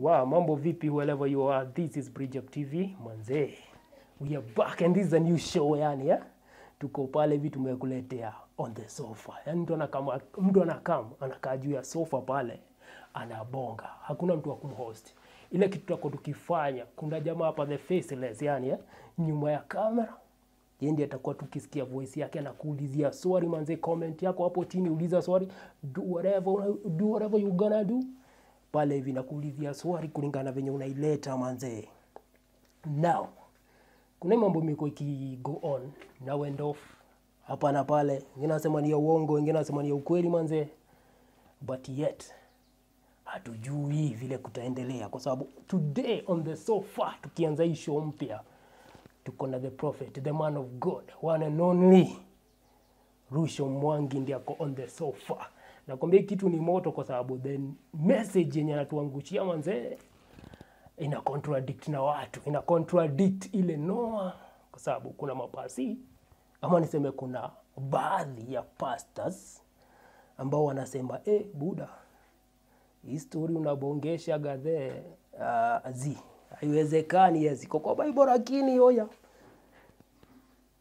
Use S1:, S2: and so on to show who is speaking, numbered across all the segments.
S1: Wa Wow, mambo vipi wherever you are. This is Bridge Up TV manze. We are back and this is a new show yani yeah? Tuko pale vitu tumekuletea on the sofa. Yaani mtu anakama mtu anakam anakaa juu ya sofa pale anabonga. Hakuna mtu wa kumhost. Ile kitu tutako tukifanya, kuna jamaa hapa the faceless yani yeah? Nyuma ya kamera yeye ndiye atakuwa tukisikia voice yake anakuulizia swali manze, comment yako hapo chini, uliza swali, do whatever do whatever you gonna do pale hivi na kuulizia swali kulingana venye unaileta manzee. Now kuna mambo miko iki go on na wend off hapa na pale, wengine wanasema ni uongo, wengine wanasema ni ukweli manzee, but yet hatujui vile kutaendelea, kwa sababu today on the sofa tukianza hii show mpya tuko na the prophet, the man of God, one and only Rusho Mwangi ndiye ako on the sofa nakwambia kitu ni moto kwa sababu the message yenye anatuangushia manzee ina contradict na watu ina contradict ile noa kwa sababu kuna mapasi ama niseme kuna baadhi ya pastors ambao wanasema e, eh, buda hii story unabongesha gadhe uh, ah, zi haiwezekani yeziko kwa bible lakini oya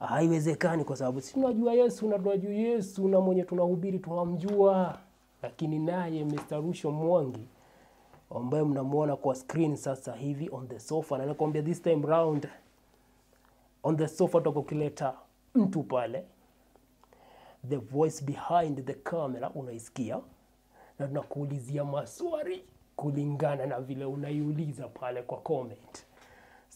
S1: Haiwezekani kwa sababu si tunajua Yesu na tunajua Yesu na mwenye tunahubiri tunamjua, lakini naye Mr. Rusho Mwangi ambaye mnamwona kwa screen sasa hivi on the sofa, na nakwambia this time round on the sofa kileta mtu pale, the voice behind the camera unaisikia, na tunakuulizia maswali kulingana na vile unaiuliza pale kwa comment.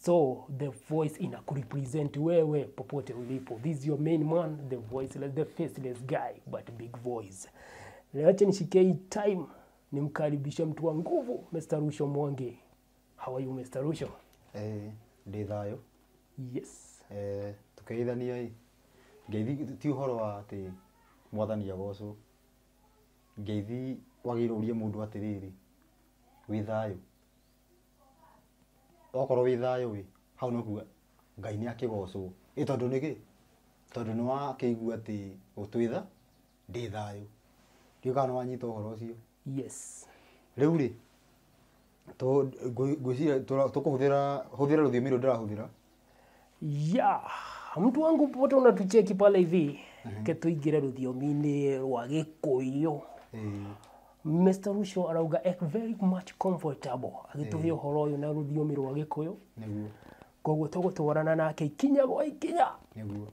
S1: So the voice ina kurepresent wewe popote ulipo. This is your main man, the voiceless, the faceless guy, but big voice. Acha nishike hii time nimkaribishe mtu wa nguvu Mr. Rusho Mwangi. How are you Mr. Rusho?
S2: Eh, ndi thayo. Yes. Eh, tukeithania hii. Ngeithi ti uhoro wa ati mwathani agocwo. Ngeithi wagirwo urie mundu atiriri. Wi thayo okorwo wä thayå ä hau no ngai nä akä gocwo ä tondå nä gä tondå nä wakä igua atä gå twä tha ndä thayå ndiå kaa nä wanyita å horo å cio rä u rä ngwiciria tå kå hå thä ra rå thiomi rå ndä rahå thä ra
S1: ya mtu wangu pote unatucheki pale hivi mm -hmm. ke tuingire inä rwa gä kå yå Mr Rucio arauga ek eh, very much comfortable agĩtũhe ũhoro ũyũ na rũthiomi rwa Gĩkũyũ nĩguo koguo tũgũtwarana nake ikinya gwa ikinya niguo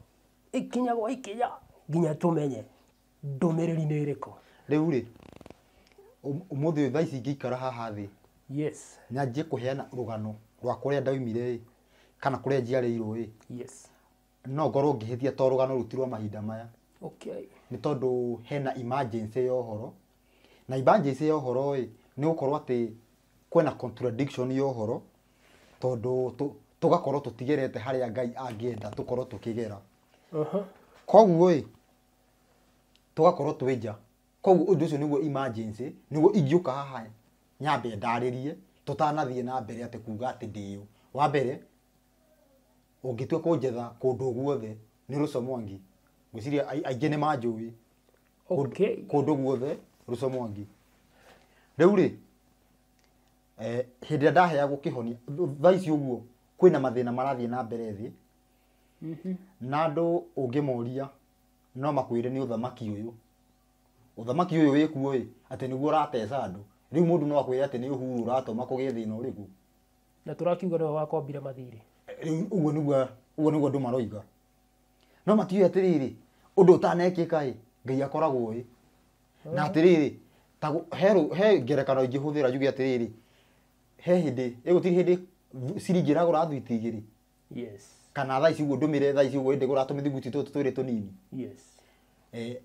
S1: ikinya gwa ikinya ginya tũmenye
S2: ndũmĩrĩri nĩ ĩrĩkũ rĩu rĩ ũmũthĩ ũyũ thaa ici ingĩikara haha thĩ yes nyanjie kũheana rũgano rwa kũrĩa ndaumire ĩ kana kũrĩa njiarĩirwo ĩ yes no ngorwo ngĩhĩtia to rũgano rũti rwa mahinda maya okay nĩ tondũ hena emergency ya ũhoro na emergency ya uhoro ä nä gå korwo atä kwena contradiction ya uhoro tondå tågakorwo tå tigerete harä a ngai angäenda tå korwo tå kä gera uh-huh. koguo ä tågakorwo twä nja koguo å ndå å cio nä emergency nä guo ingä ka haha nyambe ndarä rie tå tanathiä na mbere atä kuga atä ndä å wa mbere å ngä tua kå njetha kå ndå guothe nä rå comwangi ngwä ciria aingä nä manjå ä ndå guothe ruco mwangi rä rä eh, hä ndä ä rä a ndaheagwo kä honia thaa ici å guo kwä na mathä na marathiä na mbere thä mm-hmm. na andå å ngä moria no makwä re nä å thamaki å yå å thamaki å yå wä kuoä atä nä guo å rateca andå rä u må ndå no akwä re atä nä å huru å ratoma kå gä thä na å rä ku
S1: na tå rakiuga nä wakombire mathirä
S2: å guo nä guo andå maroiga no matiå atä rä rä å ndå å tanekä kaä ngai akoragwo ä na atiriri ta he ngerekano ingĩhũthĩra njuge atiriri he hĩndĩ ĩgũtiri hĩndĩ ciringi ĩragũra thwiti igĩrĩ kana thaa ici ũguo ndũmĩre thaa ici ũguo ĩndĩ gũra tũmĩthuguti tũtũ twĩrĩ tũnini eh,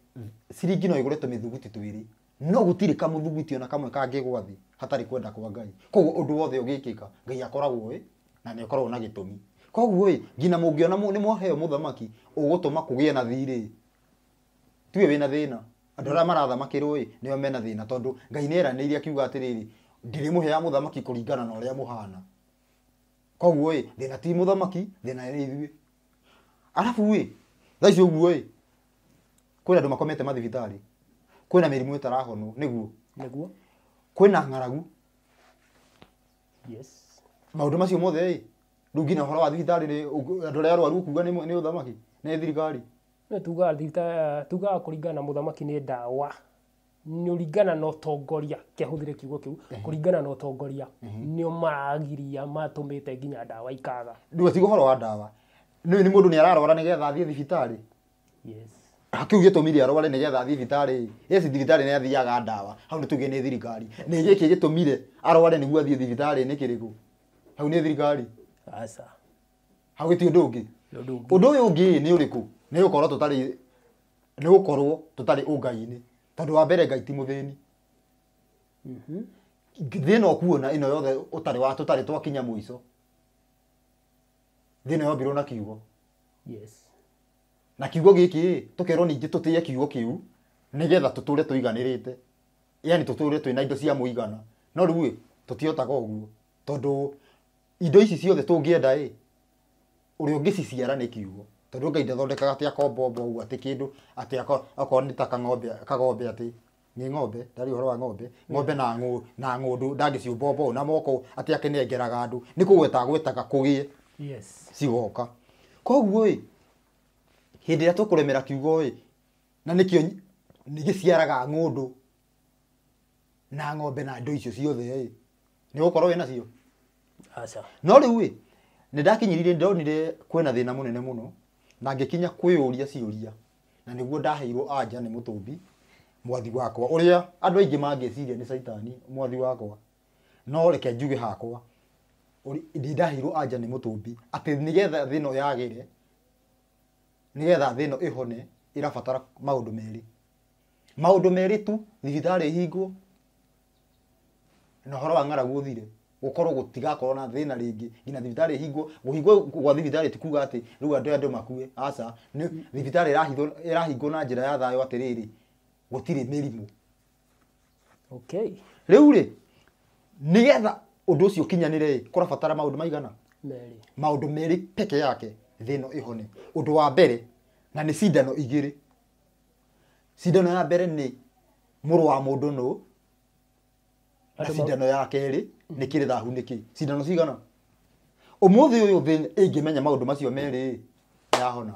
S2: ciringi no ĩgũre tũmĩthuguti twĩrĩ no gũtirĩ kamũthuguti ona kamwe kangĩgwa thĩ hatarĩ kwenda kwa ngai koguo ũndũ wothe ũgĩkĩka ngai akoragwo ĩ na nĩ akoragwo na gĩtũmi koguo ĩ nginya mũngĩona nĩ mwaheo mũthamaki ũgũtũma kũgĩe na thirĩ tiwe wĩna thĩna andå arä a marathamakärwo ä nä mena thä na tondå ngai nä eranä ire akiuga atä rä rä ndä rä må hea må thamaki kå ringana na å rä a må hana koguo thä na ti må thamaki thä na nä ithuä arabu ä thaa ici å guo kwä na andå makomete mathibitarä kwä na mä rimå ä tarahonwo nä guo nä guo kwä na ng'aragu
S1: yes. maå ndå macio mothe
S2: ä rä u nginya å horo wa thibitarä andå arä a rwaru å kuga nä å thamaki nä thirikari
S1: nä tugaga tugaga kå ringana na må thamaki nä ndawa nä na å tongoria kä ahå thä re kiugo kä u mhm. na å tongoria mhm. nä o maragiria matå mä te nginya ndawa ikaga ndigatiga tigo
S2: horo wa ndawa nä ni ndå ni ararwara nä getha athiä thibitarä hakä ah, u gä tå mire arware nä getha athiä thibitarä ä thibitarä nä athiaga ndawa hau nä tuge nä thirikari nä gä kä gä tå mire arware nä guo athiä thibitarä nä kä rä kå hau nä thirikari hau gä ti å ndå å ngä å ndå å yå å ngä nä nä gå korwo tå tarä å ngai-inä tondå wa mbere ngai ti må thä ni thä na å kuona ä no yothe tå tarä twakinya må ico thä na yombirwo na kiugo na kiugo gä kä tå kerwo ningä tå tä ye kiugo kä u nä getha tå tå re tå iganä rä te yani tå tå re twä na indo cia må igana no rä u tå tiotaga å guo tondå indo ici ciothe tå ngä enda ä å rä a å ngä ciciara nä kiugo tondå ngai ndathondekaga atä akombombo guo atä kä ndå atä akorwo nä ta kagombe atä nä ng'ombe ndarä horo wa ng'ombe ng'ombe na ng'å ndå ndangä ciå mbo na moko atä akenengeraga andå nä kå gweta gwetaga kå gä e cigoka koguo ä hä ndä ä rä a tå kå remera kiugo ä na nä kä nä gä ciaraga ng'å ndå na ng'ombe na indo icio ciothe ä nä gå korwo wä nacio no rä u ä nä ndakinyä ririe ndonire kwä na thä na må nene må no na ngikinya kwiyuria ciuria na niguo ndaheirwo anja nä må mwathi wakwa å rä a andå aingä saitani nä mwathi wakwa no reke njuge hakwa ndä ndaheirwo anja nä må ati atä nä getha thä no ihone re nä getha thä no ä hone ä rabatara maå ndå merä maå ndå merä tu thibitarä ihingwo na horo wa ng'aragu å thire gukorwo gutigakorwo na thina ringi nginya thibitari hingwo gå gwa thibitari tikuga ati atä rä u andå asa ni thibitari nä thibitarä na njira ra ya thayo atiriri gutiri mirimu okay tirä mä rimå rä u rä nä getha å ndå å cio kinyanä re kå maigana meri maundu meri peke yake thä no ä hone å ndå wa mbere na nä cindano igä sidano ya mbere nä må wa må ndå nå na cindano ya keri nä kä rä thahu nä kä cindano cigana å må thä å yå thä ä ngä menya maå ndå macio merä yahona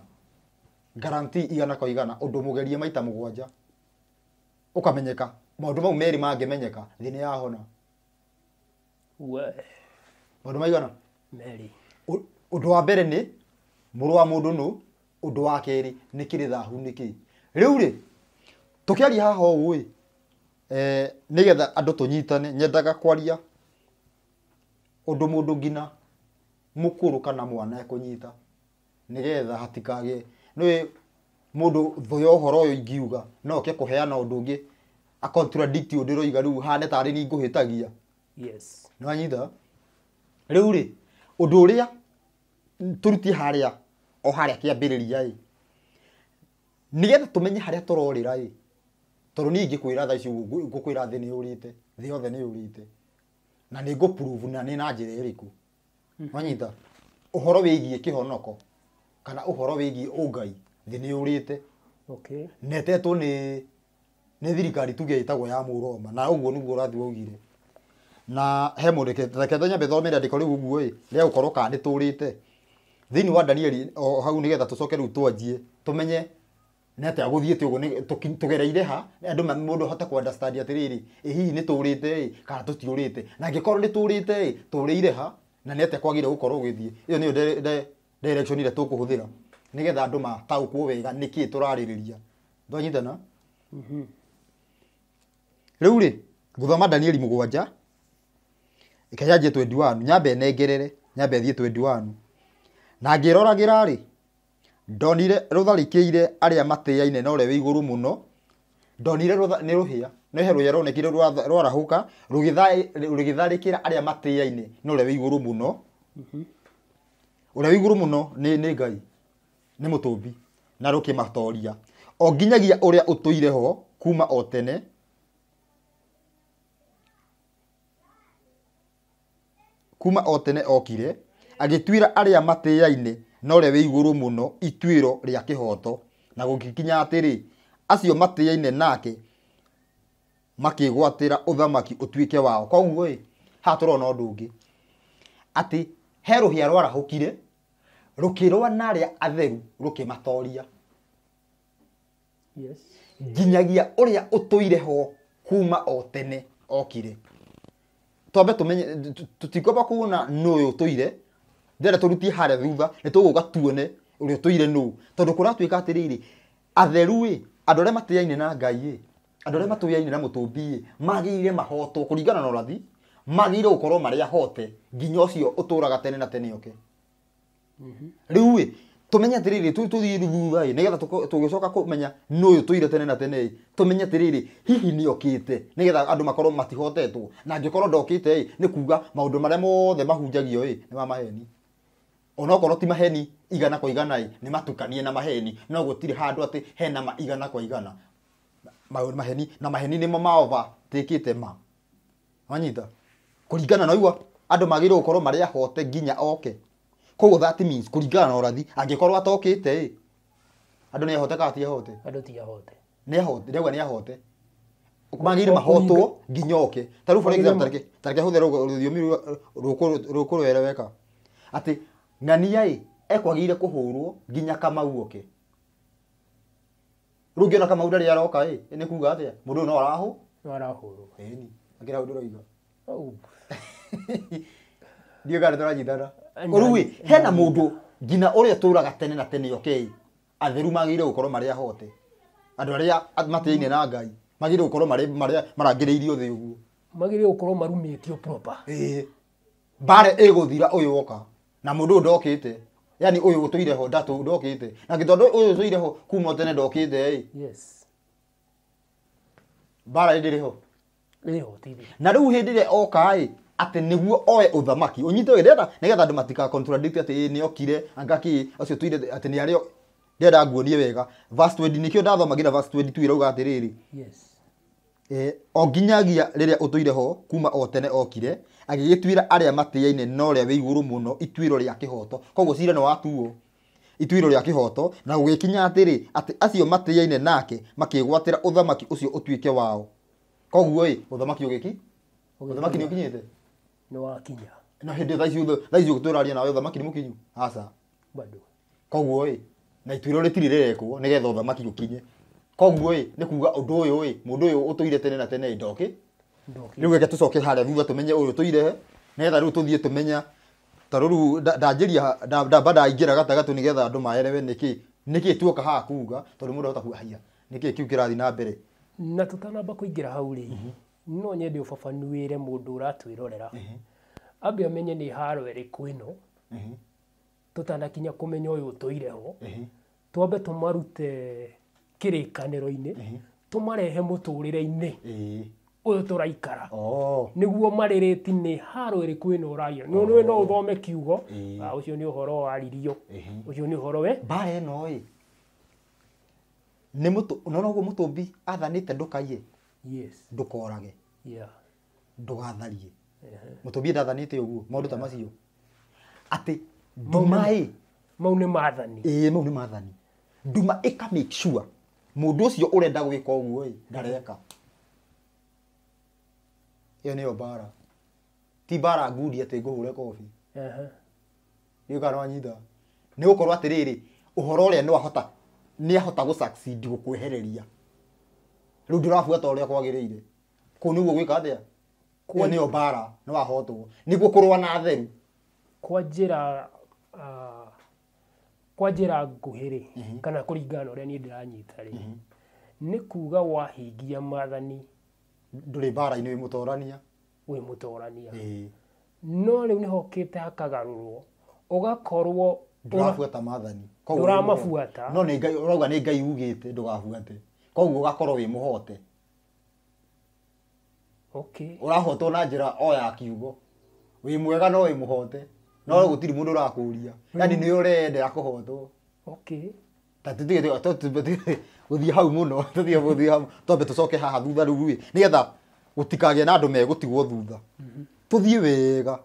S2: igana kwa igana å ndå må gerie maita må gwanja å kamenyeka maå ndå mau merä mangä menyeka thä nä yahona maå ndå maigana å ndå wa mbere nä må rå wa må ndå nå å ndå wa kerä nä kä rä thahu nä kä rä u rä tå kä aria haha å ä eh, nä getha andå tå nyitane nyendaga kwaria undu mundu ngina mukuru kana mwana ekunyita nigetha hatikage nä mundu thoyo å horo å yå ingiuga no ke kå heana å ndå å ngä akontradict å ndä roiga rä u hane tarä ni nguhitagia hä no nä wanyita rä u rä å ndå å rä a tå rutie harä a o harä a kä ambä rä tumenye haria nä getha tå menye harä a tå rorä ra ä tondå ningä kwä ra tha kwä ra thä nä yå rä te thä yothe nä yå rä te na nä ngå prove na nä na njä ra ä rä ku wanyita å horo wä giä kä honoko kana å horo wä giä å ngai thä nä å rä te netetwo nä thirikari tuge tagwo ya roma na guo å rathi waugire na he mũndũ reke nyambe rä rĩandĩko rĩu ũguo ĩ rĩa gũkorwo kana nĩ tũrĩte thĩinĩ wa danieli o hau nĩgetha tũcoke rĩu twanjie menye nä atä agåthiä tå gereire ha andå må ndå hote kå atä rä rä ä hihi nä tå rä te kana tå tiå rä te na angä korwo nä tå rä te tå rä ire ha na nä atä kwagä gå korwo å gä thiä ä yo nä yo ä tå kå hå thä ra nä getha andå mataũkwo wega nä kä tå rarä rä ria twanyitana rä u mm-hmm. rä gå thoma danieli må gwanja ä kanyanjie nyambe nengerere nyambe thiä na ngä roragä ra ndonire rũtharĩkĩire arĩa matĩaine na ũrĩa wĩ igũrũ mũno ndonire nĩ rũhĩa nĩ he rũhĩa rwonekire rwarahũka rũgĩtharĩkĩra arĩa matĩaine no ũrĩa wĩ igũrũ mũno mhm. ũrĩa wĩ igũrũ mũno nĩ ngai nĩ mũtũmbi na rũkĩmatoria o nginyagia ũrĩa ũtũire ho kuma o tene kuma o tene okire agĩtuĩra arĩa matĩaine no rä we igå må no ituä rä a kä hoto na gå atiri atä rä acio matä aine nake makä gwatä ra å thamaki å tuä ke wao kwa ä haha tå rona å ndå å ngä atä he rå hä a rwarahå kire rå kä rwa na ria a atheru rå kä matoria nginyagia yes. å rä a å tå ire ho kuma o tene okire twambe tå menye tå tikwamba kuona nå yå tå ire ndĩrenda tũrutie harĩa thutha nĩ tũgũka tuone ũrĩa tũire nũũ tondũ kũratuĩka atĩrĩrĩ atheru-ĩ andũ arĩa matĩaine na ngai-ĩ andũ arĩa matũyaine na mũtũmbi-ĩ magĩire mahotwo kũringana na ũrathi magĩire gũkorwo marĩ ahote nginya ũcio ũtũraga tene na tene oke mhm. rĩu-ĩ tũmenye atĩrĩrĩ tũthiĩ thutha-ĩ nĩgetha tũgĩcoka kũmenya nũ ũyũ tũire tene na tene-ĩ tũmenye atĩrĩrĩ hihi nĩ okĩte nĩgetha andũ makorwo matihotetwo na angĩkorwo ndokĩte-ĩ nĩ kuga maũndũ marĩa mothe mahunjagio-ĩ nĩ onokorwo ti maheni igana kwa igana ĩ matukanie na maheni no gũtirĩ handũ atĩ hena ma igana kwa igana maheni na maheni nĩmo maova tĩkĩte ma wanyita kũringana naigua andũ magĩrĩirwo gũkorwo marĩ ahote nginya oke koguo that means kũringana na ũrathi angĩkorwo atokĩte ĩ andũ nĩ ahote kana ti ahote andũ ti ahote nĩ ahote ndĩrauga nĩ ahote magĩrĩire mahotwo nginya oke ta rĩu for example tarĩke tarĩke hũthĩra rũthiomi weka atĩ ng'ania ĩ ekwagĩire kũhũrwo nginya kamau oke rĩu ngĩona kamau ndarĩ aroka ĩ nĩ kuga atĩa mũndũ ũyũ no arahũ no arahũrwo ĩni akĩra ũndũ ũroiga ndiũ kana tũranyitana rĩu hena mũndũ nginya ũrĩa tũraga tene na tene oke ĩ atheru magĩrĩire gũkorwo marĩ ahote andũ arĩa matĩine na ngai magĩrĩire gũkorwo marĩ marĩa marangĩrĩirio thĩ ũguo magĩrĩire gũkorwo marumĩtio proper ĩĩ mbara ĩgũthira ũyũ oka na må ndå å ndokite yani å yå å tå ire ho ndatå ndokite te na gä tondå å yå å tå ire ho kuma tene ndokite te yes. mbara ä ndä rä ho na rä u hä ndä ä rä a okaä atä nä guo oe å thamaki å nyite ndenda nä getha andå matikakontradict atä nä okire angakä acio tå ire atä nä arä o ndenda nguonie wega nä kä o ndathomagä na irauga atä rä rä Eh, o nginyagia rĩrĩa ũtũire ho kuma o tene okire agĩgĩtuĩra arĩa matĩaine na ũrĩa wĩ igũrũ mũno ituĩro rĩa kĩhoto koguo cira nĩ watuo ituĩro rĩa kĩhoto na gũgĩkinya atĩrĩ atĩ acio matĩaine nake makĩgwatĩra ũthamaki ũcio ũtuĩke wao koguo ĩ ũthamaki ũgĩki å nĩ ũkinyĩte nĩ wakinya na hĩndĩ thaa ici ũgĩtũraria nawe ũthamaki nĩ mũkinyu aca bado koguo ĩ na nä getha å thamaki å ũkinye koguo nä kuga å ndå å yå må ndå å yå å tå ire tene na tene ndokä rä u reke tå coke harä a thutha tå menye å yå tå irehe negetha rä u tå thiä tå menya tarå rä u ndanjä ria ndamba ndaingä ra gatagatå nä getha andå maerewe nä kä nä kä tuoka haha kuga tondå må ndå ahota kuhaia nä kä kä u kä na mbere
S1: na tå tanamba kå ingä ra hau rä mhm. no nyende å babanuä re må ndå å ratwä rorera mhm. ambe amenye nä haro ä kå ä no mhm. tå tanakinya kå menya å yå tå ireho twambe tå marute kĩrĩkanĩro-inĩ tũmarehe mũtũrĩre-inĩ ũyũ tũraikara nĩguo marĩrĩti nĩ haro ĩrĩkũ ĩno ũragio nĩ no uthome kiugo ah, ũcio nĩ ũhoro waririo ucio ni uhoro we mbara ĩno ĩ
S2: nĩ noguo mũtũmbi athanĩte ndũkaiye ndũkorage ndũgatharie mutumbi ndathanĩte uguo maũndũ ta macio atĩ nduma mau ni mathani ĩĩ mau ni mathani nduma ĩka make sure mundu ucio urenda gwika uguo i ndareka iyo niyo mbara ti bara ngundi atä ngå hå re kobi nä å kana anyita nä gå korwo atä rä rä å horo å rä a no ahota nä ahota gå gå kwä hereria rä u ndå rabuata å rä a kwagä rä ire kå u nä guo gwä ka atä a kuo nä yo mbara nä
S1: wahotwo nä guo kå rwa na theru kwa njä ra ah, kwa njä nguhä rä mhm. kana kå ringana å rä a niä ndä ranyita rä mhm. nä kuga wahingia mathani ndå rä mbara-inä
S2: wä må torania
S1: wä må torania no rä u nä hokä te hakagarå rwo å gakorwo ndårabuata mathani
S2: ndå ramabuata no å rauga nä ngai ugä te ndå gabuate koguo å gakorwo wä må hote å rahotwo na njä ra o ya kiugo wä mwega no wä må hote no gå tirä må ndå å rakå ria yani nä å rendera kå hotwo gå thiä hau må no twambe tå coke haha thutha rä u ä nä getha gå tikagä na andå megå tigwo thutha mhm. tå thiä wega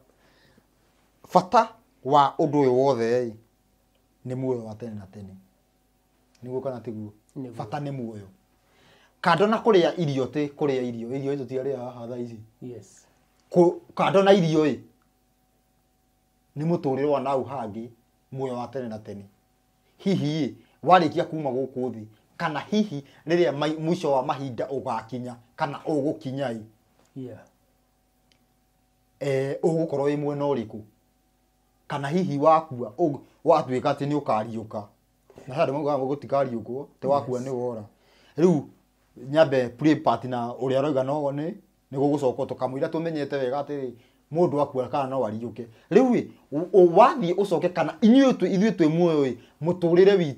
S2: bata wa å ndå å yå wothe nä muoyo wa tene na tene nä guo kana tiguo bata nä muoyo kando na kå rä a irio tä kå rä a irio irio icio tiarä haha thaa ici kando na irio ä nä må tå rä rwa wa nau hangä muoyo wa tene na tene hihi kia kuma kå thä kana hihi rĩrĩa mũico wa mahinda gakinya kana gå ĩ yeah. e, ũgũkorwo wĩ mwena kå kana hihi wakua watuĩka atĩ nĩ ũkariũka na andũ maugaga gũtikariũkwo tĩ wakua nĩ wora rĩu nyambe na ũrĩa aroiga no nĩ nĩ gũgũcoka tũkamũira tũmenyete wega atärä må ndå akua kana no rä u wathiä å coke kana inyuĩ ithuĩ twĩ muoyo tå rä re i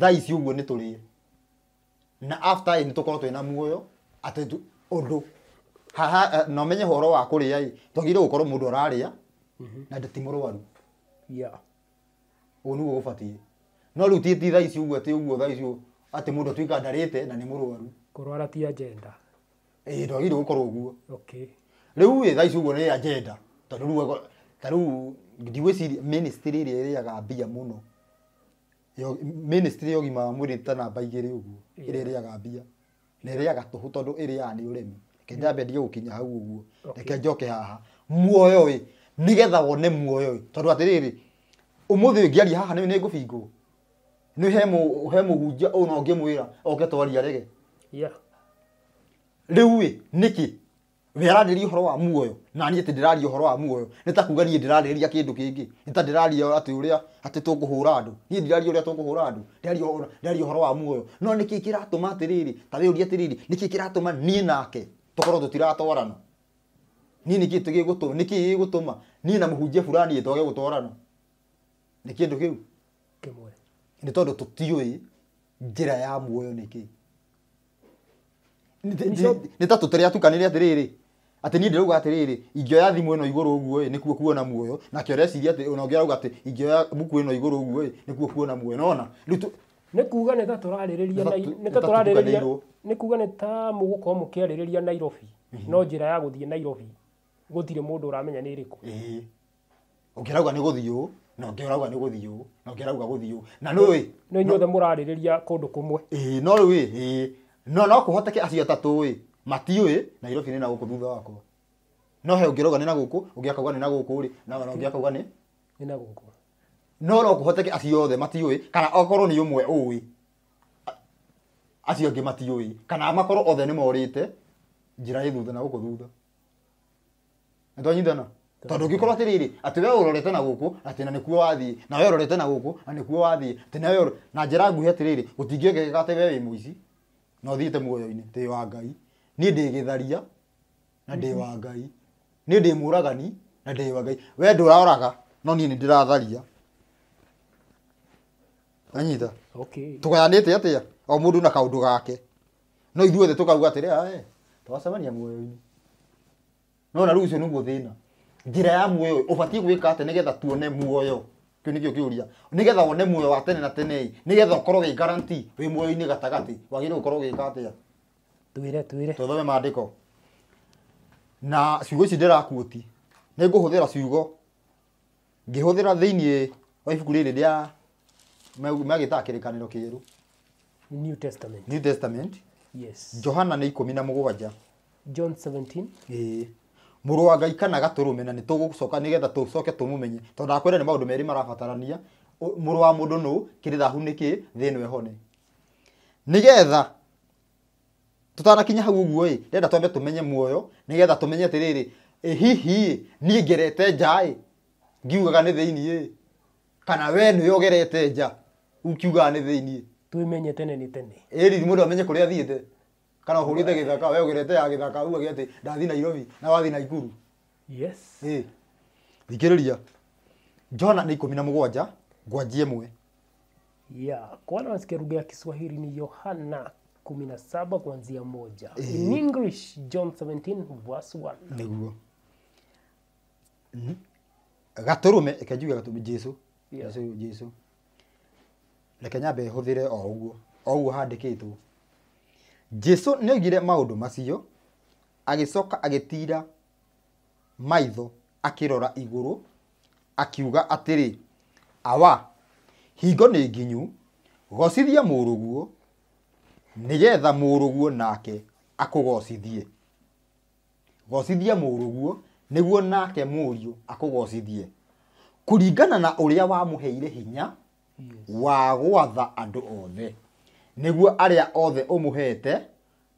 S2: thaa ici ũguo nĩ tũrĩire na after nĩ tũkorwo twĩna muoyo atĩ ũndũ haha eh, na ũmenye horo wa kũrĩa i twagĩrĩire gũkorwo mũndũ ararĩa mhm. na ti mũrwaru ũguo gå gũbatiĩ no rĩu ti thaa ici ũguo atĩ ũguo thaa ici atĩ mũndũ atuĩka ndarĩte na nĩ mũrwaru
S1: kũrwara ti ajenda ĩĩ twagĩrĩire gũkorwo ũguo okay
S2: riu ä thaici guo nä ajenda tondå riu tariu ndigwä ciria ministry ä rä a ä rä aga mbia må no ministry ya ũgima wa mwĩrĩ ta namba igĩrĩ ũguo ĩrĩa aga mbia na ĩrĩaga tũhũ tondũ ĩrĩaga nĩ ũrĩmi reke nyambe ndige gũkinya hau ũguo reke njoke haha muoyo nä nĩgetha wone muoyo må tondũ atĩrĩrĩ ũmũthĩ ngĩaria haha nĩ ngũbingwo nĩ he mũhunjia ũũ no ngĩmwĩra oke twaria rege rĩu ĩ nĩkĩ we ararĩria ũhoro wa muoyo na niĩ atĩ ndĩraria horo wa muoyo nĩ ta kuga niĩ ndĩrarĩria kĩndũ kĩngĩ nĩ ta ndĩraria atĩ ũrĩa atĩ tũkũhũra andũ niĩ ndĩraria ũrĩa tũkũhũra andũ ndĩraria ũhoro wa muoyo no nĩkĩ kĩratũma atĩrĩrĩ ta wĩ ũria atĩrĩrĩ nĩkĩ kĩratũma niĩ nake tũkorwo tũtiratwarana niĩ nĩkĩ tũgĩgũtũma nĩkĩ gĩgũtũma niĩ na mũhunjia burani twage gũtwarana nĩ kĩndũ kĩu kĩmwe nĩ tondũ tũtiũĩ njĩra ya muoyo nĩkĩ nĩ ta tũtĩrĩatukanĩre atĩrĩrĩ atä niä ndä rauga atä rä rä ingäoya thimå ä no igå rå å guo nä kuo kuona muoyo nake å reciria atä ona å ngä rauga atä ingäoya
S1: mbuku ä no igå rå å guo nä kuo kuona muoyo nona rä nä kuga nä ta tå rarä rä ria nä kuga nä ta må gå korwo må kä arä rä ria nairobi mm-hmm. no njä ra ya gå thiä nairobi gũtirĩ mũndũ ũramenya nĩ ĩrĩkũ ĩĩ
S2: ũngĩrauga nĩ gũthiũ na ũngĩrauga nĩ gũthiũ na ũngĩrauga gũthiũ na nũĩ nĩ inyuothe mũrarĩrĩria kũndũ kũmwe ĩĩ no rĩu ĩĩ no no kũhoteke acio atatũ ĩĩ matiũĩ Nairobi nĩ na gũkũ thutha wakwa no he ũngĩroga nĩ na gũkũ ũngĩ akauga nĩ na gũkũ rĩ na ũngĩ akauga nĩ nĩ na gũkũ no no kũhoteke acio othe matiũĩ kana okorwo nĩ ũmwe ũĩ acio angĩ matiũĩ kana makorwo othe nĩ morĩte njĩra ĩ thutha na gũkũ thutha nĩ twanyitana tondũ ũngĩkorwo atĩrĩrĩ atĩ we ũrorete na gũkũ atĩ na nĩkuo wathiĩ na we ũrorete na gũkũ na nĩkuo wathiĩ atĩ na we na njĩra nguhĩ atĩrĩrĩ gũtingĩekeka atĩ we wĩ mũici na ũthiĩte muoyo-inĩ tĩ wa ngai niä ndä gä tharia na ndä mhm. wa ngai niä ndä må ragani na ndä wa ngai we ndå raoraga no niä nä ndä ratharia anyita tå gayanä te atä a o må ndå na kaå ndå gake no ithuothe tå kauga atä rä twacemania muoyo-inä no na rä u cio nä guo thä na njä ra ya muoyo å batiä gwä ka atä nä getha tuone muoyo kä u nä kä o kä å ria nä getha wone muoyo wa tene na tene nä getha å korwo gä wä muoyo-inä gatagatä wagä rä gå korwo gä ka atä a twire twire tuthome maandiko na ciugo ici ndirakuoti nä ngå hå thä ra ciugo ngä hå thä ra thä iniä wa ibuku rä rä rä a magä taa kä rä kanä ro kä ru
S1: New Testament. New Testament. Yes.
S2: Johana nä ikå mi na må gwanja John 17. ä må rå wa ngai kana gatå rå me na nä tå gå coka nä getha tå coke tå må menye tondå nä maå ndå merä marabatarania må rå wa må ndå nå kä rä thahu nä kä thä no ähone nä tutanakinya hau uguo ä ndenda twambe tumenye muoyo nigetha tumenye atiriri ä hihi niä ngerete nja ä ngiugaga nä thä kana we nä ogerete nja ukiugaga nä thä iniä twämenye tene nä tene ä må ndå amenye kå rä a thiä kana å hå rä te gä thaka we å gerete ya gä thaka ugagä atä ndathiä nairobi na wathiä naikuru ikuru thikä rä ria jona nä ikå mi na må gwanja ngwanji ä mwe
S1: ya kwana kiswahili ni yohana 17 kuanzia moja. Eh. In English John 17 verse 1.
S2: Niguo. Mm. Gaturume ikajuga gaturume Jesu. Yeah. Jesu Jesu. Reke nyambe huthire o uguo. O uguo handikitwo. Jesu nĩaugire maũndũ macio agĩcoka agĩtira maitho akĩrora igũrũ akiuga atĩrĩ awa hingo nĩ nginyu gocithia mũrũguo nigetha muruguo nake akugocithie gocithia muruguo niguo nake muriu akugocithie kuringana na uria wamuheire hinya wa gwatha andu othe niguo aria othe umuhete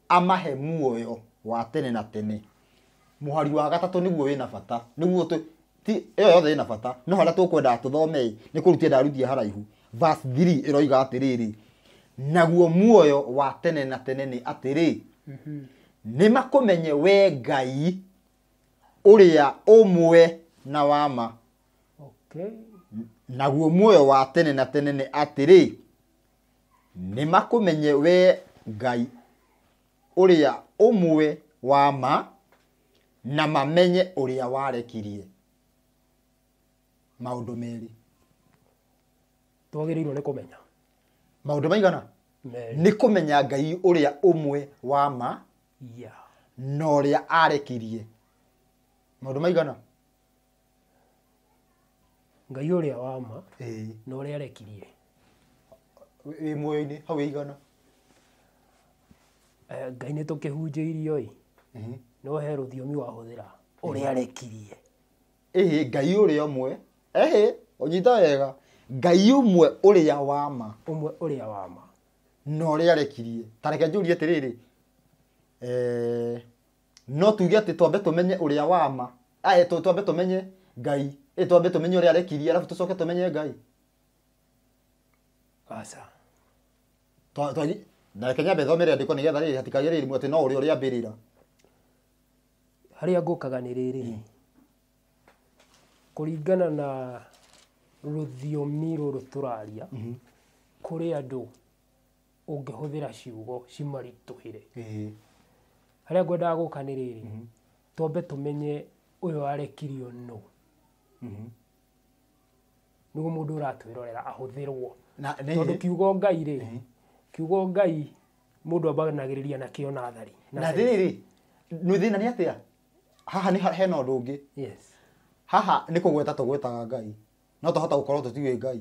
S2: amahe muoyo wa tene na tene muhari wa gatatu niguo wina bata niguo tu ti iyo yothe ina bata no haria tukwenda tuthome ni kurutie ndarutie haraihu verse 3 iroiga atiriri naguo muoyo wa tene na tene nä atä rä mhm. nä menye we ngai å rä a å mwe na wama okay. naguo muoyo wa tene na tene nä atä rä nä menye we ngai å rä a å mwe wa ma na mamenye å rä a warekirie maå ndå merä twagä rä irwo nä kå menya maundu maigana nä kå menya ngai å rä a å mwe wa ma na å rä a arekirie maundu maigana ngai å rä a wa ma
S1: na å rä a arekirie wä muoyo-inä hau igana eh, ngai nä tå kä hunjä irio ä no he rå thiomi wahå thä ra å rä a
S2: arekirie ähä ngai å rä a å mwe
S1: å nyita wega
S2: ngai umwe uria wama umwe uria wama no ria rekirie tareke njurie atiriri eh no tuge ati twambe tumenye uria wama ae ah, eh, twambe tumenye ngai ä eh, twambe tå menye å rä a arekirie arabu tå coke tå menye ngai nareke nyambe thome rä andäko nä getha rä hatikagä rä rimw atä no å rä a å rä ambä rä ra
S1: harä a ngå kaga nä rä rä hmm. kå ringana na rũthiomi rũrũ tũraria mm-hmm. kũrĩ andũ ũngĩhũthĩra ciugo cimaritũhĩre harĩa ngwendaga gũka nĩ rĩrĩ mm-hmm. twambe tũmenye ũyũ arekirio nũ mm-hmm. nĩguo mũndũ ũratwĩrorera ahũthĩrwo tondũ kiugo ngai rĩ kiugo ngai mũndũ ambanagĩrĩria na nathari na rĩrĩ thĩna nĩ atĩa haha
S2: hena ũndũ ũngĩ haha nĩ kũgweta tũgwetaga ngai no tũhote gũkorwo tũtiũĩ Ngai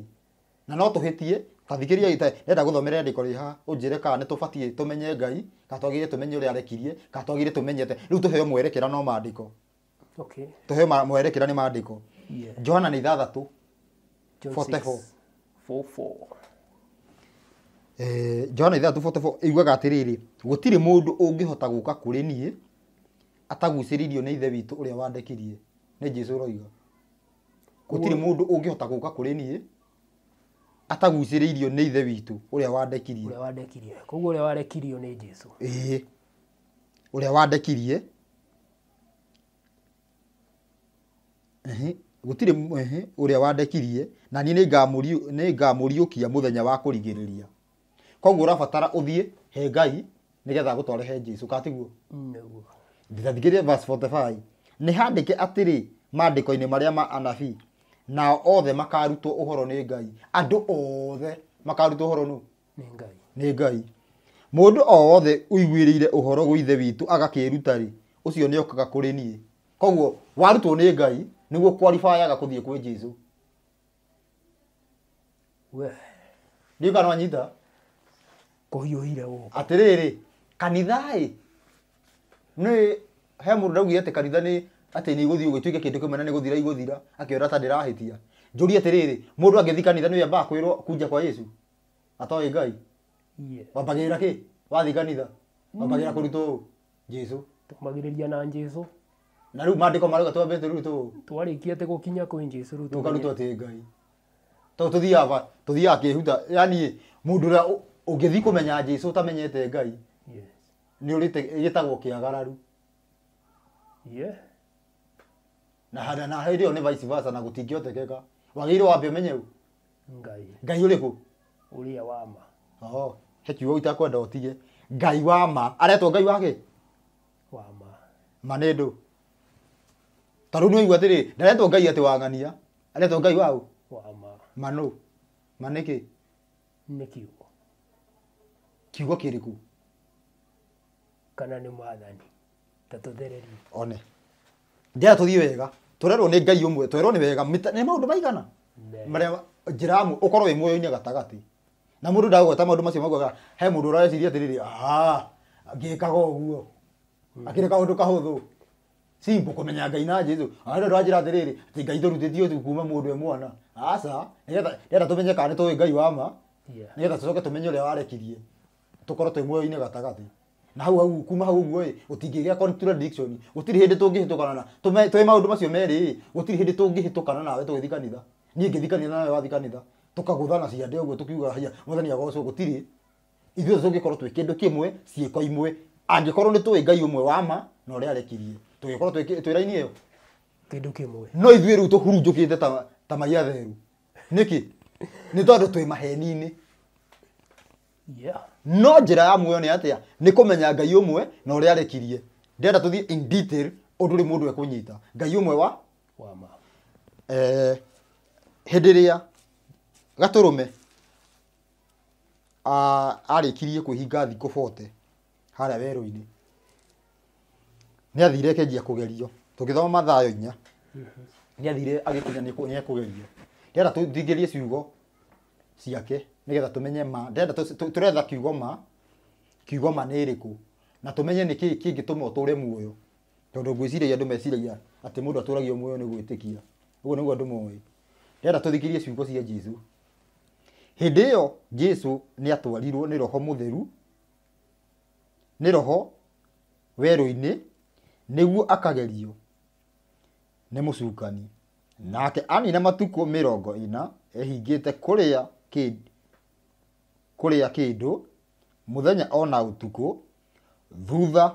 S2: na no tũhĩtie ta thikĩria gĩte enda gũthomera ndĩko rĩ haha ũnjĩre kana nĩtũbatiĩ tũmenye Ngai kana twagĩrĩire tũmenye ũrĩa arekirie kana twagĩrĩire tũmenyete rĩu tũheo mwerekera no maandĩko okay tũheo mwerekera nĩ maandĩko yeah. Johana nĩ ithathatũ 44 eh Johana ithathatũ 44 iguaga atĩrĩrĩ gũtirĩ mũndũ ũngĩhota gũka kũrĩ niĩ atagucĩrĩirio nĩ ithe witũ ũrĩa wandekirie nĩ Jesũ roiga gutire mundu ungihota guka kuri nie ataguciriirio ni ithe witu uria wandekirie uria wandekirie
S1: koguo uria warekirio ni Jesu
S2: ii uria wandekirie gutire uria wandekirie na ni ningamuriukia muthenya wa kurigiriria koguo urabatara uthie he ngai nigetha gutware he Jesu katiguo niguo ndithathikirie verse 45 ni handike atiri maandiko-inĩ marĩa ma anabii nao othe makarutwo uhoro nä ngai andå othe makarutwo uhoro nu nä ngai må ndå o wothe uiguä rä ire å horo gå ithe witå agakä ruta rä å cio nä okaga kå rä niä koguo warutwo nä ngai nä guo kwaribayaga kå thiä kwä jesu ndiå kana wanyita kå hiå ire rä rä kanitha ä nä he må ndå ndaugire atä kanitha nä atĩ nĩ igũthiĩ gũgĩtuĩka kĩndũ kĩmwe na nĩ gũthira igũthira akĩona ta ndĩrahĩtia njũria atĩrĩrĩ mũndũ angĩthiĩ kanitha nĩwe ambaga kwĩrwo kunja kwa yesu atoĩ ngai wambagĩrĩra kĩ wathiĩ kanitha wambagĩrĩra mm. kũrutwo
S1: ũ jesu twambagĩrĩria na jesu na rĩu mandĩko marauga twambĩte rĩu tũ twarĩkia atĩ gũkinya kwĩ jesu rĩu tũkarutwo atĩ ngai
S2: tondũ tũthiaga tũthiaga kĩhuta yani mũndũ ũrĩa ũngĩthiĩ kũmenya jesu ũtamenyete ngai nĩ ũrĩte gĩtagwo kĩagararu yeah na hada na hĩndĩ ĩyo nĩ vice versa na gũtingĩotekeka wagĩrĩirwo wambe ũmenye u ngai ngai ũrĩkũ ũrĩa wa ma oho he kiugo itakwenda ũtige ngai wa ma aretwo ngai wake wa ma ma nĩ ndũ ta rĩu nĩ waigua atĩrĩ ndaretwo ngai atĩ wang'ania aretwo ngai wau wa ma ma nũ ma nĩkĩ nĩ kiugo
S1: kana ni mwathani ta tũthererie one
S2: ndä tå thiä wega tå rerwo nä ngai å mwe twerwo nä wega nä maå ndå maigana marä a njä ra å korwo wä muoyo-inä gatagatä na må ndå ndagweta maå ndå macio magwega he må ndå å rareciria atä rä rä ngä kaga å guo hmm. akä rä kaå ndå kahå thå simple kumenya ngai na jesu arä ranjä atä rä rä atä ngai tå rutä tie kuma må ndå e mwana aca ngetha tå menye kana nä tå ngai wa ma nä getha tå coke tå menye å rä a warekirie tå korwo twä muoyo-inä gatagatä na hau hau kuma hau guo gutigä contradiction gutiri hindi tungihitukana na twe maundu macio meri gutiri hindi tungihitukana nawe tugithii kanitha niä ngä thikanitha nawe wathi kanitha tukaguthana ciande tukiuga haya muthenya gocwo gutiri ithuothe tungäkorwo twä kä ndå kä mwe imwe angä korwo nä twä ngai å mwe na å arekirie tå gä korwo raini ä yo kä no ithuä rä u tå te ta maiatheru nä kä nä tondå maheni-inä no njä ra ya muoyo ni atia ni nä kå menya ngai å mwe na å rä a arä kirie ndenda tå in detail ndå rä må ndå nyita ngai å mwe wa hä ndä rä a gatå rå me arä kirie kwä hinga thikå bote harä a werå-inä nä athire kenjia kå gerio tå thoma mathayo inya mm-hmm. nä athire agä ni nä ekå gerio ndenda tå thingä rie ciugo ciake nigetha tumenye ma ndenda turetha kiugoma kiugoma niriku ma nĩ ĩrĩkũ na tũmenye nĩ kĩĩ kĩngĩtũma muoyo tondũ gwiciria andũ meciragia ati mũndũ atũragio muoyo nĩ gwĩtĩkia ũguo nĩguo andũ moĩ ndĩrenda tũthikĩrie ciugo cia jesu hĩndĩ ĩyo jesu ni atwarirwo ni roho mutheru ni roho weru-ini niguo akagerio nĩ mũcukani nake anina mirongo ina ĩna kuria kũrĩa kũrĩa kĩndũ mũthenya ona ũtukũ thutha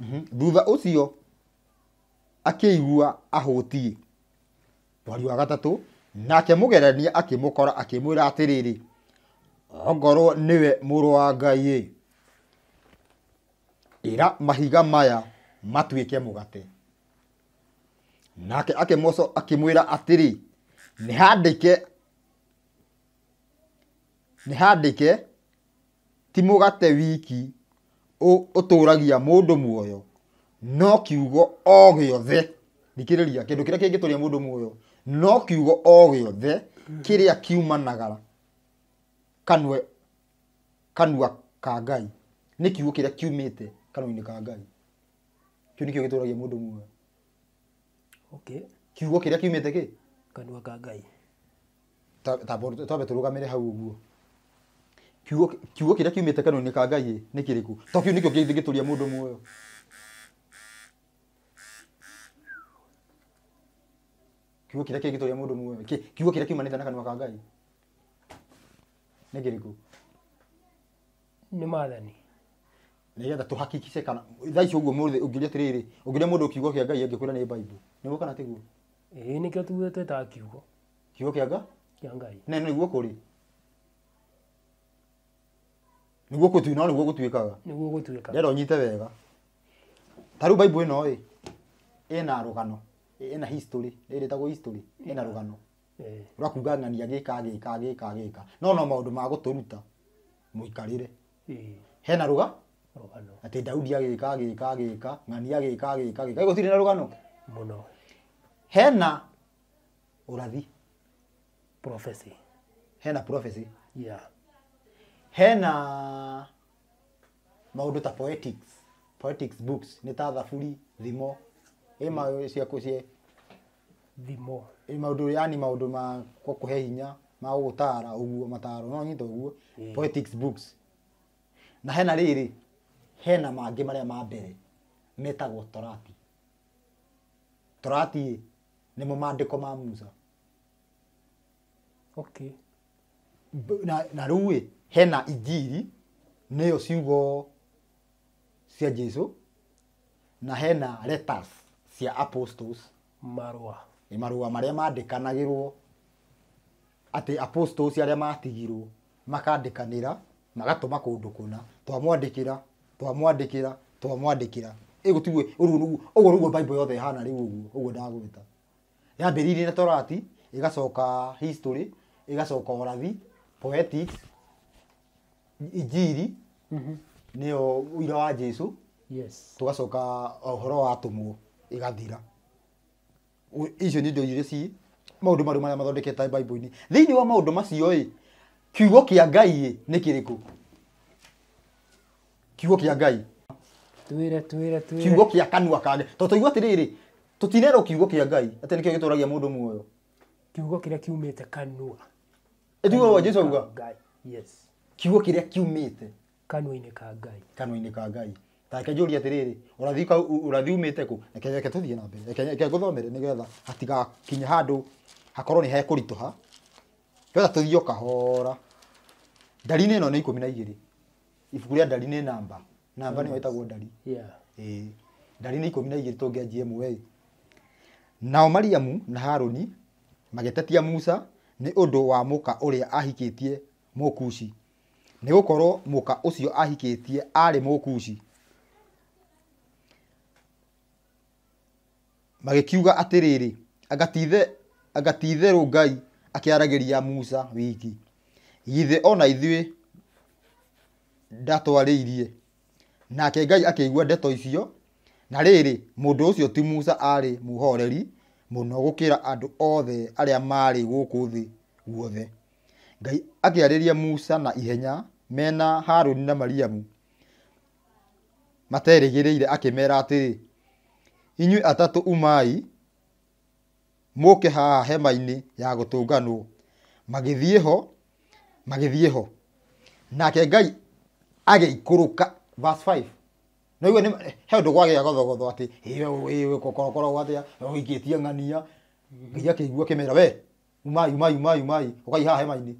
S2: mhm, thutha ũcio akĩigua ahutie. Mweri wa gatatũ nake mũgerania akĩmũkora akĩmwĩra atĩrĩrĩ, ongorwo nĩwe mũrũ wa Ngai-ĩ, mahiga maya matuĩke mũgate. Nake akĩmwĩra atĩrĩ, nihandike nihandike ti mũgate wiki ũtũragia mũndũ muoyo no kiugo o gĩothe thikĩrĩria kĩndũ kĩrĩa kĩngĩtũria mũndũ muoyo no kiugo o gĩothe kĩrĩa kiumanaga kanua kanua ka ngai nĩ kiugo kĩrĩa kiumĩte kanua-inĩ ka ngai kĩu nĩkĩo gĩtũragia mũndũ muoyo okay. kiugo kĩrĩa kiumĩte kĩ
S1: kanua ka ngai
S2: twambe tå rå gamä re hau å guo kiugo kä rä a kiumä te kanua-inä ka ngai nä kä rä ku to kä u nä kä o gä tå ria må ndå muoyo kiugo kä rä a kä gä tå ria må ndå muoyo kiugo kä rä a kiumanä te na kanua ka ngai nä kä rä ku nä maathani nigetha tå hakikice kana thaa icio å guo å ngä ria atä rä rä å ngä ria må ndå kiugo kä a ngai angä kwä ra nä bible
S1: nä guo kana tä guo ĩĩ nĩkĩo tuugĩte ta kiugo kiugo kĩa nga kĩa ngai
S2: na nĩguo kũrĩ nĩguo gũtuina no nĩguo gũtuĩkaga
S1: nĩguo gũtuĩka ndĩrenda
S2: ũnyite wega ta rĩu bible ĩno ĩ ĩna rũgano ĩna history ĩrĩtagwo history ĩna rũgano ũrakuga ng'ania gĩka gĩka gĩka gĩka no no maũndũ ma gũtũruta mũikarĩre hena rũga rũgano atĩ daudi agĩka agĩka agĩka ng'ania agĩka agĩka agĩka gũtirĩ na rũgano mũno hena urathi prophecy hena prophecy yeah hena maundu ta poetics poetics books nä ta thaburi thimo ä maå mm. ciakå cie thimo maundu yani maundu ma kuhe hinya ma gutara uguo mataro no nyita uguo yeah. poetics books na hena riri hena mangi maria ma mbere metagwo torati torati nä mo mandäko ma musa okay. na, na rä u hena injiri nä yo ciugo cia jesu na hena letters cia apostles marua marua marä a mandä kanagä rwo atä apostles arä a matigirwo makandä kanä ra magatå ma kå ndå kåna twamwandä kä ra twamwandä kä ra twamwandä kä ra ä gå tiguo å guo nä guo bible yothe hana rä u å guo å guo ndagwä yambä rä yambĩrĩirie na torati ä gacoka ĩgacoka ũrathi poetics injiri mhm. nĩyo ira wa jesu tå gacoka å horo wa tå mwo ä gathira icio nä ndo irä ci maå maũndũ marä marĩa mathondekete bible thä thĩinĩ wa maũndũ macio ĩ kiugo kä kĩa ngai kä rä kå kiugo kĩa ngai
S1: twĩre twĩre twĩre kiugo
S2: kĩa kanua kage atä rä rä tutinero kiugo kia ngai ati nikio gituragia mundu muoyo
S1: kiugo kiria kiumite kanua
S2: etiguo wa Jesu auga yes kiugo kiria kiumite kanua ine ka ngai kanua ine ka ngai ta reke njũrie atĩrĩrĩ ũrathi umĩte kũ reke tũthiĩ na mbere reke ngũthomere nĩgetha hatigakinya handũ hakorwo nĩ hekũritũha getha tũthiĩ o kahora ndari-inĩ ĩno nĩ ikũmi no igĩrĩ ibuku rĩa ndari nĩ namba namba nĩyo ĩtagwo ndari ĩĩ ndari nĩ ikũmi na igĩrĩ tũngĩanjia ĩmwe ĩ Nao Mariamu na Harũni magĩtetia Musa nĩ undu wa mũka ũrĩa ahikĩtie Mũkushi, nĩgũkorwo mũka ũcio ahikĩtie aarĩ magä kiuga atä rä rä itherũ Ngai ria Musa wiki, githä ona ithuä ndatwarä irie Nake Ngai igua ndeto icio na rĩrĩ mũndũ ũcio ti musa aarĩ muhoreri mũno gũkĩra andũ othe arĩa maarĩ gũkũ thĩ guothe ngai akĩarĩria musa na ihenya mena harũni na mariamu materĩgĩrĩire akĩmera atĩrĩ inyuĩ atatũ umai mũke haha hema-inĩ ya gũtũnganwo magĩthiĩ ho magĩthiĩ ho nake ngai agĩikũrũka verse 5 no iwe he undu gwagia gothogotho ati iwe korokoro gwatia wikitie ng'ania ngai akĩigua kĩmera we umai umai umai umai ũkaiha hema-inĩ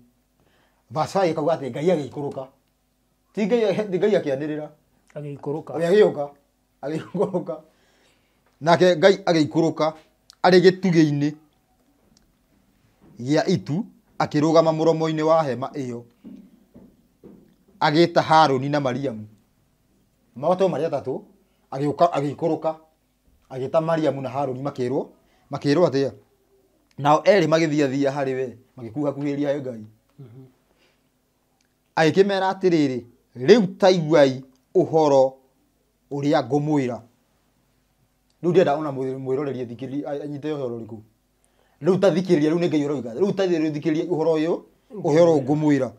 S2: vasai akauga atĩ ngai agĩikũrũka ti ngai akĩanĩrĩra
S1: agĩikũrũka agĩũka
S2: agĩikũrũka nake ngai agĩikũrũka arĩ gĩtugĩ-inĩ gĩa itu akĩrũgama mũromo-inĩ wa hema ä yo ĩyo agĩĩta harũni na mariamu magatũ marĩa atatũ agĩũka agĩikũrũka agĩta mariamu na harũni makĩrwo makĩrwo atĩa nao erĩ magĩthiathia harĩ we kuha magĩkuhakuhĩria ngai mm-hmm. agĩkĩmera atĩrĩrĩ rĩu ta iguai ũhoro ũrĩa ngũmwĩra rĩu ndienda ona mwĩrorerie thikĩrĩria anyite ũhoro ũrĩkũ rĩu ta thikĩrĩria rĩu nĩ ngai ũroiga rĩu ta thikĩrĩria ũhoro ũyũ ũhoro mm-hmm. ngũmwĩra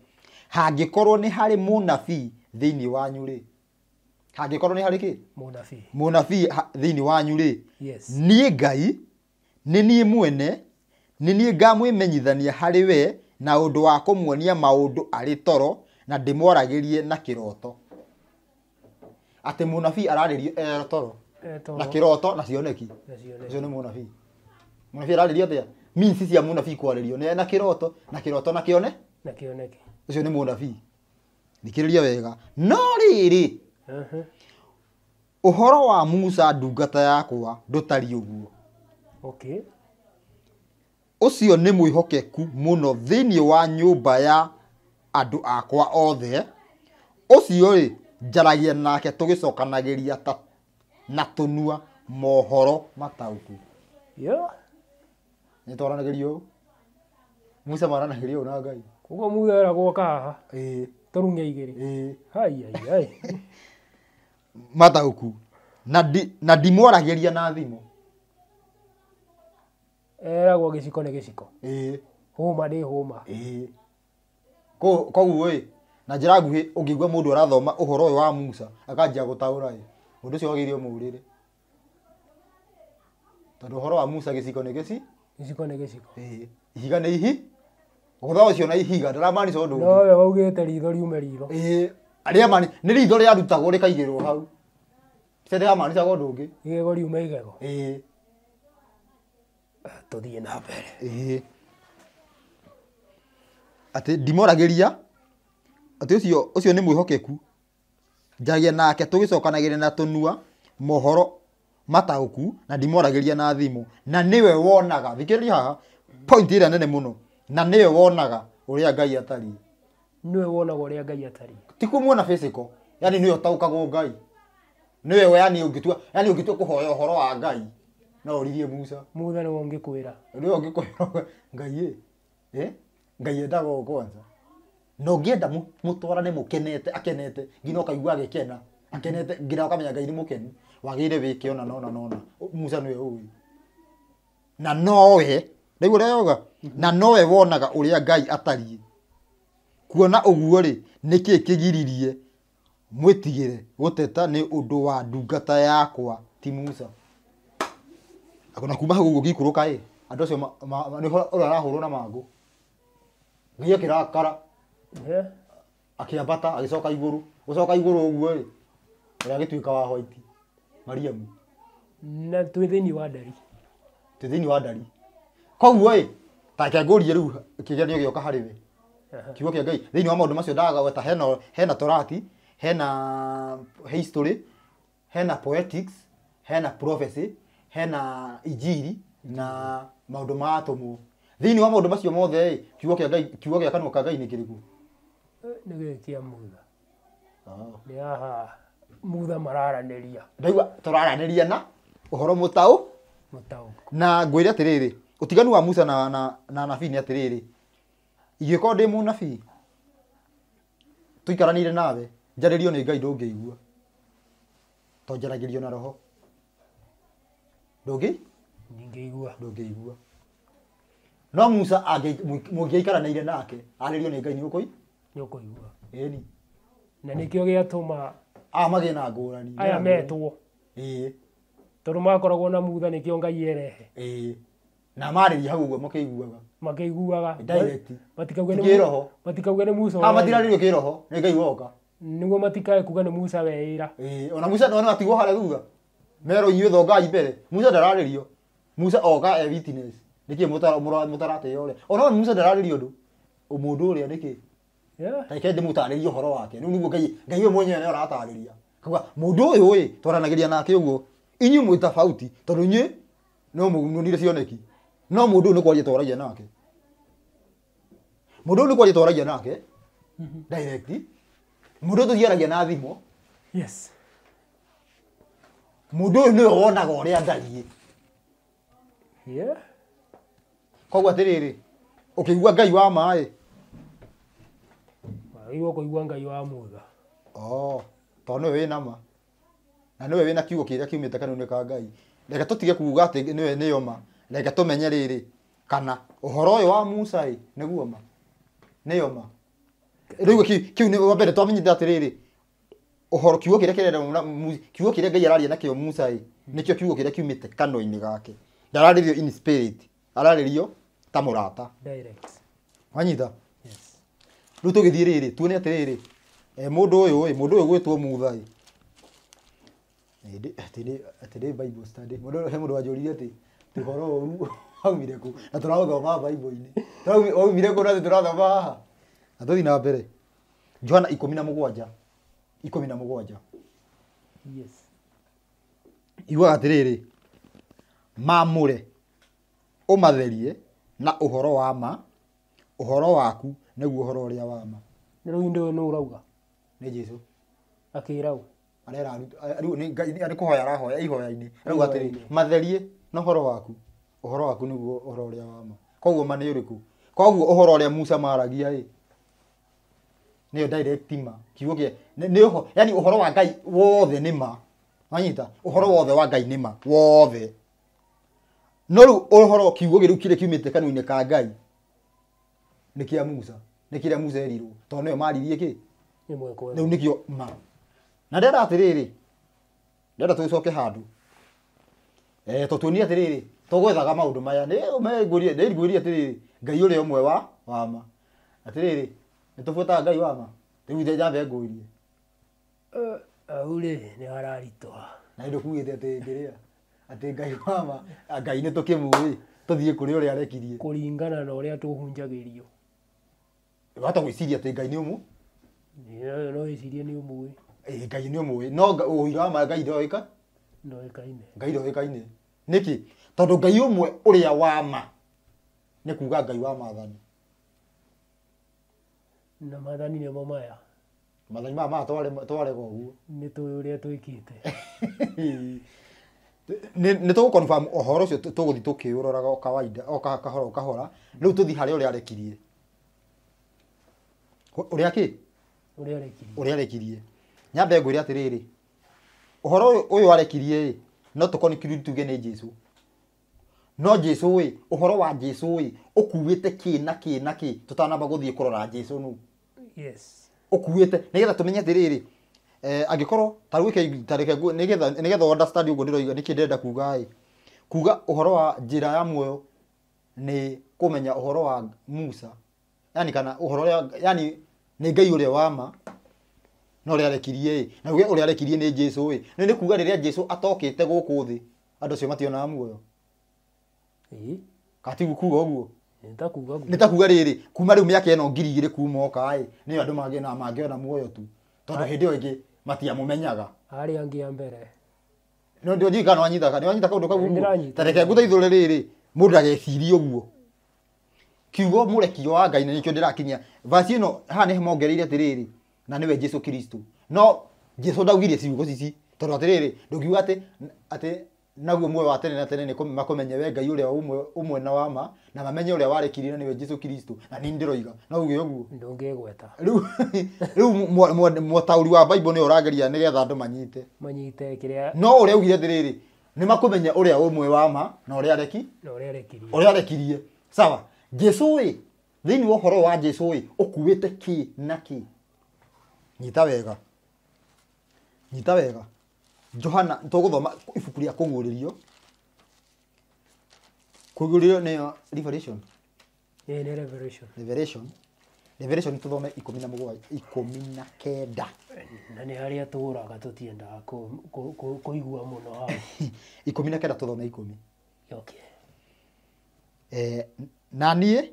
S2: hangĩkorwo nĩ harĩ mũnabii thĩiniĩ wanyu rĩ harä kä må nabii thä inä wanyu rä yes. ngai nä niä mwene niä ngamwä menyithania harä we na ndå wa kũmuonia maũndũ arĩ toro na ndĩmwaragĩrie na kĩroto atĩ mũnabii ararĩrio e toro
S1: e na kĩroto na cioneki må nabii ararä
S2: mũnabii ararĩrio atĩa minci cia mũnabii kwarĩrio nĩ na kĩroto na kĩroto na kĩone ũcio nĩ mũnabii thikĩrĩria wega no rä uhoro wa musa ndungata yakwa ndutari uguo okay ucio ni mwihokeku muno thiini wa nyumba ya andu akwa othe ucio njaragia nake tugicokanagiria ta na tunua mohoro matauku na ngai koguo musa eragwo mataũku na ndimwaragĩria na thimũ eragwo gĩciko nĩ gĩciko hũma nĩ hũma koguo ĩ na njĩra nguhĩ ũngĩigua mũndũ arathoma ũhoro ũyũ wa musa akanjia gũtaũra ĩ ũndũ ũcio wagĩrĩire mũrĩre tondũ ũhoro wa musa gĩciko nĩ gĩci
S1: gĩciko nĩ gĩciko
S2: ihiga nĩ ihi ũtha ũcio na ihiga ndaramaanisha ũndũ
S1: nowe waugĩte
S2: ritho riume ritho aria mani nä ritho rä arutagwo rä kaigä rwo hau cendägamanicagwo ndå ngä igego riuma igego ä ah, tå na mbere atä ndimoragä ria atä å cio nä mwä hokeku njagia nake tå gä cokanagä re na tå nua mohoro mataå ku na ndimoragä ria na thimå na nä we wonaga thikä rä ria haha point ä rä a nene må no na nä we wonaga å rä a ngai atari
S1: nä wonaga å ngai atariä
S2: tikuo muona physical yani niwe ũtaũkagwo ngai niwe we yani ũngĩtua yani ũngĩtua kũhoya ũhoro wa ngai no ũririe musa musa nĩwe ũngĩkwĩra nĩwe ũngĩkwĩra ngai ĩ ngai endaga ũũ kwanza no na ũngĩenda mũtwarane mũkenete akenete nginya ũkaigua agĩkena akenete nginya ũkamenya ngai nĩ mũkeni wagĩire wĩke ona nona nona musa nĩwe ũĩ na nowe rĩu ũrĩa yoga na nowe wonaga ũrĩa ngai atariĩ Kuona uguo ri niki kigiririe mwitigire guteta ni undu wa ndungata yakwa ti Musa. Na kuma hau ũguo ngĩikũrũka ĩ, andũ acio nĩho ũrĩa arahũrwo na mangũ. Gia kĩrakara. Akĩambata agĩcoka iguru Gũcoka iguru uguo ri ũrĩa agĩtuĩka wa white, Mariamu.
S1: Na twĩ thĩiniĩ wa ndari.
S2: Twĩ thĩiniĩ wa ndari. Koguo ĩ, ta reke ngũrie rĩu kĩgerio gĩoka hari we. Uh-huh. kiugo kĩa ngai thĩinĩ wa maũndũ macio ndagagweta hena hena torati hena history hena poetics hena prophecy hena ijiri na maundu ma atomu thini wa maundu macio mothe kiugo kĩa ngai kiugo gĩa kanua ka ngai nĩ kĩrĩkũ
S1: nĩ gĩtia mutha ah. nĩ aha mutha mararanĩria ndaigua
S2: tũraranĩria na ũhoro
S1: mũtaũ mũtaũ
S2: na ngwĩre atĩrĩrĩ ũtiganu wa musa na na, na nabii nĩ atĩrĩrĩ ingĩkorwo ndĩ mũnabii tũikaranĩire nawe njarĩrio nĩ ngai ndũngĩigua to njaragĩrio na roho ndũngĩ ndingĩigua ndũngĩigua no musa mũngĩaikaranĩire nake arĩrio nĩ ngai nĩ ũkũigua
S1: ĩni na nĩkĩo gĩatũma a ah, magĩe na
S2: ngũrani aya metwo
S1: ĩĩ tondũ makoragwo na mutha nĩkĩo ngai erehe ĩĩ na marĩria hau ũguo makĩiguaga makĩiguaga kĩroho matikauga nĩ musa ah, matirarĩrio
S2: kĩroho nĩ ngai woka
S1: nĩguo matikae kuga nĩ musa weĩra ona
S2: musa no må ndå å mundu ni kwaje toragia nake må ndå mundu ni kwaje toragia nake mm-hmm. direct mundu tå yaragia na thimo yå nä we wonaga å rä a yeah koguo atä rä rä å kä igua ngai wa maĩ wagĩrĩirwo
S1: kũigua ngai wa må tha mũtha
S2: oh tondũ nĩwe wĩna ma na nä we nĩwe wĩna kiugo kĩrĩa kiumĩte kanua-inĩ ka ngai reke tũtige kuuga atĩ nĩwe nä yoma reke tumenye riri kana uhoro uyu wa musa i niguo ma niyo ma riu kiu ni wambere twamenyithia atiriri uhoro kiugo kiria kirenda kiugo kiria ngai araria nakio musa i nikio kiugo kiria kiumite kano-ini gake ndararirio in spirit araririo ta murata wanyita riu tugithii riri tuone atiriri e, mundu uyu i mundu uyu gwitwo mutha i atiri atiri bible study mundu he mundu wanjuririe ati å ũguo waumire kũ na tũraũthoma baibũ-inĩ waumire kũ nathi tũrathoma haha na tũthiĩ na mbere johana ikũmi na mũgwanja ikũmi na mũgwanja yugaga atĩrĩrĩ mamũre ũmatherie na ũhoro wa ma ũhoro waku nĩguo ũhoro ũrĩa wa ma å rĩu ndũĩ nũ ũrauga nĩ jesu akĩra ũ arera arĩ kũhoya arahoya ihoya-inĩ arauga atĩrĩ matherie na ũhoro waku ũhoro waku nĩguo ũhoro ũrĩa wa ma koguo ma nĩ koguo ũhoro ũrĩa musa maragia ĩ nĩyo direct ma kiugo gĩa nĩ ũho yani ũhoro wa ngai wothe nĩ ma wanyita ũhoro wothe wa ngai nĩ ma wothe no rĩu ũhoro kiugo gĩrĩu kĩrĩa kiumĩte kanua-inĩ ka ngai nĩ kĩa musa nĩ kĩrĩa musa erirwo tondũ nĩyo maririe kĩ
S1: rĩu nĩkĩo
S2: ma na ndĩrenda atĩrĩrĩ ndĩrenda tũcoke handũ eh to tutuonia atiriri tugwethaga maundu maya ni guria ni guria atiriri ngai uri umwe wa wa wama atiriri ni tufuataga ngai wama riu ithe jambe ngurie
S1: aure ni hararitoha na ndu kugite ati ngiria ati ngai wama
S2: ngai ni tukimui tuthie kuri uri arekirie
S1: kuringana na uria tuhunjagirio
S2: wata gwiciria ati ngai ni umu no wicirie ni eh ngai ni umui no uira wa ngai ndoika ndoikaine ngai ndoikaine niki tondå ngai å å mwe umwe uria wama nä kuga ngai wa maathani
S1: na maathani nimo maya
S2: maathani maya maya tware goguo
S1: ni tuwi uria twikite
S2: nä tå gå å horo å cio tå gå thiä tå kä å roraga o kawaida o kahora o kahora rä u tå thiä harä a å rä a arekirie å rä a kä å rä a arekirie nyambe ngwä re atä rä rä å horo å yå arekirie no tukorwo nä kirudi tuge nä jesu no jesu ä å horo wa jesu ä å kuä te kä na kä na kä tå tanamba gå thiä kå rora jesu no å kuä te nä getha tå menye atä rä rä angä korwo nä getha å guo nä roiga kä ndenda kuga ä kuga å horo wa njä ra ya muoyo nä kå menya å horo wa musa yani kana å horo yani nä ngai å rä a wama no å rä arekirie ä na å rä a arekirie nä jesu ä nä nä kuga rä rä a jesu atokä te gå kå thä andå acio mationaga muoyo katiguo kuga å guo
S1: nä ta
S2: kuga rä rä kuma rä u mä aka ä no ngiri igä rä kuma oka ä nä yo andå na mangä ona muoyo tu tondå hä ndä ä yo ä ngä matiamå menyaga
S1: arä angä a mbere
S2: no ndio kana no anyitaga nä anyita kaå ndå kau ta reke ngå ithå re rä rä må ndå ndagecirie å guo kiugo må rekio wa ngai na nä kä ndä rakinyia ä no ha nä mongereire atä rä rä na niwe jesu kristo no jesu ndaugire ciugo cici tondå atärärä ndångiuga atä atä naguo muoyo wa tene na tene nä makomenye we ngai å rä a å mwena wa na mamenye å rä a warä kirie na nä we jesu kristo na ni ndä roiga no uge å guo ndångä gweta rä u mwotauri wa bible nä å rageria nä getha andå manyite
S1: manyite kä no å rä
S2: a ugire atä rä rä nä makåmenya å rä a å mwe wa ma na å rä a reki å rä a rekirie sawa jesu ä thä inä wa å horo wa jesu ä å kuä te kä na kä wega nyita wega johana tuguthoma ibuku ria kuguririo kuguririo ne revelation
S1: yeah, ne revelation
S2: revelation revelation tuthome ikumi na mugwa ikumi
S1: na kenda na nä harä a tå gå raga tå tiendaga kå igua må no hau
S2: ikumi na kenda tå thome ikumi na niä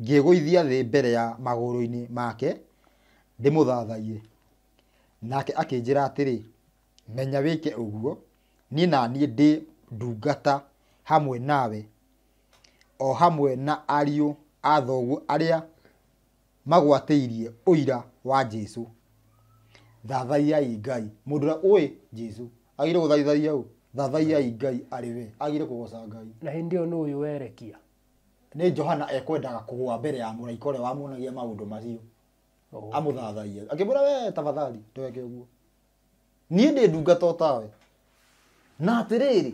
S2: ngä gå ithia thä mbere ya magå rå-inä make ndĩmũthathaie nake akĩnjĩra atĩrĩ menya wĩke uguo ni na niĩ ndĩ ndungata hamwe nawe o hamwe na ariũ a thoguo arĩa magwatĩirie ũira wa jesu thathaiyai Ngai mũndũ ũrĩa ũĩ Jesũ agĩrĩire gũthaithaia ũ thathaiyai Ngai arĩ we agĩrĩire kũgoca Ngai
S1: na hindi ĩyo nũũ ũyũ werekia
S2: ni Johana ekwendaga kũgũa mbere ya mũraika ũrĩa wamuonagia maundu macio amå akä amuthathagia ra we tafadhali tweke guo niä ndä ndungata å tawe na atä rä rä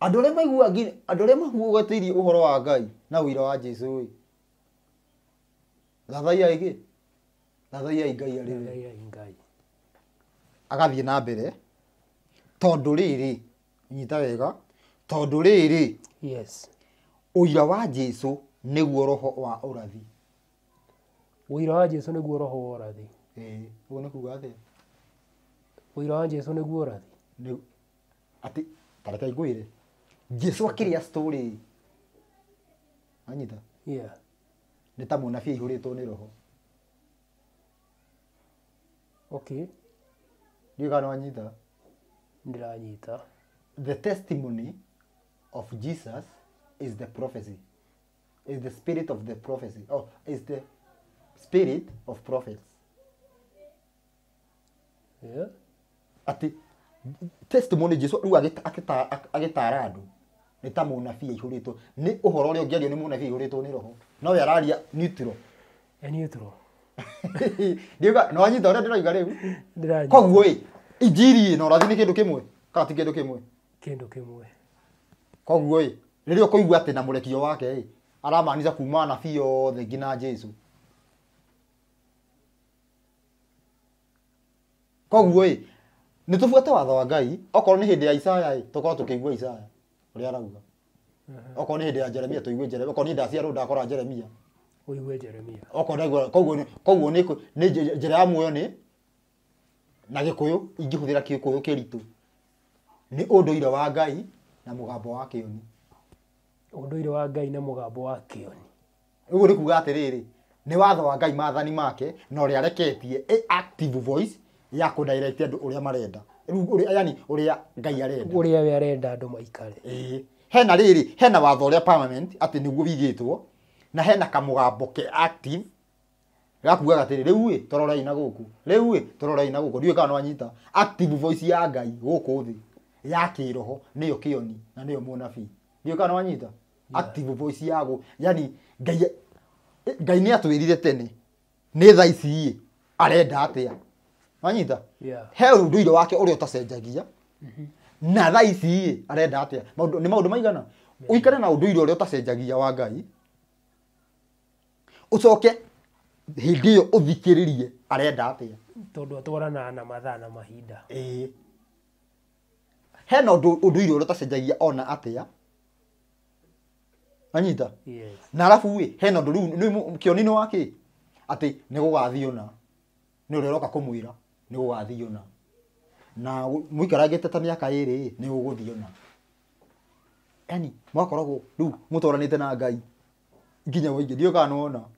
S2: andå arä a maiguangire andå arä a mahugatä irie å horo wa ngai na å ira wa jesu ä thathaiai gä thathaiai ngai arä agathiä na mbere tondå rä rä nyita wega tondå rä rä å ira wa jesu nä guo roho wa å rathi
S1: wĩira wa jesu Jesũ nĩguo roho wa ũrathi guo nä nĩ kuga atĩa wĩira wa Jesũ nĩguo ũrathi
S2: atĩ tareke ngwĩre Jesũ akĩrĩa rä anyita yeah nĩ ta mũnabii aihũrĩtwo nĩ roho okay ndiũĩ kana wanyita ndĩranyita the testimony of Jesus is the prophecy is the spirit of the prophecy oh, is the spirit of prophets. Yeah. Ati testimony Jesu rĩu agĩtaara andũ nĩ ta mũnabii aihũrĩtwo nĩ ũhoro ũrĩa ũngĩario nĩ mũnabii aihũrĩtwo nĩ roho no we araria neutral neutral ndiuga no anyita ũrĩa ndĩroiga rĩu koguo ĩ injiri ĩ na ũrathi nĩ kĩndũ kĩmwe kana ti kĩndũ kĩmwe
S1: kĩndũ kĩmwe
S2: koguo ĩ rĩrĩa ũkũigua atĩ na mũrekio wake ĩ aramaanica kuma anabii othe ngina Jesu koguo ĩ nä tå buate watho wa ngai okorwo nä hä ndä ya isaya tå korwo tå kä igua isaya å rä a arauga okorwo nä hä ndä ya jeremia tå igue jeremia okorwo nä ndaciarwo ndakora jeremia
S1: uigue jeremia
S2: koguo nä njä ya muoyo nä na gä kå yå ingä hå thä ra kä kå yå kä ritå nä å ndå ire wa ngai na må gambo wa kä oni
S1: å ndå ire wa ngai na må gambo wa kä oni
S2: å guo nä kuga atä rä rä nä watho wa ngai mathani make na å rä a areketie ya kå direct andå å rä a marenda yani å rä a ngai arenda å rä a
S1: we arenda andå
S2: maikare ä hena rä rä hena watho å rä a atä nä guo wigä two na hena kamå ke active gakugaga atä rä rä u ä tårorei na gå kå rä u ä tårorei na gå kå ndiå kana wanyita active voice ya ngai gå kå thä ya kä roho nä yo kä oni na nä yo månabi ndiå kana wanyita active voice ya gå yani ngai ngai nä atwä rire tene nä tha arenda atä a wanyita he unduire wake uria utacenjagia mm-hmm. na thaa ici arenda atia ni maundu maigana uikare na unduire uria utacenjagia wa ngai ucoke hindi iyo uthikiririe arenda atia
S1: tondu atwaranaga na mathaa na mahinda ĩĩ
S2: hena unduire uria utacenjagia ona atia anyita na arabu ĩ hena undu riu kionini wake ati nigugathio na ni uria uroka kumwira nä å gathiä ona na må te ta mä aka ä rä nä å gå thiä ona yani mwakoragwo rä u må te na ngai nginya gwa ingä rio kana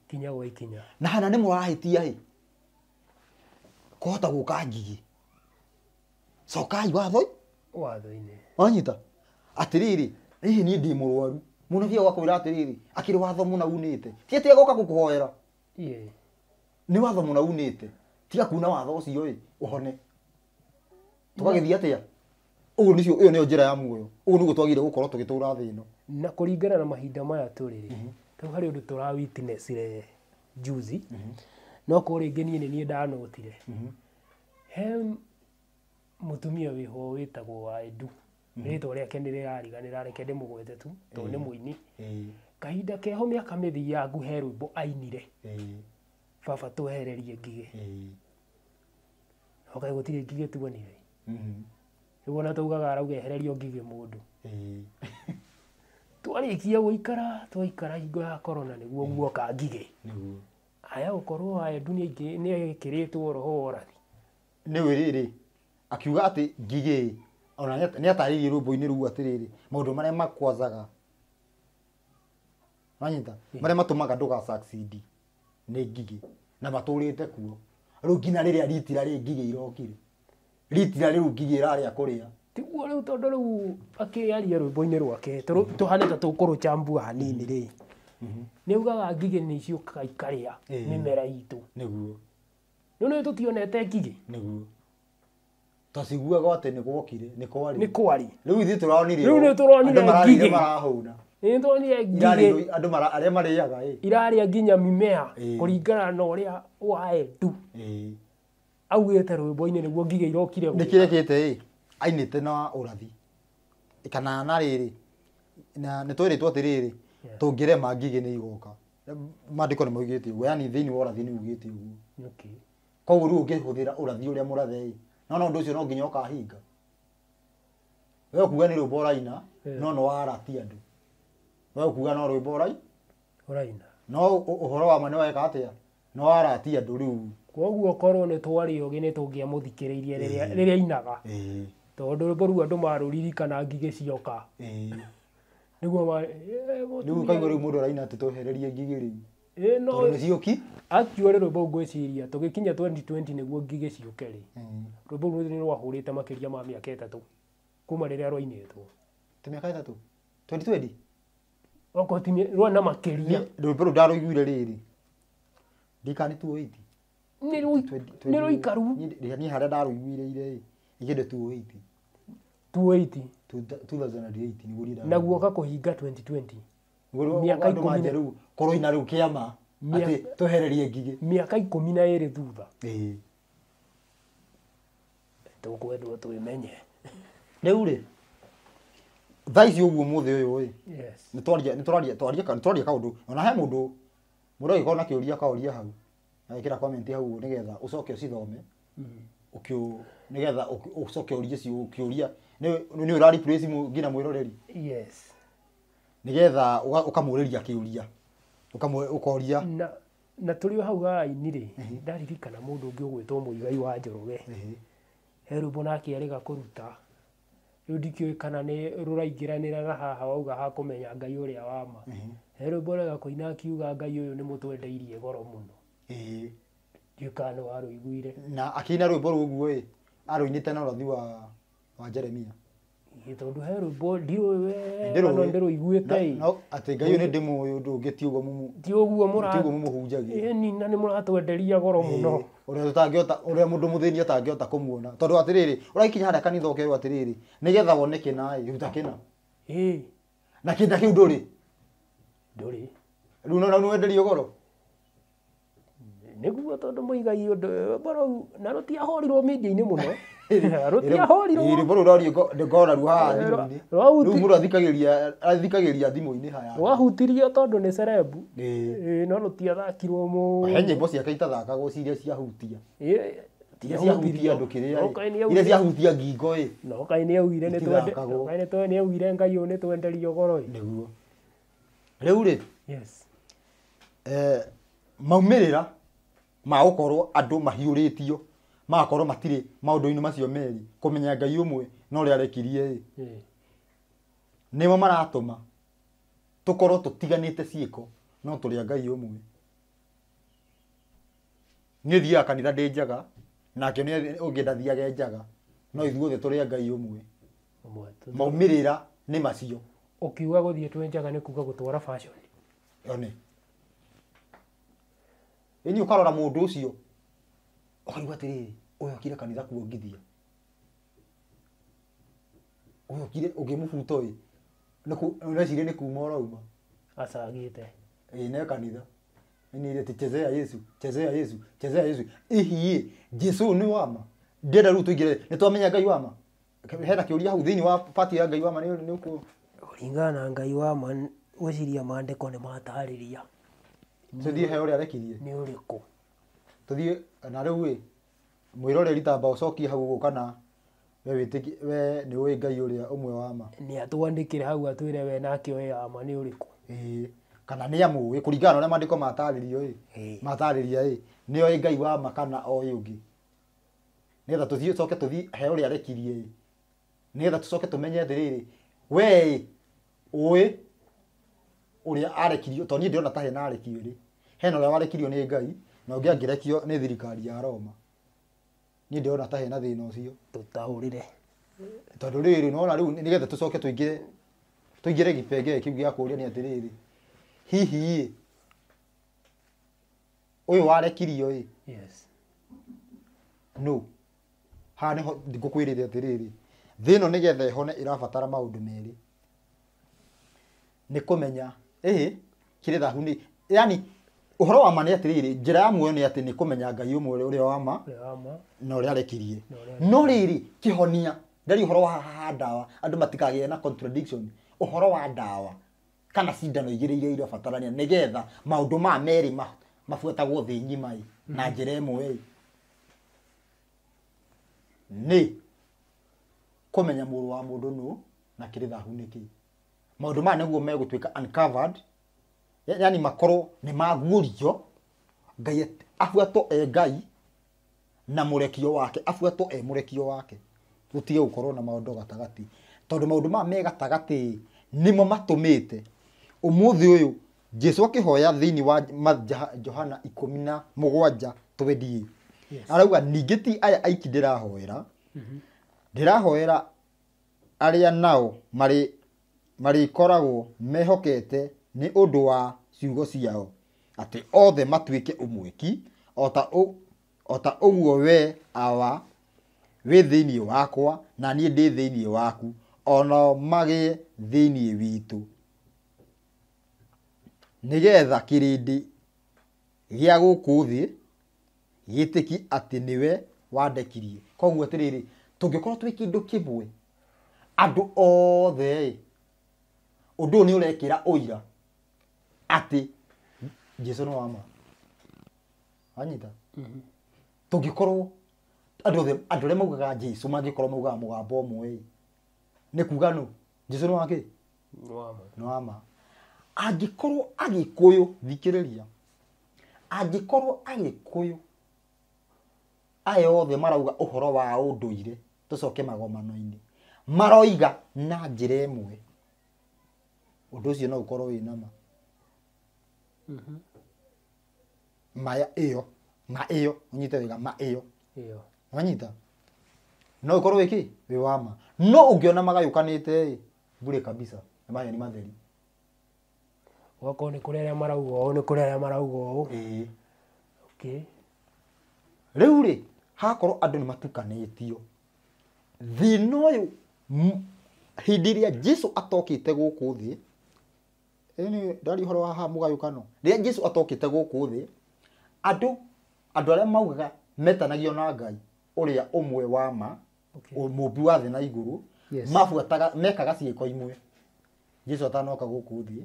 S1: nginya gwa ikinya
S2: na hana nä må rahä tia ä kåhota gå ka ngigä cokai wathoi watho wanyita atä rä rä hihi niä ndä må rwaru må nabia gakwä ra atä rä rä akä rä watho må naunä te tiatä goka gå kå hoera nä watho må naunä te tiga kuna watho ũcio ĩ ũhone tũgagĩthiĩ atĩa ũguo nĩcio ĩyo nĩyo njĩra ya muoyo ũguo nĩguo twagĩrĩire gũkorwo tũgĩtũra thĩ ĩno
S1: na kũringana na mahinda maya tũrĩ rĩ rĩu mhm. harĩ ũndũ tũra witness re juzi mhm. no kũ rĩngĩ niĩ nĩ niĩ ndanotire mhm. he mũtumia wĩho wĩtagwo wa Edu rĩtwa rĩake nĩ rĩrariganĩra reke ndĩmũgwete tu tondũ nĩ mũini kahinda keho mĩaka mĩthiangu he rwĩmbo ainire baba twehererie ngige okai gutire ngige tuonire mm-hmm. rä u ona taugaga arauga ehererio ngige mũndũ gå gũikara twaikara hingo ya korona nĩguo guoka ngigĩ aya gũkorwo aendu nĩ ekĩrĩtwo roho worathi
S2: nĩ wĩrĩrĩ akiuga atĩ ngigĩ ona nĩ atarĩirie rũmbo-inĩ rũu atĩrĩrĩ maũndũ a makwazaga manyita marĩa matũmaga ndũga succeed nä ngigä na matå rä te kuo rä u nginya rä rä a ritira rä ngigä irokire ritira rä u ngigä rarä a kå rä a
S1: tiguo rä u tondå rä u akä aria rwä mbo-inä rwake tå hane ta tå kå rå cambua hanini rä mhm. nä ugaga ngigä nä ciåkaga ikarä a mä mera itå nä guo rä nä tå tionete ngigä
S2: nä guo twaciguaga atä nä gwokire nä kwarä nä kwarä rä u ithuä tå ronire rä u nä tå ronire ngigä marahå na
S1: nä tuonire
S2: a marä
S1: irarä a nginya mimea kå ringana na å rä a waendu augä te rwä mbo-inä nä guo ngigä irokire nä kä rekä te ainä te na å
S2: rathi kana na rä rä nä twä rä two atä rä rä tå ngä rema ngigä nä igoka mandä ko nä maugä te å yani thä inä wa å rathi nä ugä te å guo koguo rä u å ngä hå thä ra å rathi å rä a må rathe no no å ndå å cio no nginya å kahinga we kuga nä rå mbo raina no nä waratia andå we kuga no rwimbo rai uraina no uhoro wa mane weka atia no aratia andu riu
S1: koguo korwo ni twari ogi ni tungia tungiamuthikiriirie riria riria ainaga tondu rwimbo ruu andu kana ngige cioka niguo niguo kaigua riu mundu araina ati twehererie ngigĩ riu nociuki actually rwimbo ngwĩciria tũgĩkinya 2020 nĩguo ngigĩ ciũke rĩ rwimbo rũu nĩ rwahũrĩte makĩria ma mĩaka ĩtatũ kuma rĩrĩa rwainĩtwo tĩ mĩaka ĩtatũ 2020 okotimie rwa na rwimbo rä rä ndikani tu
S2: nä rwikaru nä harä a ndarå ire igende tu iti tu
S1: iti 2008 niguo rira na kuhinga 2020 miaka ikumi na riu
S2: koroina riu kiama ati tuhererie
S1: ngigi miaka ikumi na iri thutha ii tukwendwo twimenye
S2: riu ri thaa å guo må thä å yå ä nä twaria kaå ona he må ndå må ndå agä na kä å ria kaoria hau agä kä ra hau nä getha å coke å cithome mm-hmm. nä getha å coke å rie cio kä å ria nä å ra nginya mwä roreri nä getha å kamå rä ria kä å
S1: ria å koria na tå rä o hau gaaini rä ndaririkana må ndå å ngä å gwä two må igai wa njoroge he rwä mbo nake arä ga kå ruta rä ndikä kana nä rå raingä ranä ra na haha wauga menya ngai å rä a wama he rwä mbo ina akiuga ngai å yå nä må twendeirie goro må no ndiå kana nä warå iguire na akä ina rwä
S2: mbo rå guo ä arå inä te na å rathi wa jeremia
S1: tondu he rwimbo ndä rå iguä te ngai nä ndä må ndå å ngä ti å guo ti å guo må hunjagia na nä må ratwenderia goro må no å
S2: rä a må ndå må thä ni atangä hota kå muona tondå atä rä rä å rakinya harä a kanitha å kerwo atä rä rä nä getha wone kä naä ruta kä na na kä nda kä u ndå rä
S1: ndå rä rä u nä wenderia goro nä guo tondå må igai å ndå na rå tiahorirwo mä inä må no rä ria thimå-inä haya rwahutirio tondå nä cerebu no rå tiathakirwo må mbo ciake itathakagwo ciria ciahutia iria ciahutia andå kä ngingo nokai nä augire nä augire ngai å nä twenderio goro ä näguo
S2: rä u rä eh, maumä rä ra ma gå korwo andå mahiå rä tio magakorwo matirĩ maũndũ-inĩ macio merĩ kũmenya ngai å ũmwe na ũrĩa arekirie ĩ nĩmo maratũma tũkorwo tũtiganĩte ciĩko no tå tũrĩa ngai å ũmwe niĩ thiaga kanitha ndä njaga nake nĩ ũngĩ ndathiage njaga no ithuothe tũrĩa ngai ũmwe maumĩrĩra nĩ macio
S1: ũkiuga gũthiĩ twĩ njaga nĩ kuga gũtwara fashion
S2: one ĩni ũkarora mũndũ ũcio ũkarigwo atĩrĩrĩ ũyũ kire kanitha kuongithia ũyũ okire ũngĩmũbuta ũyũ ũreciria nĩ kuma ũrauma
S1: acagĩte
S2: ĩĩ ne kanitha nĩire ti chezea yesu chezea yesu chezea yesu ihiĩ jesu nĩ wama ndĩenda rĩu tũingĩre nĩ twamenya ngai wama hena kĩũria hau thĩinĩ
S1: wa pati ya ngai wama nĩ ũkũ kũringana na ngai wama gwĩciria maandĩko nĩ matarĩria
S2: ciũthiĩ he ũrĩa arekirie nĩ
S1: ũrĩkũ tuthie na rä u
S2: mwiroreri tamba ucokie hau gå kana we nä å ngai å rä a å mwe wa ma
S1: nä atwandä kä re hau atwä re we nake å ya nä å rä kå kana
S2: nä amå ä kå ringana na å rä a mandä ko matarä rio matarä ria nä oä ngai wa ma kana oä å ngä nä getha tå thiä coke tå thiä he å rä a rekirie ä nä getha tå coke tå menye atä rä rä we åä å rä a arekirio to niä ndä ona ta hena arekirio rä hena å rä a warekirio nä ngai na ũngĩangĩrekio nä thirikari ya Roma niĩ ndĩrona ta hena thĩna ũcio tũtaũrire tondũ rĩrĩ nona rĩu nĩgetha u gä tũingĩre gĩpengere kĩu atä rä rä hihiä å yå warekirio rä yes no haha nĩho ngũkwĩrĩte ä rabatara maå ndå merä nä kå menya nĩ kũmenya ĩhĩ kĩrĩ thahu nĩ yani uhoro wa ma nä atä rärä njä ra ya muoyo nä atä nä kå menya ngai å mwe å rä a wama na å rä a arekirie no rä rä kä honia ndari å horo wa haha ndawa andå matikagä na å horo wa ndawa kana cindano igä rä iria irabatarania nä getha maå ndå ma merä mabuatagwo thä ngima na mm-hmm. njä ra ä mwe nä kå menya må rå wa må ndå nå na kä rä thahu nä kä maå ndå maya näguo megå tuä ka yani makorwo nä maguorio ngai abuatwo e ngai na murekio wake abuatwo e murekio wake gå korwo na maundu gatagati tondu maundu maya me gatagati nimo matumite umuthi uyu jesu akihoya thiini wa johana mi na mugwanja twendie yes. arauga ningä ti aya aiki rahoera ndä mm -hmm. a nao koragwo mehokete nĩ ũndũ wa ciugo ciao atĩ othe matuĩke ũmwe ki o ta ũguo wee awa wĩ thĩinĩ wakwa na niĩ ndĩ thĩinĩ waku onao magĩe thĩinĩ witũ nĩgetha kĩrĩndĩ gĩa gũkũ thĩ gĩtĩkie atĩ nĩwe wandekirie koguo atĩrĩrĩ tũngĩkorwo twĩ kĩndũ kĩmwe andũ othe ũndũ ũyũ nĩ ũrekĩra ũira atä jesu nä wama anyita mm-hmm. tå ngä korwo andå andå arä a maugaga jesu mangä korwo maugaga må gambo å mwe nä kuga no jesu nä wakä nä wama angä korwo agä kå yå thikä rä ria angä korwo agä kå yå aya othe marauga å horo wa å ndå ire tå coke magomano-inä maroiga na njä ra ä mwe å ndå å cio no å korwo wä nama Mm-hmm. maya iyo ma iyo unyite wega ma iyo iyo wanyita no ukorwo iki wi wama no ungiona
S1: magayukanite i bure kabisa maya ni matheri wako ni kuri aria marauga ũũ ni kuri aria marauga ũũ okay rĩu
S2: rĩ hakorwo andũ nĩ matukanĩtio thĩna ũyũ hĩndĩ ĩrĩa jesu atokite gũkũ thĩ ndaria å horo waha må gayå kano rä rä a jesu atokä te gå kå thä andå arä a maugaga metanagio na ngai å rä a å mwe wa ma må mbi wa thä na igå rå mekaga ciä ko imwe jeu atanoka gå kå thä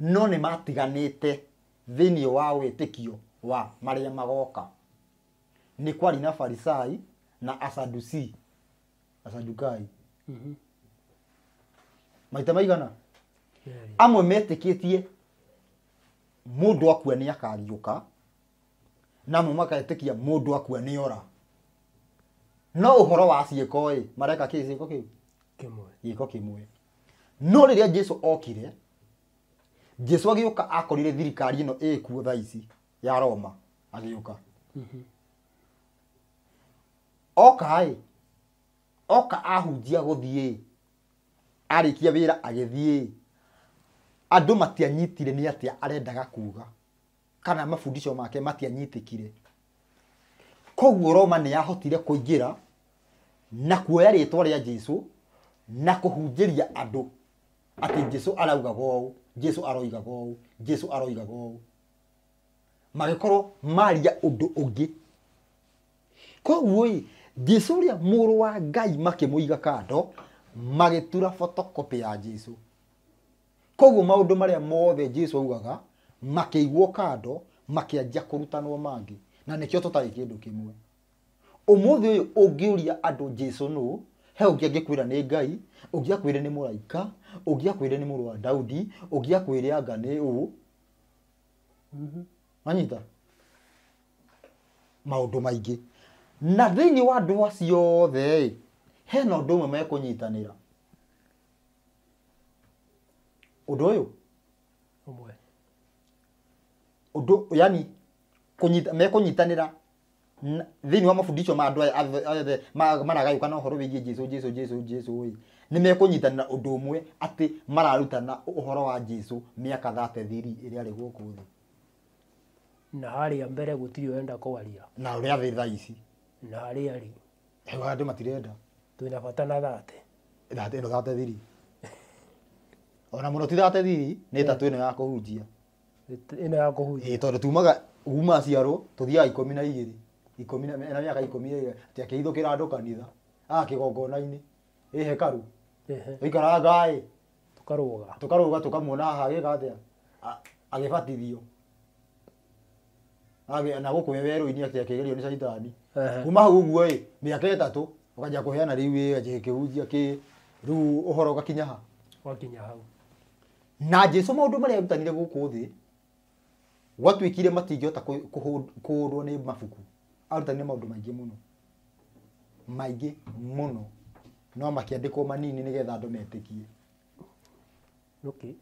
S2: no nä matiganä te thä inä wa wä tä kio wa marä a magoka nä kwari na abaricai na aaduii aadukai maite mm-hmm. maigana amwe metĩkĩtie mũndũ akua nĩ akariũka na amwe magetĩkia mũndũ akua ni ora no uhoro wa ciĩko ĩ mareka kĩ ciĩko kĩu gĩko kĩmwe no rĩrĩa jesu okire jesu agĩũka akorire thirikari ĩno ĩkuo thaa ici ya roma agĩũka mm-hmm. oka ĩ oka ahunjia gũthiĩ arĩkia wĩra agĩthiĩ andå matianyitire nä atä arendaga kuga kana mabundisho make matianyitikire koguo roma nä yahotire kå ingä ra na kuoya rä twa rä a jesu na kå hunjä ria andå atä jesu araugaga å jesu aroigaga å jesu aroigaga å magä korwo maria å ndå å ngä koguoä jesu å rä a må rå wa ngai makä må iga kando magä tura ya jesu koguo maundu maria mothe jesu augaga makiigwo kando makianjia kurutanwo mangi na nikio tutari kindu kimwe umuthi uyu ungiuria andu jesu nuu he ũngĩ angĩkwĩra nĩ ngai ũngĩ akwĩre nĩ mũraika ũngĩ akwĩre nĩ mũrũ wa daudi ũngĩ akwĩre anga nĩ ũũ mm-hmm. manyita maũndũ maingĩ na thĩinĩ wa andũ acio othe hena ũndũ ũmwe mekũnyitanĩra undu uyu umwe undu yani kunyita mekunyitanira thini wa mafundisho ma andu othe maragayuka na uhoro wigie jesu jesu jesu jesu i ni mekunyitanira undu umwe ati mararutana uhoro wa jesu miaka thate thiri iria ari guku thi
S1: na haria mbere gutiri urenda kwaria na uria thi thaa ici na haria ri andå matirenda twä na bata na thate thate ä no thate thiri
S2: ona muno ti thate nä tatå ä no ya kå hunjia ä no ya kå hunjia tondå tumaga uma ciarwo tå thiaga ikå mi na igä rä ikå mä aka ikå mi atä akä ithå kä ra andå kanitha akä ah, gongona-inä ä hekaru tå ikaragaä tå karå ga tå kamuona hagä ka atä agä batithio na gå kå we werå-inä akä akä gerio nä caitani kuma hau å guo ä mä aka ä tatå å kanjia kå heana rä u ä kä hunjia kä rä u å horo gakinya ha gakinya hau na jesu maundu maria arutanire guku thi gwatwikire matingihota kuhurwo ni mabuku arutanire maundu maingi muno maingi muno no makiandikwo manini nigetha andu metikie okay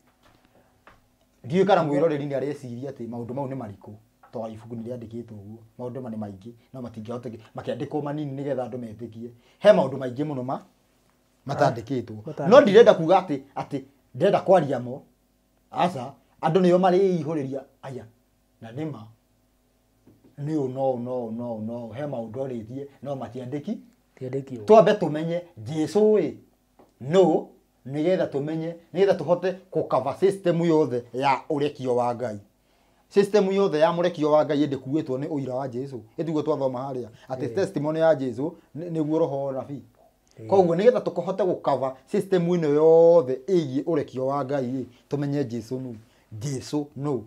S2: ndiå kana mwä roreri nä areciria ati maå mau ni mariku to ibuku ni riandikitwo andä kä guo maå ma ni maingä no matingähota makä andä manini nä getha andå metä he maå ndå muno ma matandikitwo no ndirenda kuga ati atä ndĩrenda kwaria mo aca andå nä o marä ihå rä ria aya na nä ma nä å no no no no he maå ndå orä thie no matiandä ki twambe tå menye jesu ä no nä getha tå menye nä getha tå hote kå yothe ya å rekio wa ngai system yothe ya murekio wa ngai ndä kuä two nä å ira wa jesu ä ituguo twathoma harä a atä ya jesu niguo roho wa nabii koguo nä getha tå kohote gå ino yothe ä giä å rekio wa ngai tå menye jesu no jesu no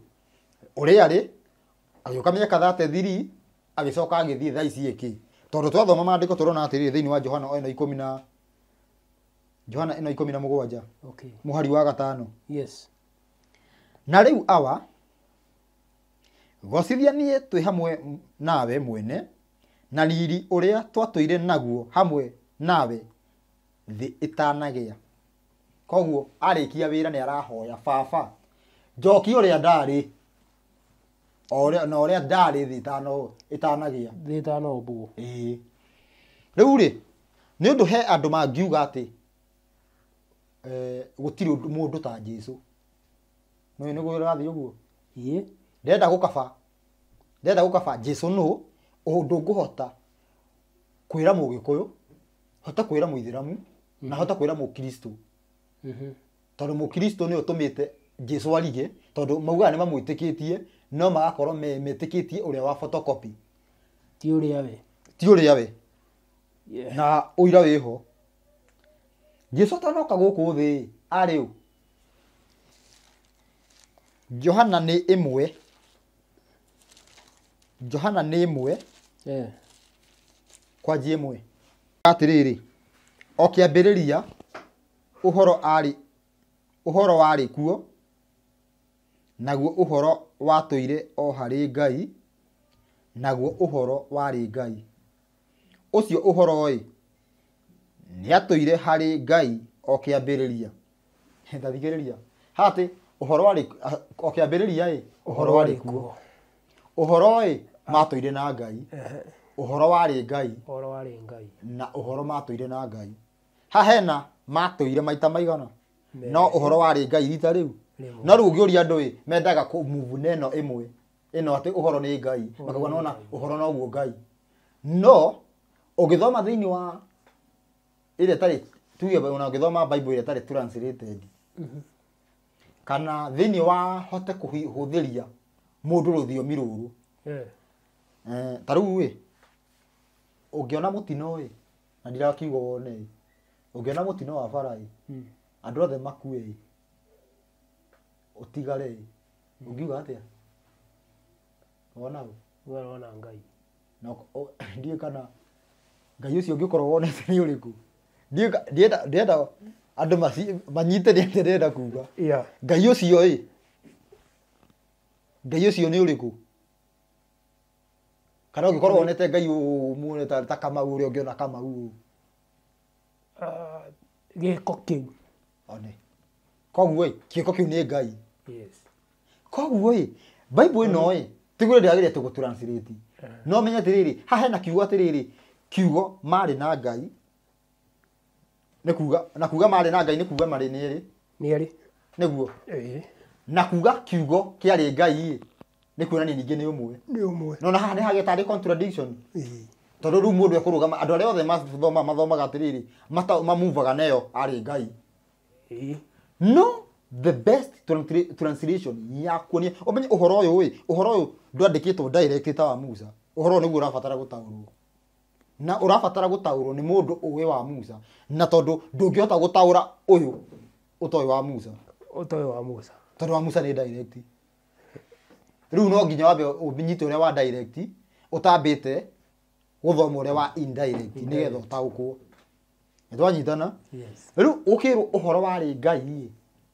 S2: å rä arä agä å ka mä aka thate thiri agä coka agä thiä thaa ici ä kä tondå twathoma mandä ko tå rona atä rä thä inä wa johana ä no ikå na johana ä no ikå na må gwanja må hari wa gatano yes. na rä u awa gocithanie twä hamwe nawe mwene na riri å rä a twatå ire naguo hamwe nawe thä a koguo arä kia wä ra nä arahoya baba njoki å rä a ndarä na å rä a ndarä thĩ ĩtanagĩa thĩ ĩtanombwo ĩĩ rä u rä nä å ndå he andå mangiuga atä e, gũtirĩ må ndå ta jesu nä nä gwärathiä å guo ndenda gå kaba ndenda gå kaba jesu nå å ndå ngå hota kwä ra må gä kå yå hota kwira muithiramu na hota mhm. kwira mukristo mhm. tondu mukristo ni utumite jesu arige tondu maugaga ni mamwitikitie no magakorwo metikitie kä wa photocopy ti a we ti a we å na uira ho jesu atanoka kå thi arä å johana ni imwe johana ni imwe yeah. ä mwe atiriri o kĩambĩrĩria ũhoro arĩ ũhoro warĩ kuo naguo ũhoro watũire o harĩ Ngai naguo ũhoro warĩ Ngai. Ũcio ũhoro-ĩ harĩ Ngai o uhoro warä ngai uhoro warä ngai na uhoro matå na ngai hahena matå maita maigana no uhoro warä ngai rita rä u no rä u å ngä ria andå mendaga kå na ä mwe ä no atä å horo nä ngai makaigua nona å horo noguo ngai no å gä thoma thä wa ä rä tarä tuge ona å thoma bible ä rä tarä kana thä inä wa hote kå hå thä ria må ndå rå thiomi rå rå eh, tarä u ũngĩona mũtino ĩ na ndirakiuga wone ĩ ũngĩona mũtino wa bara ĩ hmm. andũ othe makue ĩ ũtigare ĩ hmm. ũngiuga atĩa wona ũ
S1: wona ngai
S2: na ndiũĩ kana ngai ũcio ũngĩkorwo wonete nĩ ũrĩkũ ndĩrenda andũ manyite ndĩrenda kuga ngai ũcio ĩ ngai ũcio nĩ ũrĩkũ kana korwo wonete ngai muone ta kamau ngä ona kamau ah, gĩko u one koguo ko kä u nä ngai koguo ĩ bible ĩno ĩ mm. tiguo ndĩrageria tũgũ translate eh. no menye rä ha hena kiugo rä kiugo marä na ngai na kuga marä na ngai nä kuga marĩ nĩrĩ nĩerĩ nĩguo na kuga kiugo kĩarĩ ngai nä kuonania ningä nä å mwe nä å mwe nona haha nä hagä tarä contradiction tondå rä u må ndå ekå rå gama andå arä othe mathoma mathomaga atä rä rä mamuvaga neyo arä ngai no the best translation ya kuonia å menye å horo å yå ä å horo å yå ndwandä kä two direct ta wa musa å horo nä guo å rabatara gå taå na å rabatara gå taå rwo nä må ndå å wa musa na tondå ndå ngä hota gå taå ra å yå å toä wa musa
S1: å toä wa musa
S2: tondå wa musa nä direct riu no nginya wambe ubinyite uria wa direct utambite guthoma uria wa indirect nigetha utaukwo nitwanyitana riu ukirwo uhoro wari ngai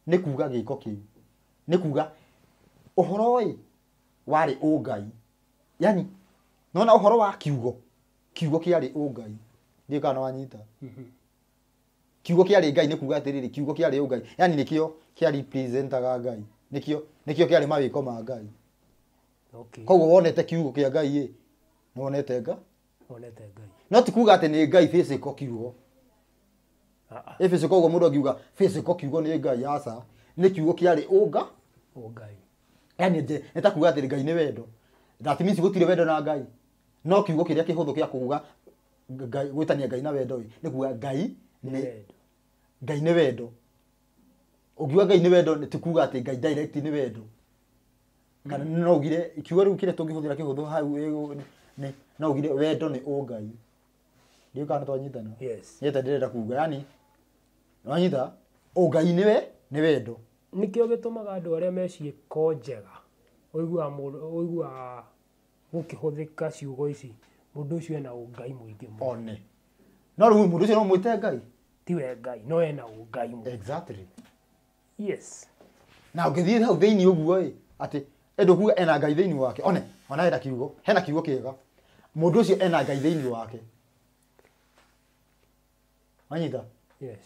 S2: ni kuga giko kiu ni kuga uhoro i wari ungai yani nona uhoro wa kiugo kiugo kiari ungai ndikana wanyita mm-hmm. kiugo kiari ngai ni kuga atiriri kiugo kiari ungai yani nikio kiari presentaga ngai nikio nikio kiari mawiko ma ngai koguo wonete kiugo kĩa ngai ĩ nĩwonete nga no ti kuga atĩ nĩ ngai physical kiugo ĩ physical ũguo mũndũ angiuga physical kiugo nĩ ngai aca nĩ kiugo kĩarĩ ũnga yani ta kuga atĩ ngai nĩ wendo that means gũtirĩ wendo na ngai no kiugo kĩrĩa kĩhũthũ gĩa kuga ngai gwĩtania ngai na wendo ĩ kuga ngai ngai nĩ wendo ũngiuga ngai nĩ wendo ti kuga ngai direct wendo kana no ugire kiugo riu kiria tungihuthira kihuthu hau ni no ugire wendo ni ungai ndio kana to twanyitana yes nyita ndirenda kuga yani
S1: no nyita ungai ni we ni wendo nikio gitumaga andu aria mecirie ko njega uigua mundu uigua gukihuthika ciugo ici mundu ucio ena ungai muingi mu one no ru mundu ucio no mwite ngai tiwe ngai no ena ungai mu exactly yes
S2: na ũngĩthiĩ hau thini uguo ati endo kuga ena ngai thĩinĩ wake one ona ena kiugo hena kiugo kĩega mũndũ ũcio ena ngai thĩinĩ wake wanyita yes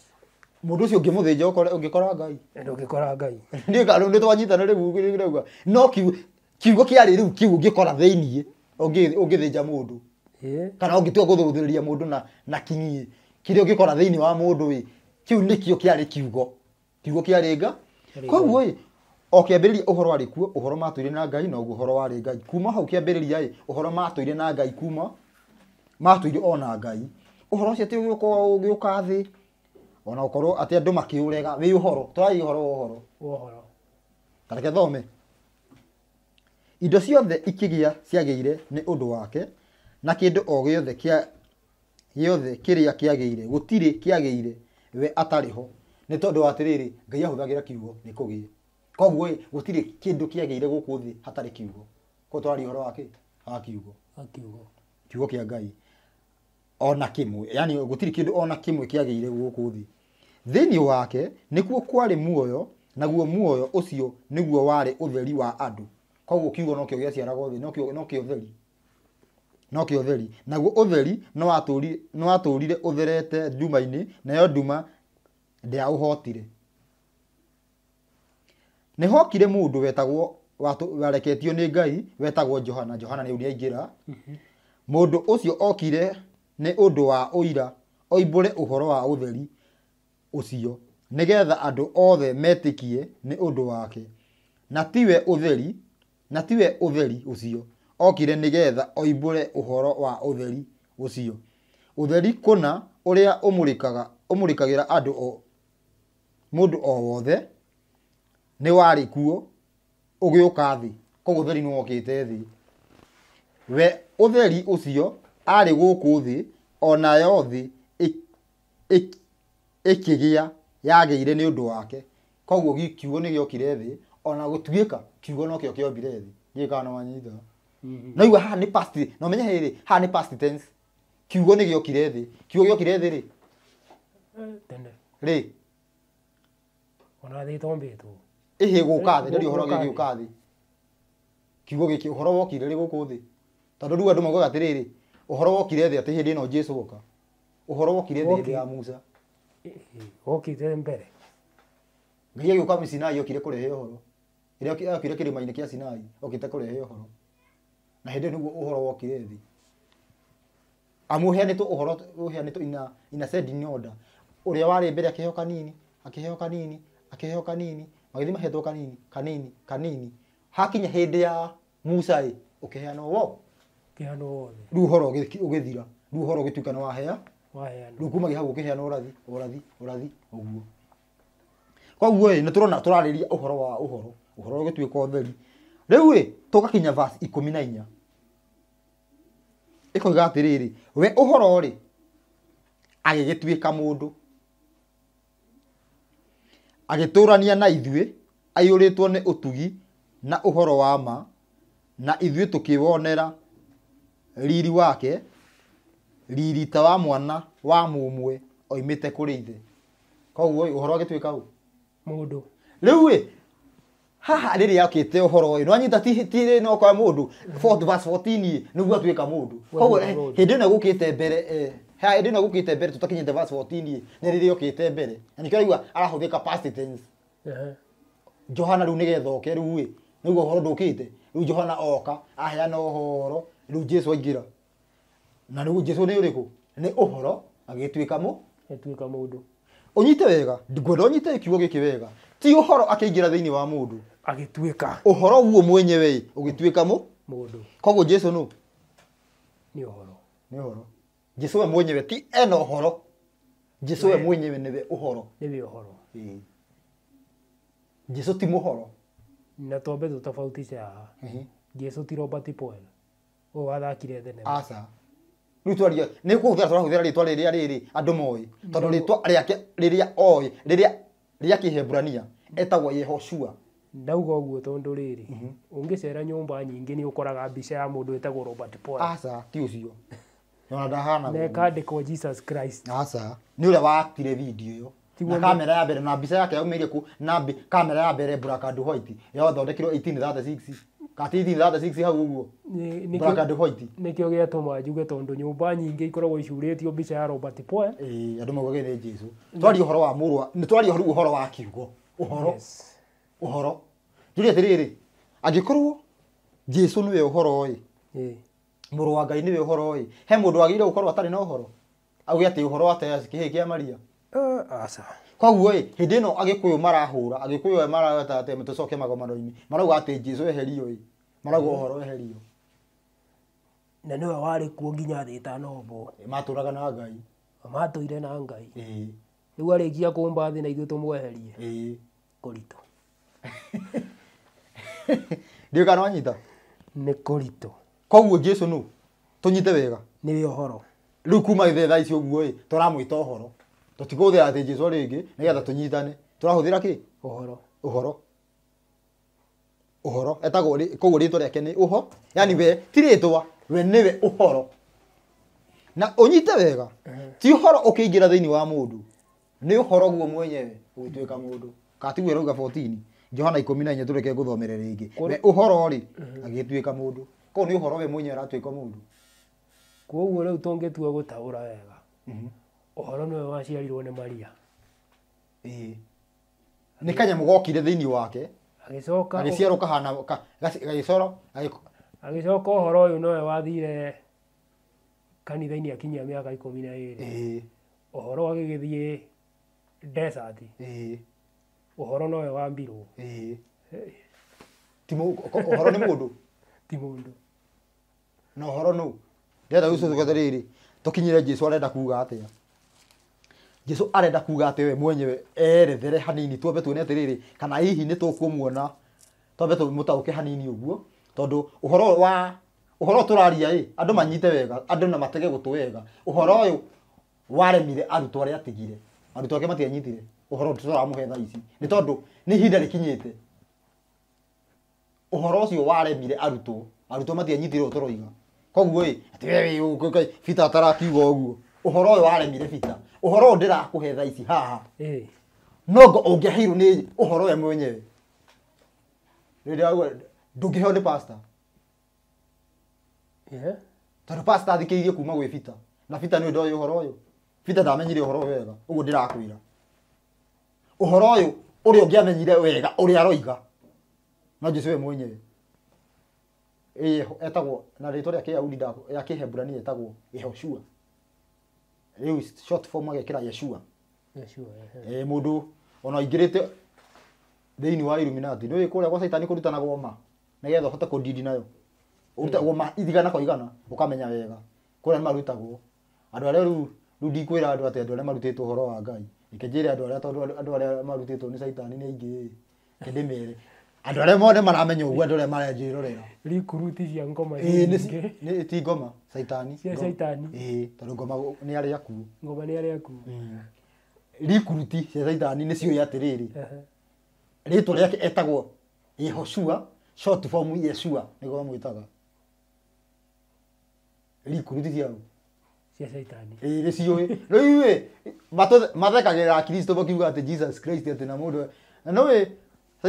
S2: mundu ucio ngimuthinja ungikora ngai
S1: ndungikora ngai
S2: nä twanyitana rä rauga no kiugo kä arä rä u kiu ngikora thäiniä å ngä thänja må ndå kana å ngä tiga gå thåthä rä ria må ndå na kinyiä kä rä a å ngä kora thä inä wa må ndå ä kä u nä kä arä kiugo kiugo kä arä nga koguo ä o kĩambĩrĩria ũhoro warĩ kuo ũhoro matũire na ngai noguo ũhoro warĩ ngai kuma hau kĩambĩrĩria ĩ ũhoro matũire na ngai kuma matũire ona ngai ũhoro ũcio ti ũgĩũka ũgĩũka thĩ ona ũkorwo atĩ andũ makĩũrega wĩ ũhoro twaĩ ũhoro wa ũhoro ũhoro tareke thome indo ciothe ikĩgĩa ciagĩire nĩ ũndũ wake na kĩndũ o gĩothe kĩa gĩothe kĩrĩa kĩagĩire gũtirĩ kĩagĩire we atarä ho nĩ tondũ wa rä ngai ahũthagĩra kiugo nĩ kũgĩa koguo gũtirĩ kĩndũ kĩagĩire gũkũ thĩ hatarĩ kiugo koguo twararia ũhoro wa kĩ wa kiugo kiugo ngai ona kĩmwe yani gũtirĩ kĩndũ ona kĩmwe kĩagĩire gũkũ thĩ thĩiniĩ wake nĩkuo kwarĩ muoyo naguo muoyo ũcio nĩguo warĩ ũtheri wa andũ koguo kiugo nokĩo gĩaciaragwo thĩ nokĩo ũtheri nokĩo ũtheri naguo ũtheri nĩwatũrire ũtherete nduma-inĩ nayo nduma ndĩaũhotire nä hokire må ndå wetagwo wareketio nä ngai wetagwo johana johana nä u nä aingä ra må mhm. ndå å cio okire nä å ndå wa å ira oimbå re å horo wa å theri å cio nä getha andå othe metä kie nä å ndå wake na tiwe å theri na tiwe å theri å cio okire nä getha oimbå re å horo wa å theri å cio å theri kå na å rä a å må rä kagä ra andå må ndå o wothe nä warä kuo å gä å ka thä koguo theri nä wokä te thä we å theri å cio arä gå kå thä onayo thä ä kä gä a yagä ire nä å ndå wake koguo kiugo nä gä okire thä ona gå tuä ka kiugo no kä o kä ombire thä gä kana manyita mm-hmm. naigua haha nä past na menye hä rä haha past tense kiugo nä gä okire thä kiugo gä okire thä rä rä
S1: ona thä tombä two
S2: ihigoka thi ndari uhoro gigiuka thi kiugo giki uhoro wokire ri guku thi tondu riu andu maugaga atiriri uhoro wokire thi ati hindi no jesu oka uhoro wokire thi hindi ya
S1: musa wokire mbere
S2: ngai agiuka misinai okire kurehe uhoro iria okire kirima-ini kia sinai okite kurehe uhoro na hindi niguo uhoro wokire thi amu uheanitwo uhoro uheanitwo ina ina sending order uria wari mbere akiheo kanini akiheo kanini akiheo kanini magithi mahetwo kanini kanini kanini hakinya hä ndä ya musa ä å kä heana wo rä u horo å gä thira rä u horo å gä tuä kana wahea rä u kumagä hau å kä heana å guo koguo rarä ria å horo wa å horo å horo å gä tuä ka theri rä u tå gakinya ikå mi na inya ä koiga atä rä rä we å ri rä agä gä tuä ka må ndå Agĩtũũrania na ithuĩ aiyũrĩtwo nĩ ũtugi na ũhoro wa ma na ithuĩ tũkĩwonera riri wake, riri ta wa mwana wa mũmwe oimĩte kũrĩ ithe. Koguo ũhoro agĩtuĩka ũ? Mũndũ. Rĩu-ĩ, haha rĩrĩa akĩte ũhoro ũyũ, nĩwanyita ti ti no kwa mũndũ, verse 14 nĩguo atuĩka mũndũ. Koguo hĩndĩ ĩno ĩgũkĩte mbere ha ndi no gukite mbere tutakinyite verse 14 ni riri okite mbere na yaani nikyo raigua arahuthika past tense johana riu nigetha oke riu wi niguo horo ndukite u johana oka aheana horo u jesu aingira na riu jesu ni uriku ni uhoro agituika mu agituika mundu unyite wega ngwenda unyite kiugo giki wega ti uhoro akiingira thiini wa mundu agituika uhoro guo mwenyewe ugituika mu mundu koguo jesu nu ni uhoro ni uhoro jesu we mwenyewe ti ena uhoro jesu we mwenyewe niwe
S1: uhoro niwe uhoro jesu ti muhoro na twambe tutofautishe haha jesu ti robert poel ũyũ wathakire thenema aca
S2: rä twa ria nä kå hå thä ra tå rahå thä ra rä twa rä rä a rä rä andå moä tondå rä twa rä
S1: rä a oä rä rä a rä a kä heburania etagwo yehoshua ndauga å guo tondå rä rä å ngä cera nyå mba nyingä nä å koraga mbica ya må ndå ätagwo robert poel aca ti å cio
S2: ndahana na ĩkandĩkwo
S1: Jesus Christ asa nĩ ũrĩa waakire video
S2: ĩyo na kamera ya mbere na mbica yake yaumĩire ku na kamera ya mbere black and white yathondekirwo 1836 hau ũguo
S1: black and njuge tondũ nyũmba nyingĩ ikoragwo icurĩtio mbica ya Robert Poe
S2: ĩĩ
S1: maugage nĩ Jesu twaria ũhoro
S2: wa mũrwa nĩ twaria rĩu ũhoro wa kiugo ũhoro ũhoro njuge atĩrĩrĩ angĩkorwo Jesu nĩwe ũhoro ĩ muru wa ngai niwe uhoro i he mundu agire gukorwo atari na uhoro auge ati uhoro atea kihi kia maria aca koguo i hindi ino agikuyu marahura agikuyu marata ati tucoke magomano-ini marauga ati jesu eherio i marauga uhoro mm. eherio
S1: na we warä kuo nginya thä tanombwo matåraga na ngai matå ire na ngai rä u arä kia kå mba thä na ithuä tå mweherie kå ritå
S2: ndiå kanwanyita nä kå ritå koguo jesu nũ tũnyite wega nĩ wĩ ũhoro rĩu kuma ithe thaa ici ũguo ĩ tũramwĩta ũhoro tũtigũthĩra atĩ jesu rĩngĩ nĩgetha tũnyitane tũrahũthĩra kĩ ũhoro ũhoro ũhoro etagwo koguo rĩtwa rĩake nĩ ũho yani we ti we nĩwe ũhoro na ũnyite wega ti ũhoro ũkĩingĩra thĩinĩ wa mũndũ nĩ ũhoro guo mwenyewe ũgĩtuĩka mũndũ katiguo rauga 14 johana ikũmi na inya tũreke ngũthomere rĩngĩ we ũhoro rĩ agĩtuĩka kå nä å horo we mwenye aratuä ka må ndu
S1: koguo rä u tongä tua gå taå wega å mhm. horo nä we waciarirwo nä maria nä kanyamå
S2: gokire thä iniä wake
S1: agä agä kahana gagä coro agä coka å horo å yå nowe wathire kanitha-inä akinya mä aka ikå mi na ä rä å horo agä gä thiä desati å horo nowe wambirwo
S2: ti å horo nä
S1: må ndå ti må ndå na horo nu ndĩrenda
S2: gũcoka rĩrĩ tũkinyire Jesũ arenda kuga atĩa Jesũ arenda kuga atĩ we mwenyewe erethere hanini twambe tuone atĩrĩrĩ kana hihi nĩ tũkũmuona twambe tũmũtaũke hanini ũguo tondũ ũhoro wa ũhoro tũraria ĩ andũ manyite wega andũ na matege gũtũ wega ũhoro ũyũ waremire arutwo arĩa atigire arutwo ake matianyitire ũhoro tũramũhe thaa ici nĩ tondũ nĩ ihinda rĩkinyĩte ũhoro ũcio waremire arutwo arutwo matianyitire ũtũroiga koguo ä atä bita atarakiuga å guo å horo å yå waremire bita å horo å ndärakå he tha ici haha nongo å ngä aheirwo nä å horo we mwenyewe rä rä ndå ngä heo nä pasta tondå pasta athikä irie kuma gwä bita na bita nä å ndå å yå å horo å yå bita ndamenyire å horo å wega å guo ndä rakwä ra å horo å yå å rä a å ngä amenyire wega å rä a aroiga no jesu we mwenyewe etagwo na rĩtwa rĩa kĩyahudi ya hebrani etagwo yehoshua rĩu short form agekĩra yeshua eh, eh. mũndũ ona aingĩrĩte thĩinĩ wa iruminati illuminati nĩũĩ kũrĩa gwa caitani kũrutanagwo ma nĩgetha ũhote kũndindi nayo ũrutagwo ma ithigana kwa igana ũkamenya wega kũrĩa marutagwo andũ arĩa rĩu rĩu ndikwĩra andũ atĩ andũ arĩa marutĩtwo ũhoro wa ngai ikenjĩre andũ arĩa tondũ andũ arĩa marutĩtwo nĩ caitani nĩ aingĩ ĩ ndĩmere andå arä a mothe maramenya å guo andå arä a marenjä rå rä rikuruti cia ngoma ä ti ngoma caitani cia caitani ä tondå ngoma nä arä akuo ngoma nä arä akuo rikuruti cia caitani nä ciå atä rä rä rä two rä ake etagwo yehoshua short form yeshua nä guo mamwä taga rikuruti ciao cia caitani ä rä ciå rä u ä mathekagä ra kristo bokiuga atä jesus christ atä na må ndå na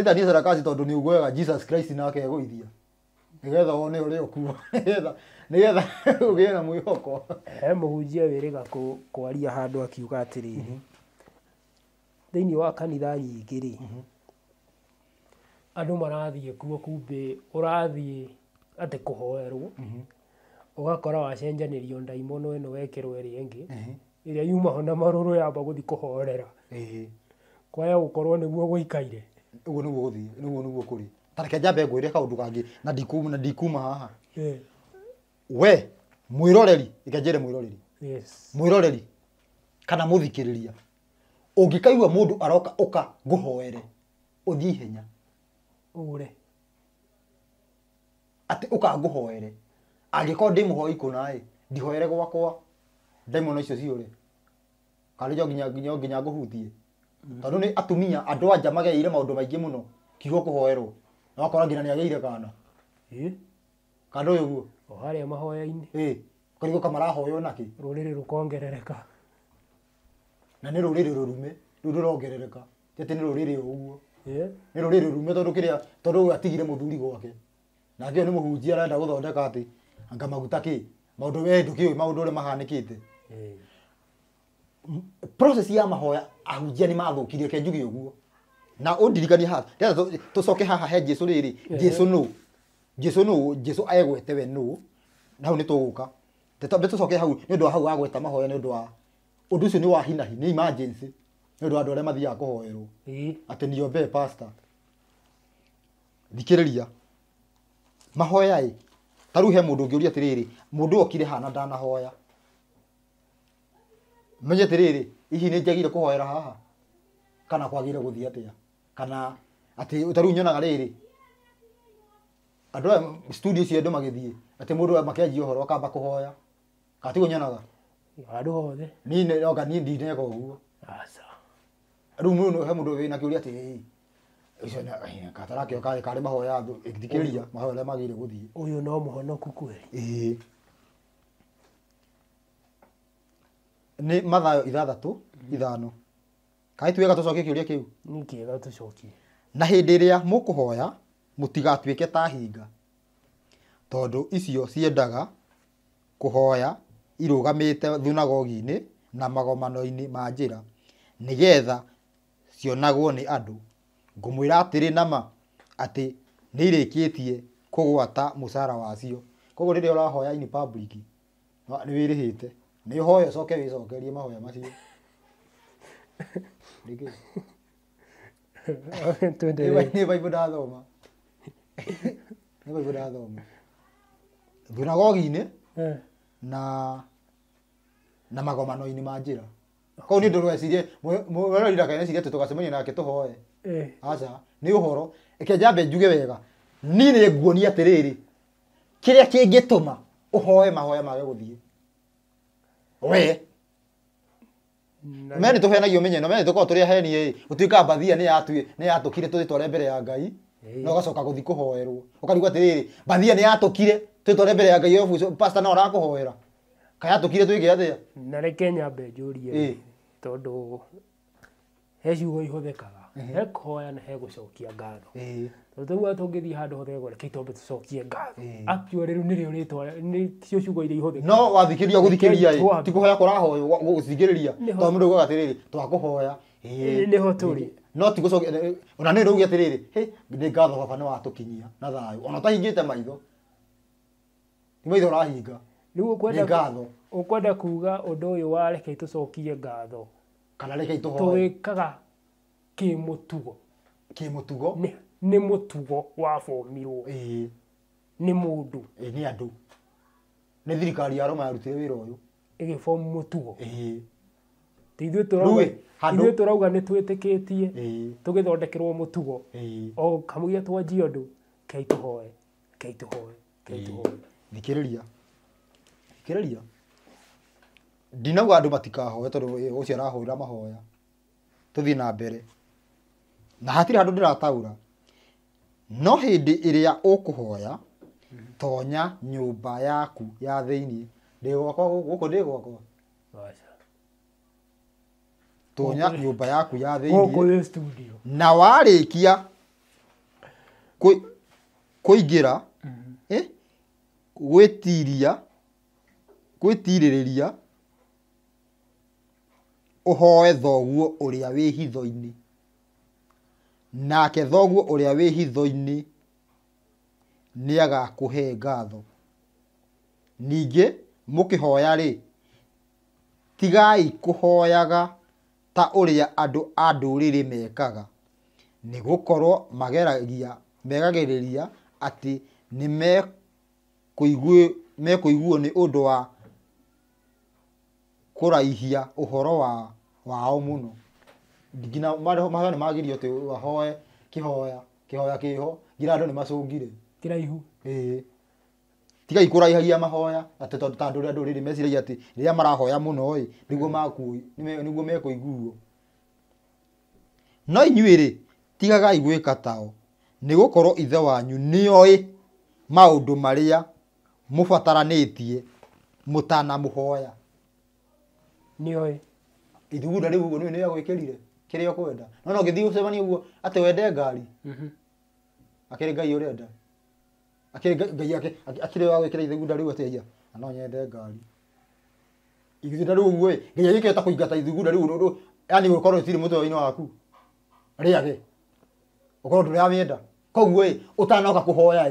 S2: Satan sarakasi tondu ni ugwega Jesus Christ nake egwithia nigetha wone uri ukua nigetha nigetha ugie na
S1: mwihoko he muhunjia wiriga kwaria handu akiuga atiriri mhm. thiini wa kanitha nyingi ri mhm. andu marathiĩ kuo kumbi urathiĩ atĩ kũhoerwo mhm. ũgakora wacenjanĩrio ndaimono ĩno wekĩrwo ĩrĩa ĩngĩ ĩrĩa yuma ho na marũrũ yamba gũthiĩ kũhorera kwaya guo nĩguo gũikaire guo niguo nä guo kå rä tareke njambe
S2: ngwire re kaå ndå ndikuma na ndikuma haha we yeah. we mwiroreri ikenjire mwiroreri yes. roreri kana må thikä rä ria å ngä kaigua må ndå aroka å ka ngå hoere å thiä ihenya å å re atä ure ati uka nguhoere angikorwo ndi muhoi kuna naä ndihoere gwakwa ndaimono icio ciure kari nginya ngå huthie tondå nä atumia andå anja mageire maundu maingi muno kiugo kuhoerwo na wakora nginya
S1: niageire kana kana uyu guo o haria mahoya-inĩ karigo kamarahoywo rä rũrĩrĩ rũkongerereka
S2: na nĩ rũrĩrĩ rũrume rĩu rũrongerereka atĩ nĩ rũrĩrĩ ũguo nĩ rũrĩrĩ rũrume tondũ kĩrĩa tondũ ũyũ atigire mũthuri gwake nake ũyũ nĩ mũhunjia arenda gũthondeka ndå kä maguta kĩ maũndũ wee ndũkĩũĩ mahanä kä te process ya mahoya ahunjia nä mathå ke njuge å guo na å haha ndä tå coke haha he jesu rä jesu no jesu egwete we no na hau nä tå gå ka mbä tå coke hau nä å ndå wa hau agweta mahoya nä å ndå wa å ndå å cio nä wa hinahi nä nä å ndå wa andå arĩa mathiaga kå hoerwo atä niombee thikä rä ria mahoyaä ä tarä u he må ndå å ngä å ria atä rä rä må ndå okire hana ndanahoya menye rä ihi ni njagire hoera haha kana kwagire guthii atia kana ati utariu nyonaga riri andu aya studio cia andu magithii ati mundu makianjia uhoro akamba kuhoya
S1: katiguo nyonaga andu hothe
S2: ni oka ni ndineka uguo ah, rä u he må ndå wä na kä å ria atä katarake kari mahoya thå ä thikä ria mahoya arä a magä ire gå thiä
S1: å yå no må honoku
S2: kweri nä mathayo ithathatå mhm. ithano kaä twä ega tå cokie kä å ria kä
S1: u kä
S2: na hä ndä ä rä a må kå hoya må tigatuä ke ta hinga tondå icio ciendaga kå hoya irå gamä te thunagogi-inä na magomano-inä ma njä ra nä getha cionagwo nä andå ngåmwä ra atä rä nama atä nä irä kä tie kå gwata må cara wacio koguo rä rä a å rahoya nä wä rä hä te nä å hoya coke wä cokerie mahoya macio
S1: baibå ndathoma
S2: nä baibå ndathoma thunagogi-inä eh. na na magomano-inä ma njä ra koguo nä ndå rwecirie rorira ciria tå tå gacemania nake tå hoe eh. aca nä å horo kä njambe njuge wega ni nä nguonia atä rä rä kä rä a kä ngä tå ma å hoe mahoya mage gå thiä we nä tå heanagio menye no nä tå korwo tå rä aheni ä gå tuä ka mbathia nä yatå kire tå tware mbere ya ngai na å gacoka gå thiä kå hoerwo å karigwo atä rä rä mbathia nä yatå kire tå tware mbere ya ngai pasta no rakå hoera
S1: kayatå kire twä kä atä a na reke njå rie tondå he ihå thekaga Mm-hmm. hekoya na hegucokia ngatho tondå rä u tå ngä thiä handå hothe gwereke itombe tå cokie ngatho aktuarä rä u nä rä o rä tio ciugo iria ihå thä no wathikä ria gå thikä ria
S2: ti kå hoya kå rahoywo gå cingä rä ria tondå må ndå gatä rä rä twakå hoya nä ho tå rä no ti cokia ona nä rä uge atä rä rä nä ngatho baba nä watå kinyia
S1: na thayå ona å tahingä te maitho
S2: nä maitho å rahinga
S1: rä u ngatho å kwenda kuga å ndå å yå wa rekei tå cokie ngatho kana rekei tå hoye twä kaga kä må tugo kä må tugo nä må tugo wabomirwo
S2: nä må ndå nä andå nä thirikari arå marutire
S1: wä ra å yå ä gä må tugo ithuä tå rauga nä twä tä kä tie tå gä thondekerwo må tugo o kamå gia twanjia å ndå kei hoe kei tå hoe kei tå hoe thikä rä ria thikä rä ria
S2: ndinauga andå matikahoe tondå å cio arahå ra mahoya tå thiä na mbere na hatirä handå ndä no hä ndä ä rä a å kå hoya tonya nyå mba yaku ya thä iniä ndä gwakwa gå kå ndä gwakwa tonya nyå mba yaku ya thä na warä kia kå ingä ra mm-hmm. gwä tiria gwä tirä rä ria å hoe thoguo å rä a wä hitho-inä nake thoguo ũrĩa wĩ hitho-inĩ nĩ agakũhe ngatho ningĩ mũkĩhoya-rĩ tigai kũhoyaga ta ũrĩa andũ a ndũrĩrĩ mekaga nĩgũkorwo mageragia megagĩrĩria atĩ nĩmekũiguo nĩ ũndũ wa kũraihia ũhoro wao mũno nginya mahaya ni magä rio wahoe kä hoya kä hoya kä ho ngira andå nä macångire kä raihu kå raihagia mahoya atä ta andå rä a ndå rä rä meciragia atä rä rä a marahoya må no nä guo mekå iguo no inyuä rä tigagai gwä ka tao nä gå korwo ithe wanyu nä oä maå ndå marä a må bataranä tie må ni hoya nä u guo rire kä rä a å kwenda no no gä thiä gå cemania guo atä wende ngari mm-hmm. akä rä ngai å renda akä ngai akirä wa gwä kä ra ithä gunda rä u atä ah, no nyende ngari ithä rä u guo ngai agä keta kå ingata ithugunda rä u yani å korwo itirä må twe-inä waku rä age å korwo ndå rä amä koguo ä å tanoka kå hoya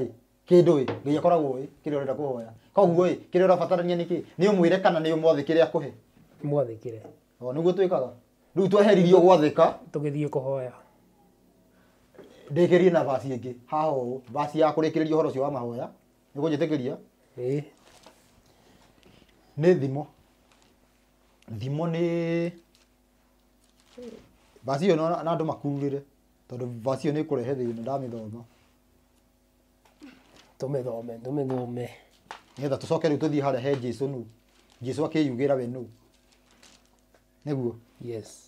S2: kä ndå ngai akoragwo ä kä rä a å renda kå hoya koguo ä kä rä a å rabatarania nä kä nä å mwä re kana nä å mwathä kä rä a kå he mwathä kä re nä guo twä kaga rä riu tweheririo gwathika tugithie kuhoya rie na vasi ingi haha uu vasi ya kå rä rä kä ria kurikiriria uhoro cio wa mahoya nä gå njä tä nigunjitikiria ii ni thimo thimo ni ä yo na andå makururä re tondå ä yo nä kå rehe thä na ndamä thoma makurire tondu vasi iyo ni kurehe thina ndamithoma tumithome tumithome nigetha tucoke riu tuthie haria he jesu akä yugä ra we nu niguo yes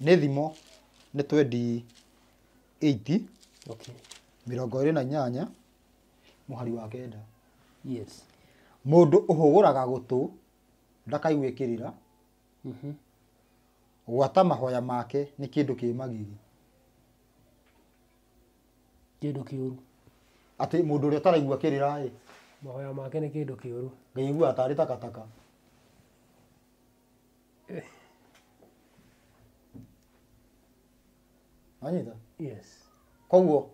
S2: nä thimo nä twendi mä rongo ä rä na inyanya må hari wa kenda må ndå å hå gå raga gå tå ndakaigwä kä rä ra mm-hmm. gwata mahoya make nä kä ndå kä magigi kä ndå kä å ru atä må ndå å rä a taraigua kä
S1: rä ra mahoya make nä kä ndå kä å ru ngaiguaga atarä takataka
S2: wanyita yes koguo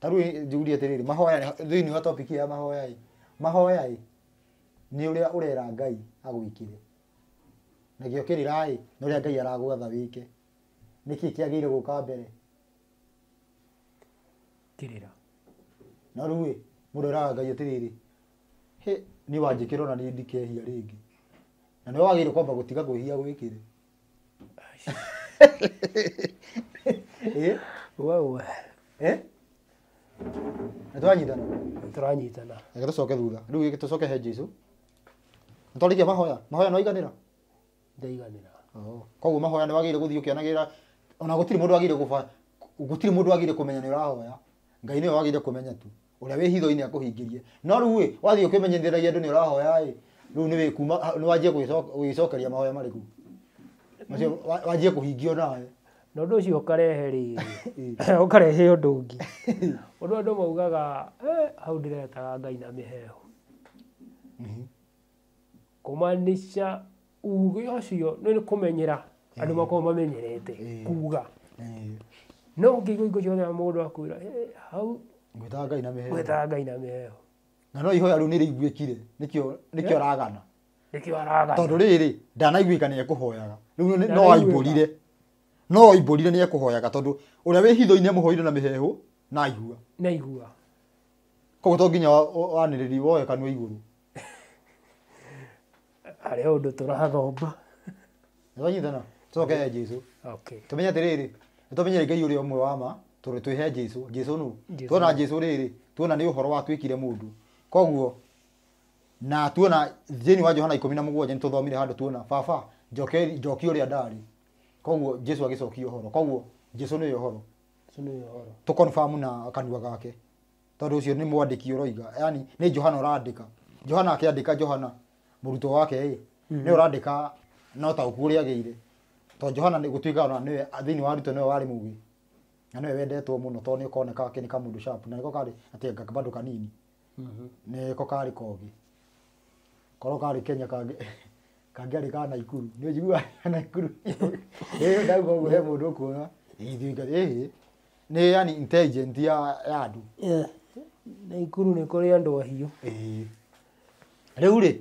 S2: taru njuguria atiriri mahoya thiini wa topic ya mahoya i mahoya i ni uria urera ngai agwikire na gio kirira i ni uria ngai aragwatha wike niki kiagire guka mbere kirira na riu i mundu uraga ngai atiriri he ni wanjikira na ni ndikehia ringi na ni wagire kwamba gutiga kwihia gwikire eh wawa eh nitwanyitana nitũranyitana reke tũcoke thutha rĩu tũcoke he jesu nĩtwarĩkia mahoya mahoya noiganĩra ndaiganĩra koguo mahoya nĩwagĩrĩire gũthiĩ ũkĩanagĩrĩra ona gũtirĩ mũndũ agĩrĩire gũba gũtirĩ mũndũ agĩrĩire tu gwĩcokeria mahoya marĩku
S1: kũhingio nawe na undu å ukarehe riri ukarehe undu ungi undu andu maugaga hau ndiretaga ngai na mihehu mm-hmm. kumanisha uge ucio ni kumenyera andu makorwo mamenyerete kuga no ngigo ingo ciothe mundu akwira hau ngwetaga ngai na mihehu ngwetaga ngai na mihehu na no ihoya riu nä rä iguä kire nä kä oragana
S2: tondå rä rä ndanaiguä ka nä ekå hoyaga rä u no aimbå rire no oimbũrire nĩ ekũhoyaga tondũ ũrĩa wĩ hitho-inĩ amũhoire na mĩhehu na aigua na aigua koguo to nginya wanĩrĩri woe kanua igũrũ arĩ o ũndũ tũrathoma nĩwanyitana tũcoke he jesũ tũmenye atĩrĩrĩ nĩtũmenye ngai ũrĩa ũmwe wa ma tũrĩ twĩhe jesũ jesũ nũ tuona jesũ rĩrĩ tuona nĩ ũhoro watwĩkire mũndũ koguo na tuona thĩinĩ wa johana ikũmi na mũgwanja nĩ tũthomire handũ tuona baba njoki ũrĩa ndarĩ koguo jesu agicokia uhoro koguo jesu ni uhoro tukonfamu na kanua gake tondu ucio ni mwandiki uroiga yani ni johana urandika johana akiandika johana murutwo wake i
S1: hmm. ni urandika
S2: no ta uku uria agiire to johana ni gutuika ona niwe thiini wa arutwo niwe wari mugi na niwe wendetwo muno to ni ukoneka ake ni kamundu sharp na niko kari ati bado kanini mhm. niko kari kogi korwo kari kenya kangi kangĩarĩ ka naikuru nĩ ũnjiguaga naikuru ĩĩ å ũguo he mũndũ ũkuona ĩĩ nä yani intelligent ya ya andũ
S1: naikuru nĩ kũrĩ andũ ahiũ ĩĩ
S2: rĩu rĩ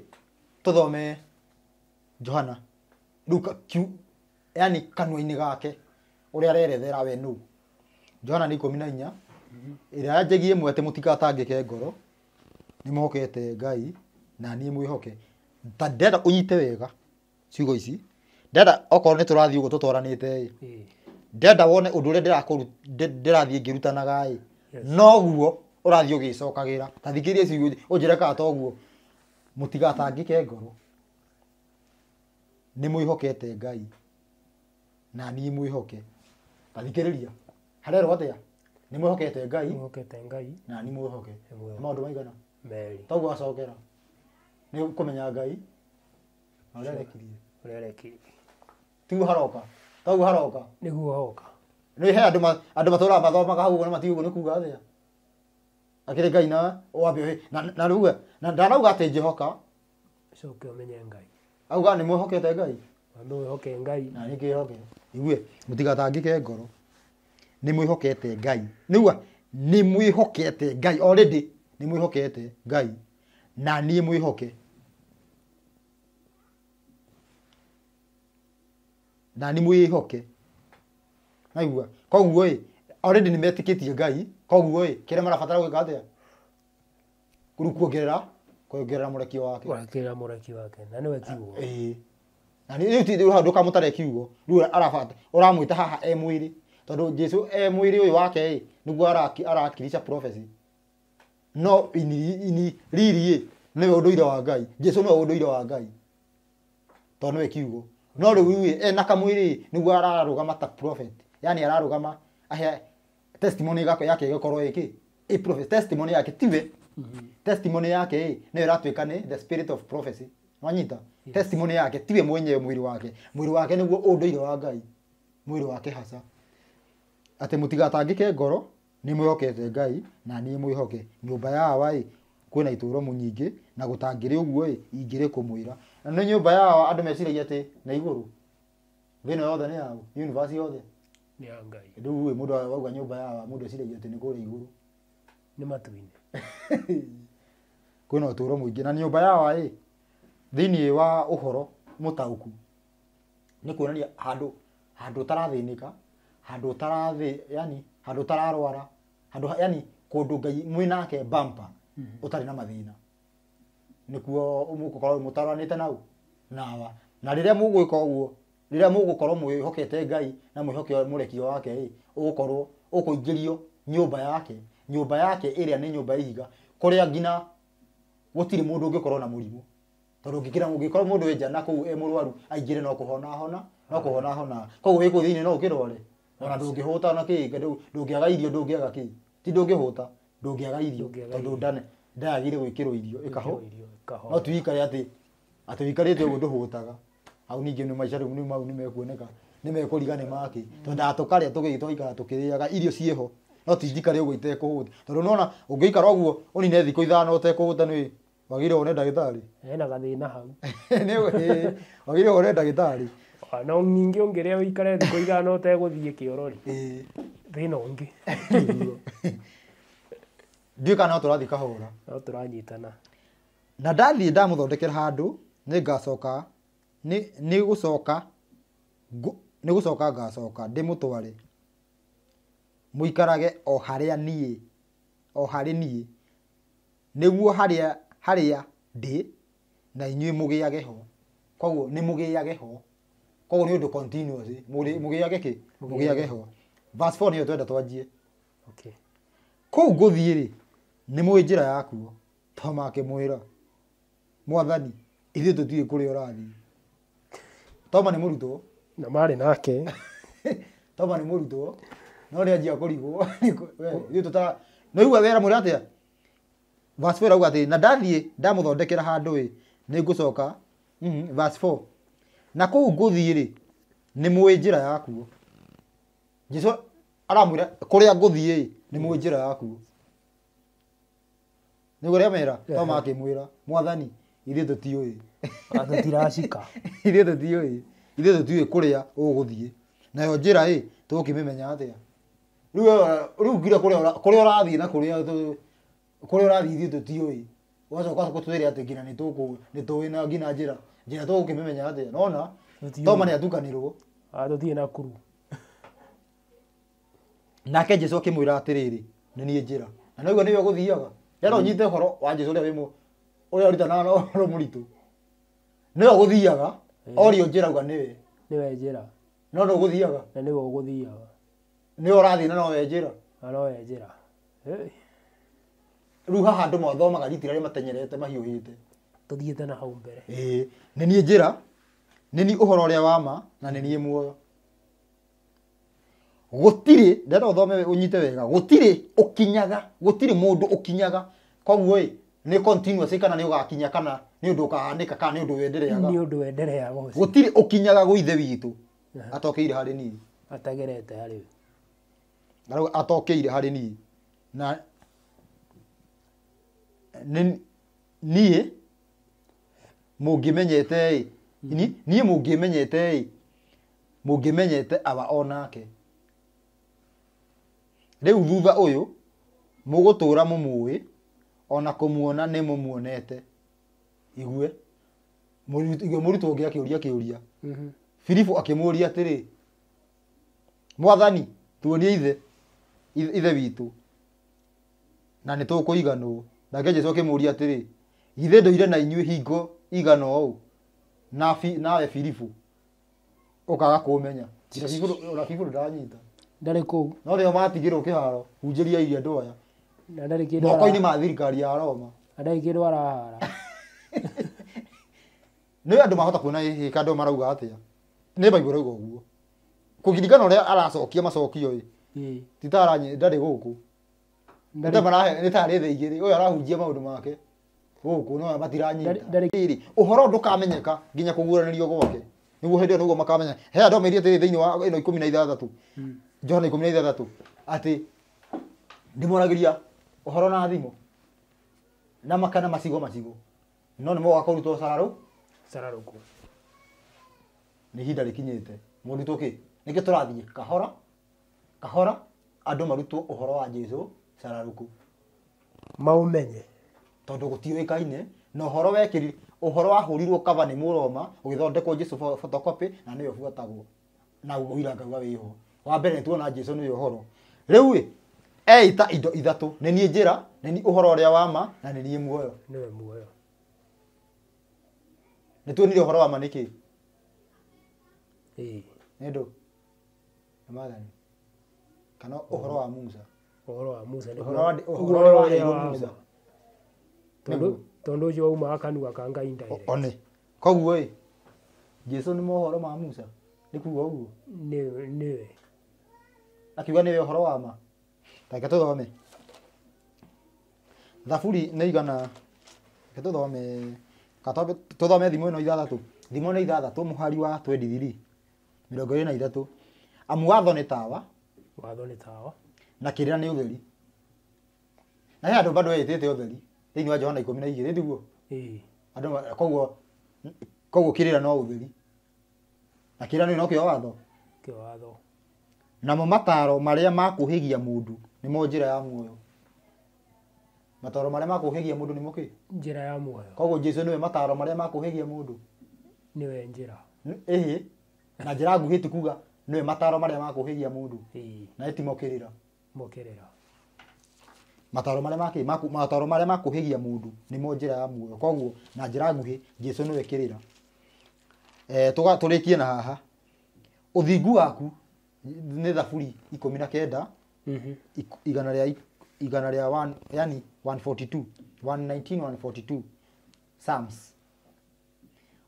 S2: tũthome johana rĩu kiu yani kanua-inĩ gake ũrĩa arerethera we nũũ johana nĩ ikũmi na inya
S3: mm-hmm.
S2: ĩrĩa njegi ĩmwe atĩ mũtigatangĩke ngoro nĩ mwhokete ngai na mwä hoke ta å nyite wega ciugo ici ndĩrenda okorwo nä tå nĩ tũrathiĩ ũguo tũtwaranĩte ĩ ndenda wone å ndå ũndũ ũrĩa ndĩrathiĩ ngä ĩ noguo å å rathiä gä cokagä ra ta thikĩria ciugo njä kana toguo må tigatangä mũtigatangĩke ngoro nĩ mwĩhokete ngai na niĩ mwĩhoke ta thikĩrĩria harerwo atĩa nĩ mwĩhokete ngai na niĩ mwĩhoke maũndũ maigana toguo acokera nä kå menya ngai å rä a arekirie å rä a arekirie tiguo haroka toguo haroka nä guo hoka rä he andå matå raga mathomaga hau å guo na matiguo nä kuga atä a akä rä ngai na wambe na ruga na ndanauga atä njähoka
S1: coke å menye ngai
S2: auga nä mwä hokete ngai må tigatangä ke ngoro nä mwä hokete ngai nä ua nä mwä hokete ngai orä ndä nä mwä hokete ngai na niä mwä hoke na nä mwä hoke naigua koguo ä already nä metä kä tie ngai koguo ä kä rä marabatara gwä ka atä rä u kuongerera kuongerera må reki wake kuongerera må wake na nä kiugo ä na rä u ti hau ndå kamå tare kiugo rä arabata å ramwä ta haha e mwä rä tondå jesu e mwä rä å yå wake ä nä guo arakirica prophecy no ini we å ndå ire wa ngai jesu ndå ire wa ngai to niwe kiugo no riu wi ena guo ararå ararugama ta prophet yani ararugama ahe testimony gako yake gikorwo iki i testimony yake tive testimony yake niyo iratuika ni the spirit of prophecy nwanyita testimony yake tiwe mwenyewe mwiri wake mwiri wake niguo unduire wa ngai mwiri wake hasa ati mutigatangike ngoro nä mwä ngai na niä mwä hoke nyå mba yawa ä kwä na itå romu na gutangire uguo rä å guo na ni nyumba mba yao andå meciragia atä na iguru vino yothe nä yao univasi yothe rä u må ndå wauga nyå mba yao må ndå eciragia atä nä kå rä igå rå nä na å tå ro må na nyå mba yao ä wa uhoro mutauku ni kuonania handu handu tarathinika handu tarathi yani handu tararwara andu yani kundu ngai mwinake bampa utari na mathina nikuo mugukorwo mutaranite nau nawa na riria mugwika uguo riria mugukorwo mwihokete ngai na mwihokio murekio wake ri ugukorwo ukuingirio nyumba yake nyumba yake iria ni nyumba ihiga kuria ngina gutiri mundu ungikorwo na murimu tondu ngikira ungikorwo mundu enja na kuu e murwaru aingire no kuhona hona no kuhona hona koguo wiku thiini no ukirware ona ndungihuta na kii ndungiaga irio ndungiaga kii ti ngä aga irio tondu nda kä rwo irio ikaho no tuikare ati ati ndå uguo nduhutaga hau ningi ni maisha riu mau ni mekuoneka ni mekuriga ni maki tondu atukaria tugi twaikara tukiriaga irio ciiho no tindikare uguo itekuhuta tondu nona guo uguo unine thiku ithano
S1: utekuhuta ni wagire one ndagitari hena gathina hau wagire one tarä na ningä å ngä rä a å ikare thikå igana å tegå kä orori thä na å ngä ndiä kana no tå rathiä kahå ra no tå ranyitana
S2: na ndathiä ndamå thondekera handå nä ngacoka nä gå coka nä gå coka ngacoka ndä må tware må ikarage o harä a niä o harä niä nä guo harä a ndä na inyuä må gä age ho koguo nä må gä age ho koguo nä å ndå må gä age kä må gä age ho nä yo twenda twanjie okay. ngå thiä rä nä mwä njä ra yakuo toma akä mwä ra mwathani ithuä tå tiä kå rä a å rathiä toma nä må rutwo na marä nake toma nä må rutwo no rä anjia kå rigwo no igua wera mwä ra atä a verse atä na ndathiä ndamå thondekera handå ä nä ngå coka na kå u ngå thiä rä nä mwä njä ra yakuo jesu aramwä ra kå rä a ngå thiä nä mwä njä ra yakuo nä guo rä a mera to makä mwä ra mwathani ithuä tå tiå ä tå tiracika ithuä tå tiå ä ithuä tå tiå ä kå rä a å gå thiä nayo njä ra ä tå kä mä menya atä a rä uh, a å rathiä na kå rä a å rathiä ithuä tå tiå ä ågacoka tå twä re atä nginya nä tå njä ra njä ra tå gå kä mä menya atä nona toma nä atukanä rwo ah, tå thiä nakuru nake jesu akä mwä ra atä rä rä nä niä njä ra na noigua nä we gå thiaga yana å mm. nyite å horo wa jesu å rä a wä må må ritå nä we gå thiaga orio njä rauga nä we nä we njä ra no no gå thiaga na nä we å gå thiaga nä we å rathiä na nowe njä ra na nowe njä ra rä u haha andå mathomaga ritira rä a matenyerete mahiå hä te tuthiite na hau mbere ä nä niä njä ra nä ni å horo å rä a wa ma na nä niä muoyo gå gũtirĩ ndenda ũthome nyite wega gå tirä ũkinyaga gũtirĩ mũndũ ũkinyaga koguo ĩ å continuous kana nĩ ũgakinya kana nĩ ũndũ ũkahanĩka kana nĩ ũndũ wendereaga nĩ ũndũ wendereaga å ũkinyaga gwĩ ithe witũ atokeire harĩ niĩ atagerete harĩ na rĩu atokeire harĩ niĩ na niĩ mungimenyete ngä niĩ må ngä menyete aba onake rä u thutha å yå må gå tå ũyũ må mũmũĩ ona kå muona nä må muonete igue må rutwo ngä å å ria ria ũngĩ akä må ria atä rä mwathani tuonie ithe ithe witũ na nĩ tũkũiganwo nake atä rä atĩrĩ ndå ndũire na inyuä hingo igana å u nawe biribu å kaga kå menya na bibå ndå ndanyita ndarä kå no rä o matigä rwo kä haro hunjä ria iria andå aya moko-inä ma thirikari ya roma ndarä kä ndå arahara nä andå mahota kuona hä ka marauga atä a nä rauga å guo kå giringana å rä a aracokia macokio ä titara ndarä gå kå nä tarä the igä rä å yå arahunjia maå ndå make guku no matiranyita uhoro ndukamenyeka nginya kuguranirio gwake niguo hindi iyo niguo makamenya he andũ meirie atĩrĩ thĩinĩ wa ino ikũmi na ithathatũ hmm. johana ikũmi na ithathatũ atĩ ndĩmoragĩria uhoro na thimũ na makana macigo macigo no nĩ mogoka kũrutwo cararũ cararũku nĩ ihinda rĩkinyĩte mũrutwo kĩ nĩkĩ tũrathiĩ kahora kahora andũ marutwo uhoro wa jesu cararũku
S1: maumenye
S2: tondå tondu gutiuikaine na å horo uhoro wekiri uhoro wahurirwo kava ni muroma ugithondekwo jesu photocopy na niyo buatagwo na uira ngauga wiho wa mbere tuona jesu niyo uhoro riu ĩ eita indo ithatå ithatu nĩ niĩ njĩra nĩ niĩ å ũrĩa wa wama na nĩ niĩ muoyo nĩwe muoyo nĩ tuonire å wa ma nĩ kĩ nĩ ndũ nĩ maathani kana ũhoro wa musa ũhoro wa musa ũhoro wa musa
S1: tondu tondu ucio wauma akanua ka koguo i jesu nä mohoro ma musa nä kuga å guo nä we akiuga nä we å
S2: horo wa ma reke tå thome thaburi nä igana reke tå thome tå thome thimo ä no ithathatå thimo nä ithathatå må hari wa twendithiri mä rongo ä na ithatå amu watho nä tawa
S1: watho nä tawa
S2: na kä rä ra nä å theri na he andå bado wä tä te å theri thä wa johana ikå na igä rä koguo koguo kä rä ra no å theri na kä rä ra nä no kä
S1: watho
S2: namo mataro marä a makå hä gia må ndå nä mo njä ra ya muoyo mataro maria a makå hä gia må mo kä ya muoyo koguo jesu nä we mataro maria makuhigia makå hä gia må
S1: ndå
S2: we na njä nguhitu kuga nä we mataro marä a makå hä gia må ndå na ä timo kä
S1: rä ra
S2: mataro maria ma maku mataro maria makuhigia mundu nimo njira ya muoyo koguo na njira nguhi jesu niwe kirira eh tuga turikie na haha uthingu waku nĩ thaburi ikũmi na kenda mm-hmm. igana rĩa igana rĩa yani 142 119 142 psalms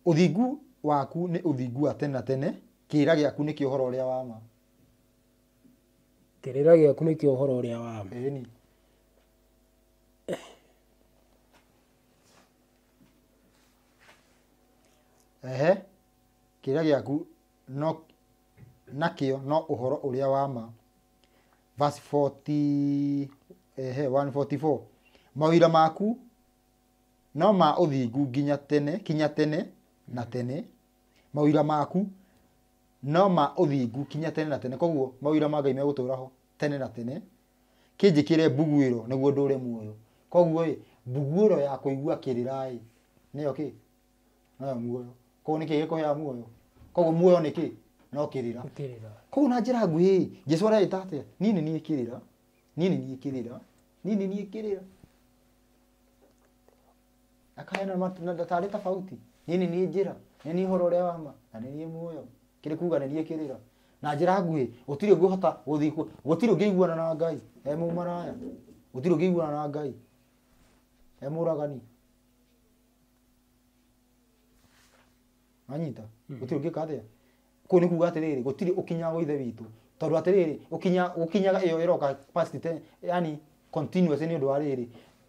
S2: ũthingu waku nĩ ũthingu wa tene na tene kĩrĩra gĩaku nĩkĩo ũhoro ũrĩa aku ma kĩrĩra
S1: gĩaku nĩkĩo ũhoro ũrĩa wa ma ehe
S2: kĩrĩa gĩaku no nakĩo no ũhoro ũrĩa wa ma verse 40 ehe 144 mawĩra maku no ma ũthingu nginya tene kinya tene na tene mawĩra maku no ma ũthingu kinya tene na tene koguo mawĩra ma Ngai megũtũra ho tene na tene kĩnjĩkĩre mbuguĩro nĩguo ndũre muoyo koguo ĩ mbuguĩro ya kũigua kĩrĩra ĩ nĩyo kĩ noyo muoyo koguo nä kä gä kåheaga muoyo koguo muoyo nä kä no kä rä ra koguo na njä ra nguhä jesu arä ta atä a ninä niä kä rä ra ninä niä kä rä ra ninä niä kä rä ra akaheana tarä tabauti ninä niä njä ra nä niä horo å rä a wama na nä niä muoyo kä rä kuga nä niä kä rä ra na njä ra nguhä gå tirä ngå hota gå thiä gå tirä ngä iguana na ngai e må maraya gå tirä å ngä iguana na ngai e må ragani anyita hmm. gutirä å ngä ka atä kå u nä kuga atä rä rä gå tirä å kinya gå ithe witå tondå atä rä rä å kinyaga ä yo ä roka yani nä å ndå wa rä rä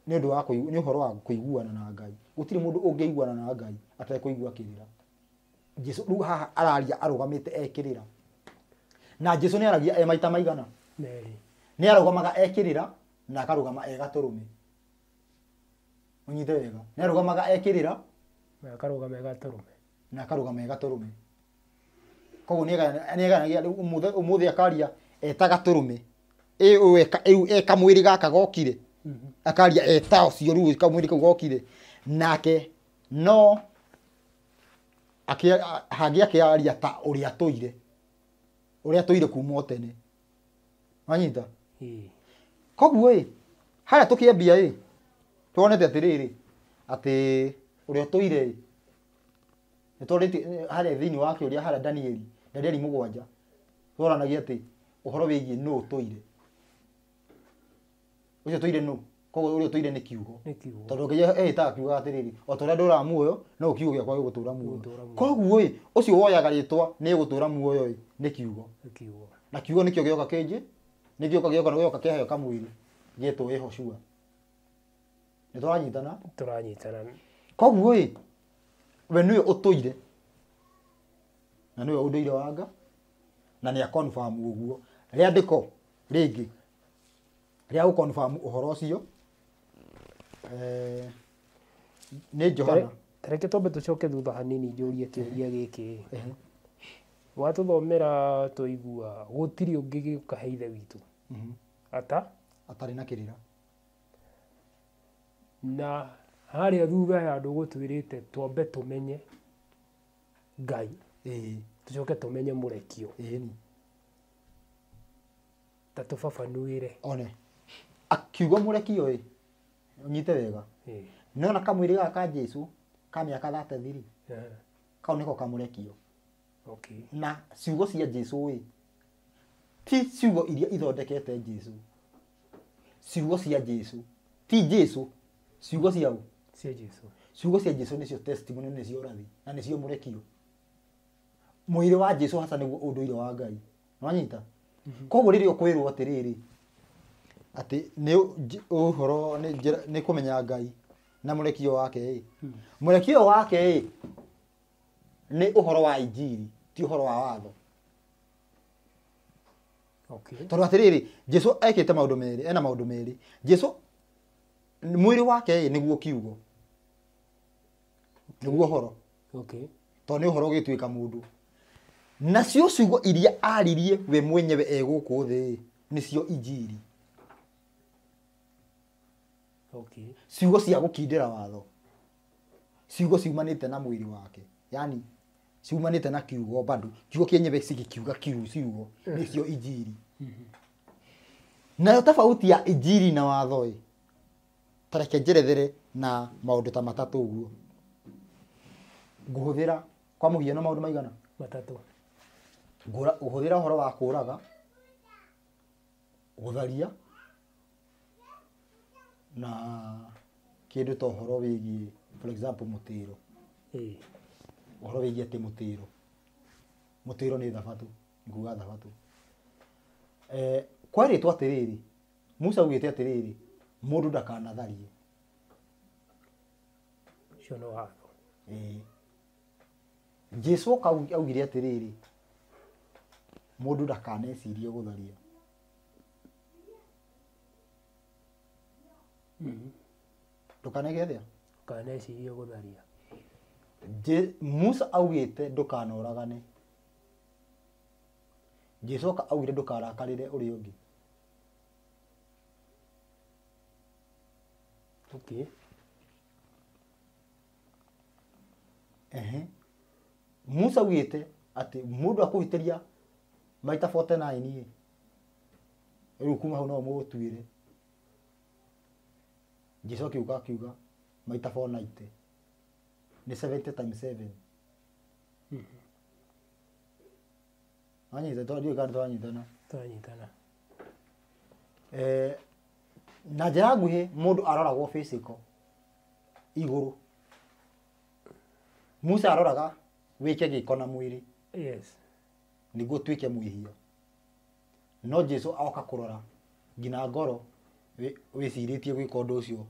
S2: nä å ndå nä å horo wa kå iguana na ngai gå tirä må ndå å ngä iguana na ngai atekå igua kä rä ra jesu rä u haha araria arå gamä te ekä rä ra na jesu nä aragia e maita maigana nä arå gamaga ekä rä ra na akarå gama egatå rå mä å nyite wega nä arå gamaga ekä rä ra akarå gama egatå rå me na akarugama gaturume koguo nĩeganagia må thä akaria eta gatũrũme ĩ kamwĩrĩ gaka gokire mm-hmm. akaria eta cio rä rĩu kamwĩrĩ kau gokire nake no hangä akä aria ta å å rä a tå ire rä a tå ire kuma o tene wanyita koguo ä harä a ĩ harĩa tũkĩambia ĩ tuonete å rä a tå ĩ nä twarä eh, harä thä inä wa kä å ria harä danieli danieli må gwanja twaranagia atä å horo wä giä nå tå ire å cio tå ire nå koguo å rä a tå ire nä kiugo tondå ngai ätaga kiuga atä rä rä o ta å rä a ndå raga muoyo no kiugo gä akwa gä gå tå ra muoyo koguo ä å cio woyaga rä twa nä gå tå ra muoyo ä nä kiugo na kiugo nä kä o gä oka kä njä nä gä oka gä oka gä oka kä heo kamwä rä gä etwo ä hoshua
S1: nä tå ranyitana
S2: koguo ä we nä å na nä we å ndå ire wanga na nä a å guo rä andä ko rä ngä
S1: rä a gå konfamu å horo å cio eh, nä johana reke twambe tå coke thutha hanini njå rie kä å ria gä kä watå thomera tå igua gå tirä å ngä gä å kahe ithe witå mhm. ata atarä na kä rä ra na harĩa thutha ya rä te twambe tũmenye ngai menye må rekio ta
S2: tũbabanuĩre one akiuga rekio ä ũnyite wega kamwä rä gaka ka Jesũ ka mĩaka thate thiri kau nĩko kamũrekio rekio na ciugo cia jesu ä ti ciugo iria ithondekete jesu ciugo cia jesu ti Jesũ ciugo ciao cia jesu ciugo cia jesu nicio testimony nicio rathi na nicio murekio muire wa jesu hasa niguo unduire wa ngai nwanyita mhm. koguo riria ukwirwo atiriri ati ni uhoro ni kumenya ngai na murekio wake i hmm. murekio wake i ni uhoro wa injiri ti uhoro wa watho okay. rä rä jesu ekä te maå ndå merä ena maå ndå merä jesu mwä rä wake nä guo kiugo niguo horo okay tondå nä å horo å gä tuä ka må ndå nacio ciugo iria aririe we mwenyewe egå kå thä nĩcio injiri okay. ciugo cia gũkindĩra watho ciugo ciumanĩte na mwĩrĩ wake yani ciumanĩte na kiugo bado kiugo kĩenyewe cigĩkiuga kiu ciugo nĩcio injiri mhm. nayo tofauti ya injiri na watho ĩ tareke njerethere na maũndũ ta matatũ ũguo nguhuthira kwa maå ndå maigana hå thä ra å horo wa kå raga gå tharia na kä ndå ta å horo wigi for tä ro å horo wä giä atä må tä wigi ati mutiro mutiro ni thabatu nguga thabatu two atä rä rä Musa ugite atiriri mundu ndakanatharie cio no watho eh jesu augire atiriri mundu ndakanecirie gutharia ndukanegethia ndukanecirie gutharia musa augite ndukanooragane jesu augire ndukarakarire uria ungi okay. uh -huh. musa augite ati mundu akuhitiria maita 49 riu kuma hau no mugutuire jesu akiuga akiuga maita 490 ni 70 times 7 twanyita anyitana kana twanyitana
S1: twanyitana
S2: eh, na njira nguhi mundu aroragwo physical iguru musa aroraga wike giko na mwili yes niguo twike mwihio no jesu aoka kurora nginya ngoro cio nä wä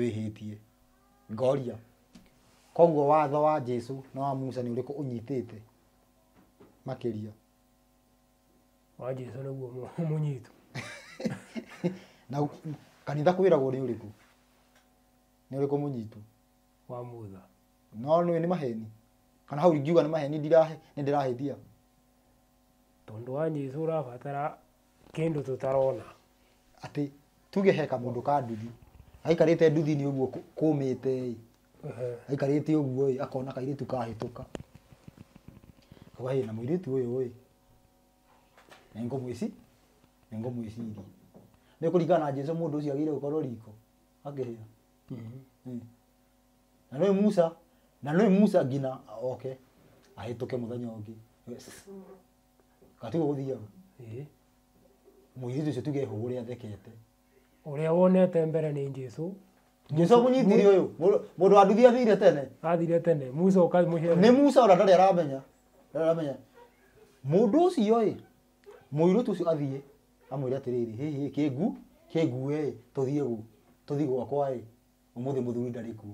S2: ucio tie ngoria koguo watho wa jesu na wa musa ni uriku unyitite makiria
S1: wa jesu naguo munyitu
S2: na kanitha kwiragwo ni uriku ni uriku munyitu wa mutha no ni maheni kana hau ingiuga nä mahe nä ndä thia
S1: tondå wa jesu å rabatara kä ndå tå tarona
S2: atä tuge heka må ndå ka nduthi aikarä te nduthi nä å guo kå mä te aikarä te å guo akona kairä tu kahä tå ka na må irä tu å yå ä nä ngå mwä ci nä ngå mwä cirie nä kå ringana na jesu må ndå å cio agä ire gå korwo riko akä hä mhm. na nä musa na no musa ngina oke ahituke muthenya ungi katigo guthiaga muiritu ucio tuge hå rä a thekete
S1: å rä a wonete mbere nä jesu jesu må nyitire å
S2: yå må ndå anduthi athire tene athire tene musa nä musa å rä a ndarä aramenya aramenya må ndå å cio ä må irå tu å cio athiä amwä re atä rä rä hä kä ngu kä nguä tå thiä gå tå thiä gwakwa ä må thä må thuri ndarä kuo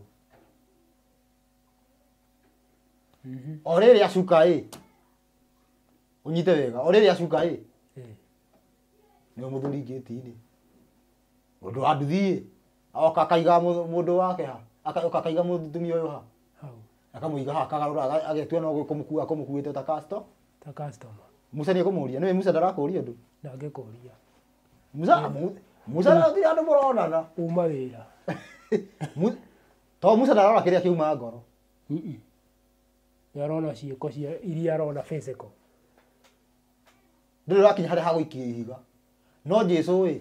S2: Mm-hmm. o rä rä a yacuka ä eh. nyite wega orere acuka ä eh. eh. nä å må thuri ngä ti å ndå wa nduthiä oka akaiga må ndå wake ha oka akaiga må tumia å yå ha akamå iga ha akagarå ra agetua no kå må kua akå må kuä te ta musa nä ekå må ria nä musa ndarakå ria å ndå
S1: ndangä kå ria
S2: musa andå må ronana uma wä ra to musa ndarona kä rä a kä uma ngoro nä arona ciäko cia iria arona ndä rä rakinya harä hagå ihiga no jesu ä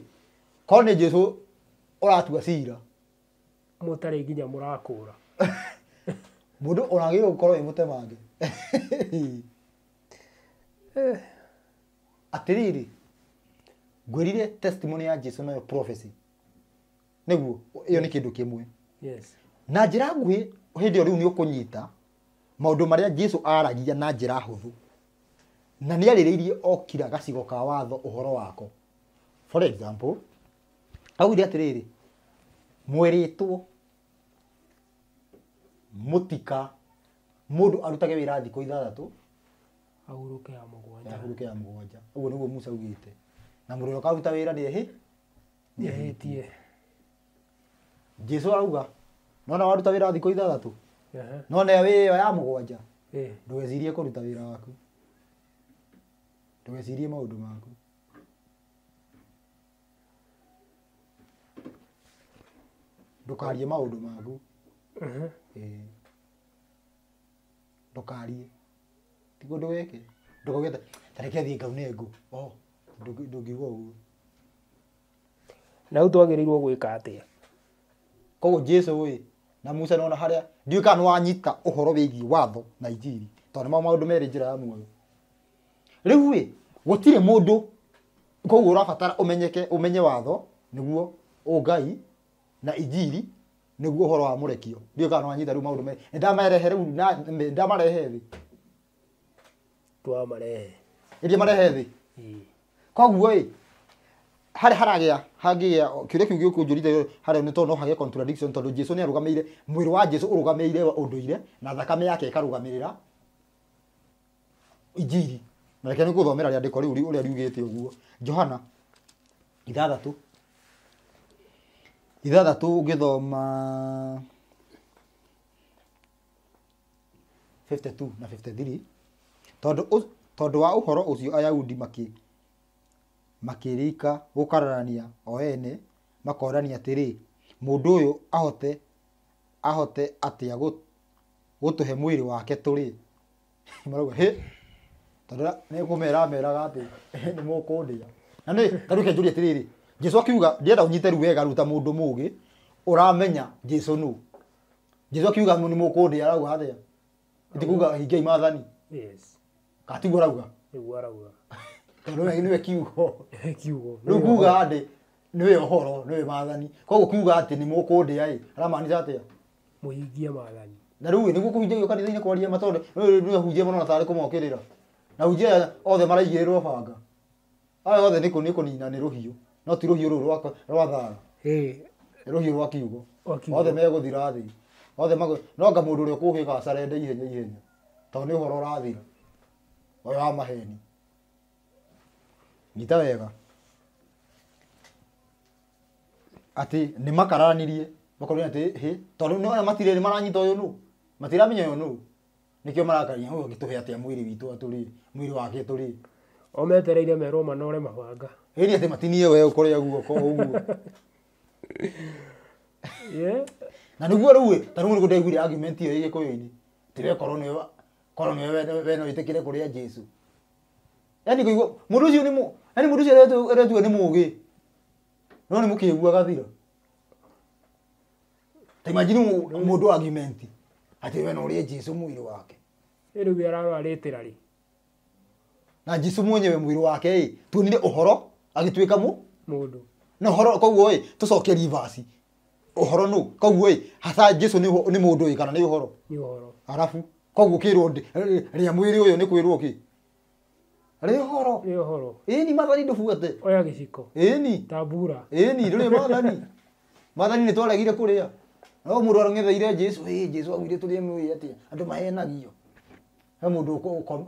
S2: korwo nä jesu å ratua cira
S1: må tarä nginya må rakå ra må ndå å ragä rwo gå korwo wä må temange
S2: atä rä rä ngwä rire ya jesu nayo nä guo ä yo nä kä ndå kä mwe na njä ra nguä hä ndä ä yo rä u nä å kå nyita maundu maria jesu aragia na njira huthu na nä arä o kira gacigo ka watho å horo wako for example augire atä rä rä mwä two må tika må ndå arutage wä ra thikå ithathatå ahurå ya må ya mũgwanja ũguo nĩguo musa augä te na må rä å karuta wä ra nä ehä tie jesu auga nona waruta wä ra thikå ithathatå no ne wä ä yo ya må gwanja ndå gecirie kå ruta wä ra waku ndå gecirie maå ndå maku ndå karie maå ndå maku ndå ndukarie tigu ndu weke ndukauge tareke thie ngaune ngu o oh, ndungiuga uguo na u ka atä a koguo jesu ä na musa nona harä a ndiå kana nä wanyita å horo wä giä watho na injiri tondå nä mao maå ndå merä njä ra ya muoyo rä u ä gå må ndå koguo å rabatara å menye watho nä å ngai na ijiri nä guo å horo wa må rekio ndiå kana nä wanyita rä u maå ndå merä nä thä
S1: twamarehe
S2: ä marehe thä koguo ä harä haragä hagä kä rä a u gä kå njå harä nä tondå no hagä contradiction tondå jesu nä arå gamä ire mwä rä wa jesu å rå gamä ire ndå ire na thakame yake ĩkarå gamä rä ra injiri na reke nä gå thomera rä andä ko rä u å rä a riugä te å guo johana ithathatå ithathatå å ngä thoma na 53 tondå wa å horo å cio ayaudi makä makirika gukararania o ene makorania atiri mundu uyu ahote ahote atia gutuhe mwiri wake turi marauga he tondu nikumera meraga ati ni mukundia na ni taru kenjuria atiriri jesu akiuga ndienda unyite riu wega ruta mundu mugi uramenya jesu nu jesu akiuga ni mukundia arauga atia itikuga hingiai maathani yes katiguo arauga niguo arauga tondå we nä we kiugo rä u kuga ndä nä we å nä we maathani koguo kiuga atä nä må kå ndä a ä atä a
S1: må hingie maathani
S2: na rä u nä guo kå hunjagio kanitha-inä kwaria matondå nä hunjia marona tarä kå mokä rä ra na hunjia othe maraigä rä banga aya othe nä kå nina nä rå hiå no ti rå hiå rå rwa thara rå hiå rwa kiugo othe megå thira thä othe nonga må ndå å rä a kå hä gacare ihenya ihenya tondå nä å horo å rathira å yo wa maheni nyita wega ati ni makararanirie makorwo ati hä tondå nä ona matirä nä maranyita å yå matira matiramenya å yå nå nä kä o marakaria å yå gä tå he atä
S1: a wake atå rä o metereire merwo manore mabanga
S2: ä ni atä matinie we å kore ko uguo
S1: ye na nä guo
S2: rä u ta rä u nä gå argument ä yo ä tire kå yå inä tä korwo nä we no wä kuria jesu yani kå iguo må ndå å yani må ndå ũcio äretua nä må gä no nä må kä igua gathira taimajini må ndå argument
S1: atä we å rä e jesu må irä wake ä rä u ararwarä tä ra rä
S2: na jesu mwenyewe må irä wake ä tuonire å horo agä tuä ka må ndå na å horo koguo ä tå coke rivasi å horo nå koguo ä haca jesu nä må ndå ä kana nä å horo arabu koguo kä rwo rä a mwä rä å yå nä kwä rwo kä rihoro rihoro ini mathani ndubuate oya giciko ini tambura ini nduri mathani mathani ni twaregire kuria no mundu arangetheire jesu ĩ jesu agwire tũrĩe mwĩ atĩa andũ mahenagio he mũndũ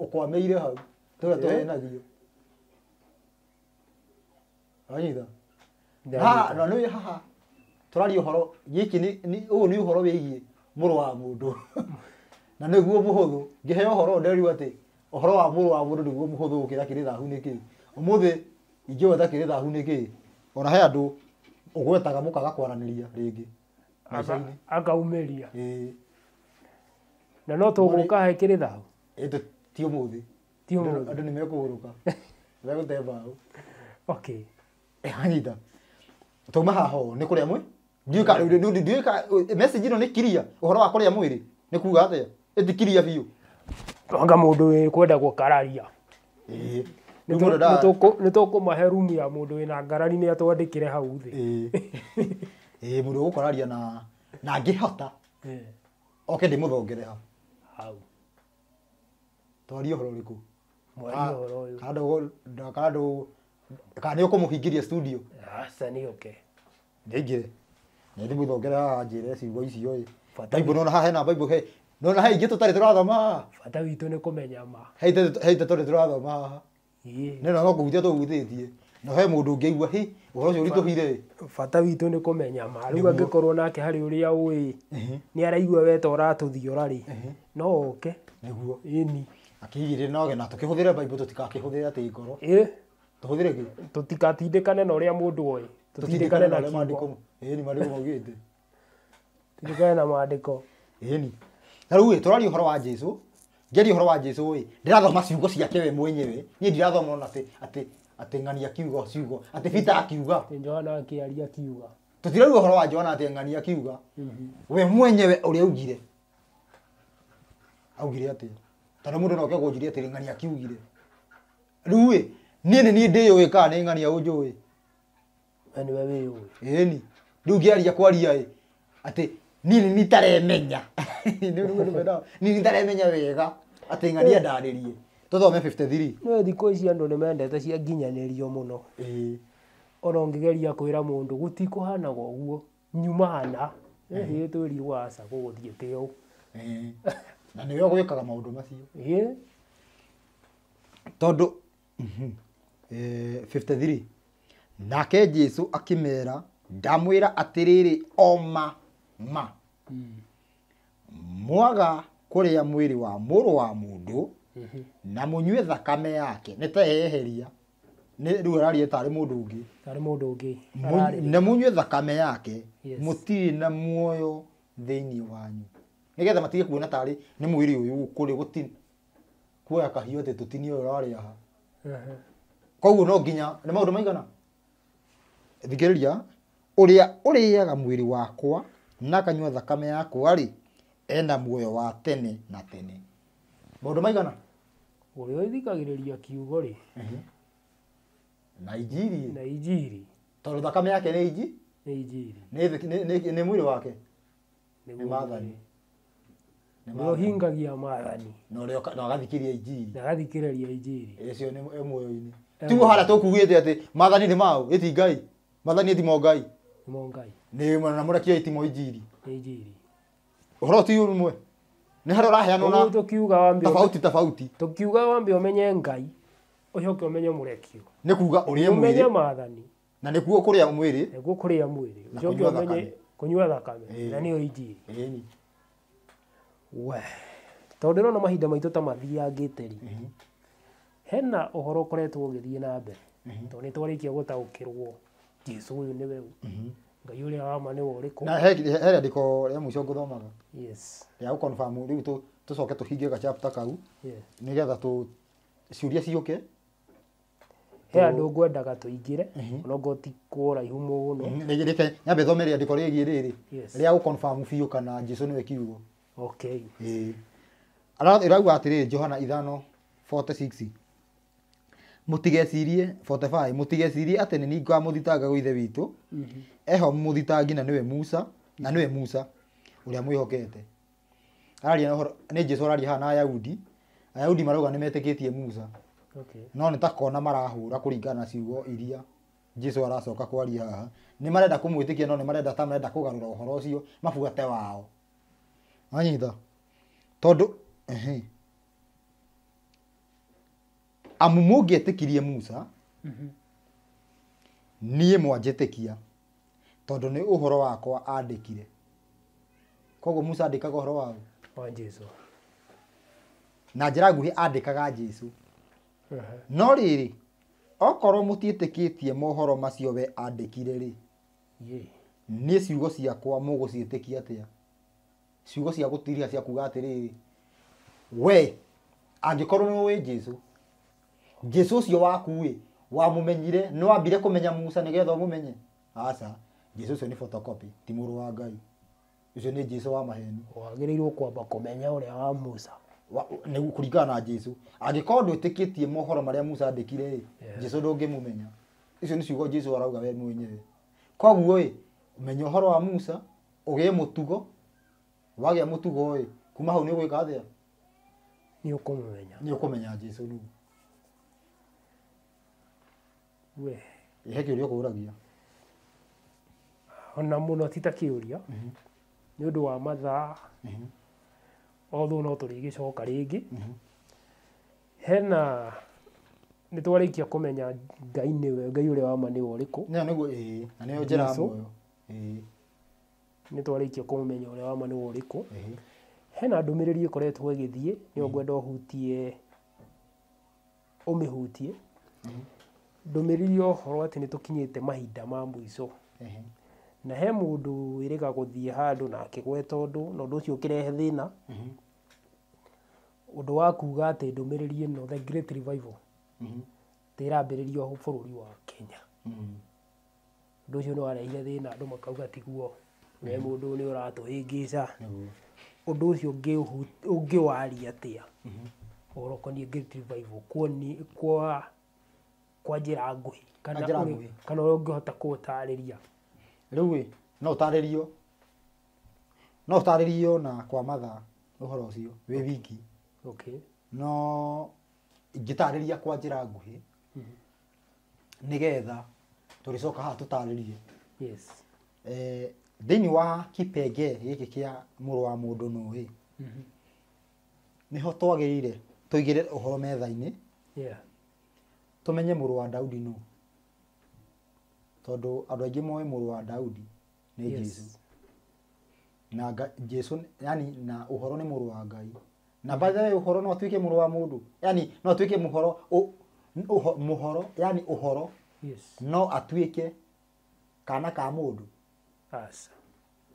S2: ũkwameire hau tũrĩa tũhenagio anyitha na nä haha tũraria ũhoro gĩkĩ ũyũ nĩ ũhoro wĩgiĩ mũrũ wa mũndũ na nĩguo mũhũthũ ngĩheo ũhoro nderirwo atĩ horo wa muru wa muru niguo muhuthu gukira kiri thahu niki umuthi ingiweta kiri thahu niki ona he andu ugwetaga mukaga kwaraniria ringi akaumeria
S1: na no tuguka he kiri thahu ti umuthi ti umuthi andu
S2: nimekuguruka megute mbaũ okay anyita tuma haho nä kå rä a mwä ndiå message ä no nä
S1: kiria å horo wa kå rä a mwä rä nä kuga atä ä ti biå twanga ndå wi kwenda gukararia nä tåkå mahe rumu ya må ndå wä na ngarari nä atwandä kä re hau thä må ndå å gå kararia na ngä hota
S2: oke ndä må thongere ha hau twarie å horo rä kå kana nä å kå må hingä studio
S1: ah, nä oke
S2: ndä ingä re nä thä må thongere haha njä re ciugo icio ä nona haha hena baibå ndona haingä tå tarä tå rathoma
S1: bata witå nä kå menya ma
S2: haita tå rä tå rathoma nä no no kå hutia tå huthä tie no he må ndå å ngä aigua hä
S1: å horo å cio å ritå hire bata witå nä kå menya ma rä u angä korwo nake harä å rä a å ä nä araigua weta å ratå thiora rä no oke nä guo ni akä igä noge na tå kä hå thä re mbaimbo tå tikakĩ hå thä ra atä ngoro tå hå thä re kä tå tikatindä kane na å rä a må ndå oä tå tindä kane na mandä ni mandä ko maugä te tindä kane na mandä ko
S2: ni na rä u tåraria å horo wa jesu ngeria å horo wa jesu ä ndärathoma ciugo ciake we mwenyewe niä ndirathoma ona atä atä ng'ania kiugo ciugo atä bita akiuga johana akĩaria kiuga tå tiraria å horo wa johana atä ng'ania kiuga mhm. we mwenyewe å rä a augire augire atä tondå må ndå noke gå njire atä ng'ania kiugire rä u ä niä nä niä ndä yå ä kana nä ng'ania å njå ä niwe wä yå ni rä u ngä aria kwaria ä atä nini nitaremenya nini nitaremenya wega atä ng'ania eh. ndarĩrie
S1: tũthome 53 no thiko ici andũ nĩ mendete cianginyanĩrio mũno ona ũngĩgeria kwĩra mũndũ gũtikũhanaga ũguo nyuma hana ĩhĩ twĩrirwo aca gũgũthiĩ tĩ eh na nĩwe ũgwĩkaga maundu macio
S2: mhm, eh 53 nake jesu akimera ndamwĩra atiriri oma
S1: ma hmm.
S2: mwaga kuria mwiri wa muru wa mundu mm-hmm. na munywe thakame yake ni teheheria ni riu araria tari mundu ungi tari mundu ungi na munywe thakame yake mutiri na muoyo thiini wanyu nigetha matige kuona tari ni mwiri uyu kuri gutin kuya kahiyote tutini tutinie uyu uraria aha uh-huh. koguo no nginya ni maundu maigana thikiriria uria uriaga mwiri wakwa na kanyua thakame yakwa rĩ ena muoyo wa tene na tene maũndũ maigana
S1: ũrĩa ũthikagĩrĩria kiugo rĩ na injiri na injiri tondũ thakame yake nĩ inji nĩ injiri nĩ mwĩrĩ wake nĩ maathani nä hingagia maathani na agathikĩria injiri na agathikĩrĩria injiri ĩcio nĩ e muoyo-inĩ e tiguo
S2: harĩa tũkugĩte atĩ maathani te maũ ĩti ngai maathani ĩti mo ngai mo ngai nä na må rekia itimo injiri
S1: å horo ti å mwe nä harä a å raheanwo na tofauti tofauti tå kiuga wambe å menye ngai å coke å menye må rekio nä kuga å rä menye maathani na nä kuo kå rä a mwä rä nä kuo kå rä a mwä rä å coke å menye kå nyua thakame na nä å injiri we tondå rona mahinda maitå ta mathiangä te ri hena å horo å koretwo å gä thiä na mbere tondå nä twarä kia gå taå kä rwo jesu å yå nä we ngai å rä a wama nä we å rä kå na herä
S2: andiko rä a må icio ngå thomaga rä a gå konbamu rä u tå coke tå hingie gachapta kau nä getha tå ciå
S1: ciå ke he andå ngwendaga tå ingä re mhm. onongorwo ti kå raihu må no reke mhm. nyambe thome rä andä ko rä giä rä rä rä a gå biå kana jesu
S2: nä we kiugo okay. e. atä rä johana ithano 46 mutigecirie 45 mutigecirie atä nä ninga muthitanga gå ithe witå mhm. eho muthitangi na niwe musa na niwe musa å rä a mwä ni jesu araria haha na ayahudi ayahudi marauga nä metä kä musa okay. no nä takona marahura marahå ra kå na ciugo iria jesu aracoka kwaria haha nä marenda kå mwä tä kia no ni marenda ta marenda kå garå ra å horo å cio mabuate wao amu må ngä etä kirie musa mhm. niä mwanjä tä kia tondå nä å horo wakwa andä kire koguo musa andä kaga å horo wao na njä ra nguhä andä kaga jesu no rä rä okorwo må tiä tä kä tie mohoro macio we andä kire rä niä ciugo ciakwa må gå ciä tä kia atä a ciugo cia gå tiria ciakuga atä rä rä we angä korwo nä å ä jesu jesu ucio waku ä wamumenyire no ambire kumenya musa nigetha umumenye aca jesu ucio ni photocopy ti muru wa ngai ucio ni jesu wa maheni wagiriirwo kwamba kumenya uria wa musa kuringana na jesu angikorwo ndwitikitie mohoro maria musa andikire yeah. jesu ndungimumenya icio ni ciugo jesu arauga we mwenyewe koguo ä menya horo wa musa ugie mutugo wagia mutugo ä kuma hau ni ugwika athia
S1: ni ukumumenya ni ukumenya jesu nugu we he kä å ria å kå ragia ona må no tita kä å ria nä mhm. å ndå wa mathaa otho mhm. no tå rä gä coka rä ngä mhm. hena nä twarä kia kå menya ngai å rä a wama nä wa å rä kå yo nä twarä kia kå menya å rä a wama nä wa å rä kå hena ndå mä rä ri ä koretwo ä gä thiä nä o ngwenda å hutie å mä hutie ndumiriri ya ũhoro atĩ nĩ tũkinyĩte mahinda ma mũico na he mundu wiriga guthie handu na akĩgweta ũndũ na ũndũ ũcio ũkĩrehe thina undu mhm. wa kuuga ati ndumiriri ino the great revival atĩ mhm. ĩrambĩrĩrio bũrũri wa Kenya mhm. ũndũ ũcio nĩ warehire thina andũ makauga tiguo we mũndũ ũyũ nĩ ũratũhĩngĩca ũndũ ũcio atia atĩa ũhoro ũkoniĩ great revival kwa kwa njira nguhi kana nguhi kana uri ngihota kuutariria
S2: riu no utaririo no utaririo na kwa matha uhoro ucio wi wiki okay no ngitariria kwa njira nguhi
S1: mm -hmm.
S2: nigetha turicoka haha tutaririe yes eh thini wa kipenge giki kia muru wa mundu no ri mm -hmm. niho twagirire tuigire uhoro metha-ini yeah tumenye muru wa daudi no tondu andu aingi moe muru wa daudi ni jesu na jesu yani na uhoro ni muru wa ngai na bathe uhoro no tuike muru wa mundu yani no tuike muhoro muhoro yani uhoro no atuike kana ka mundu asa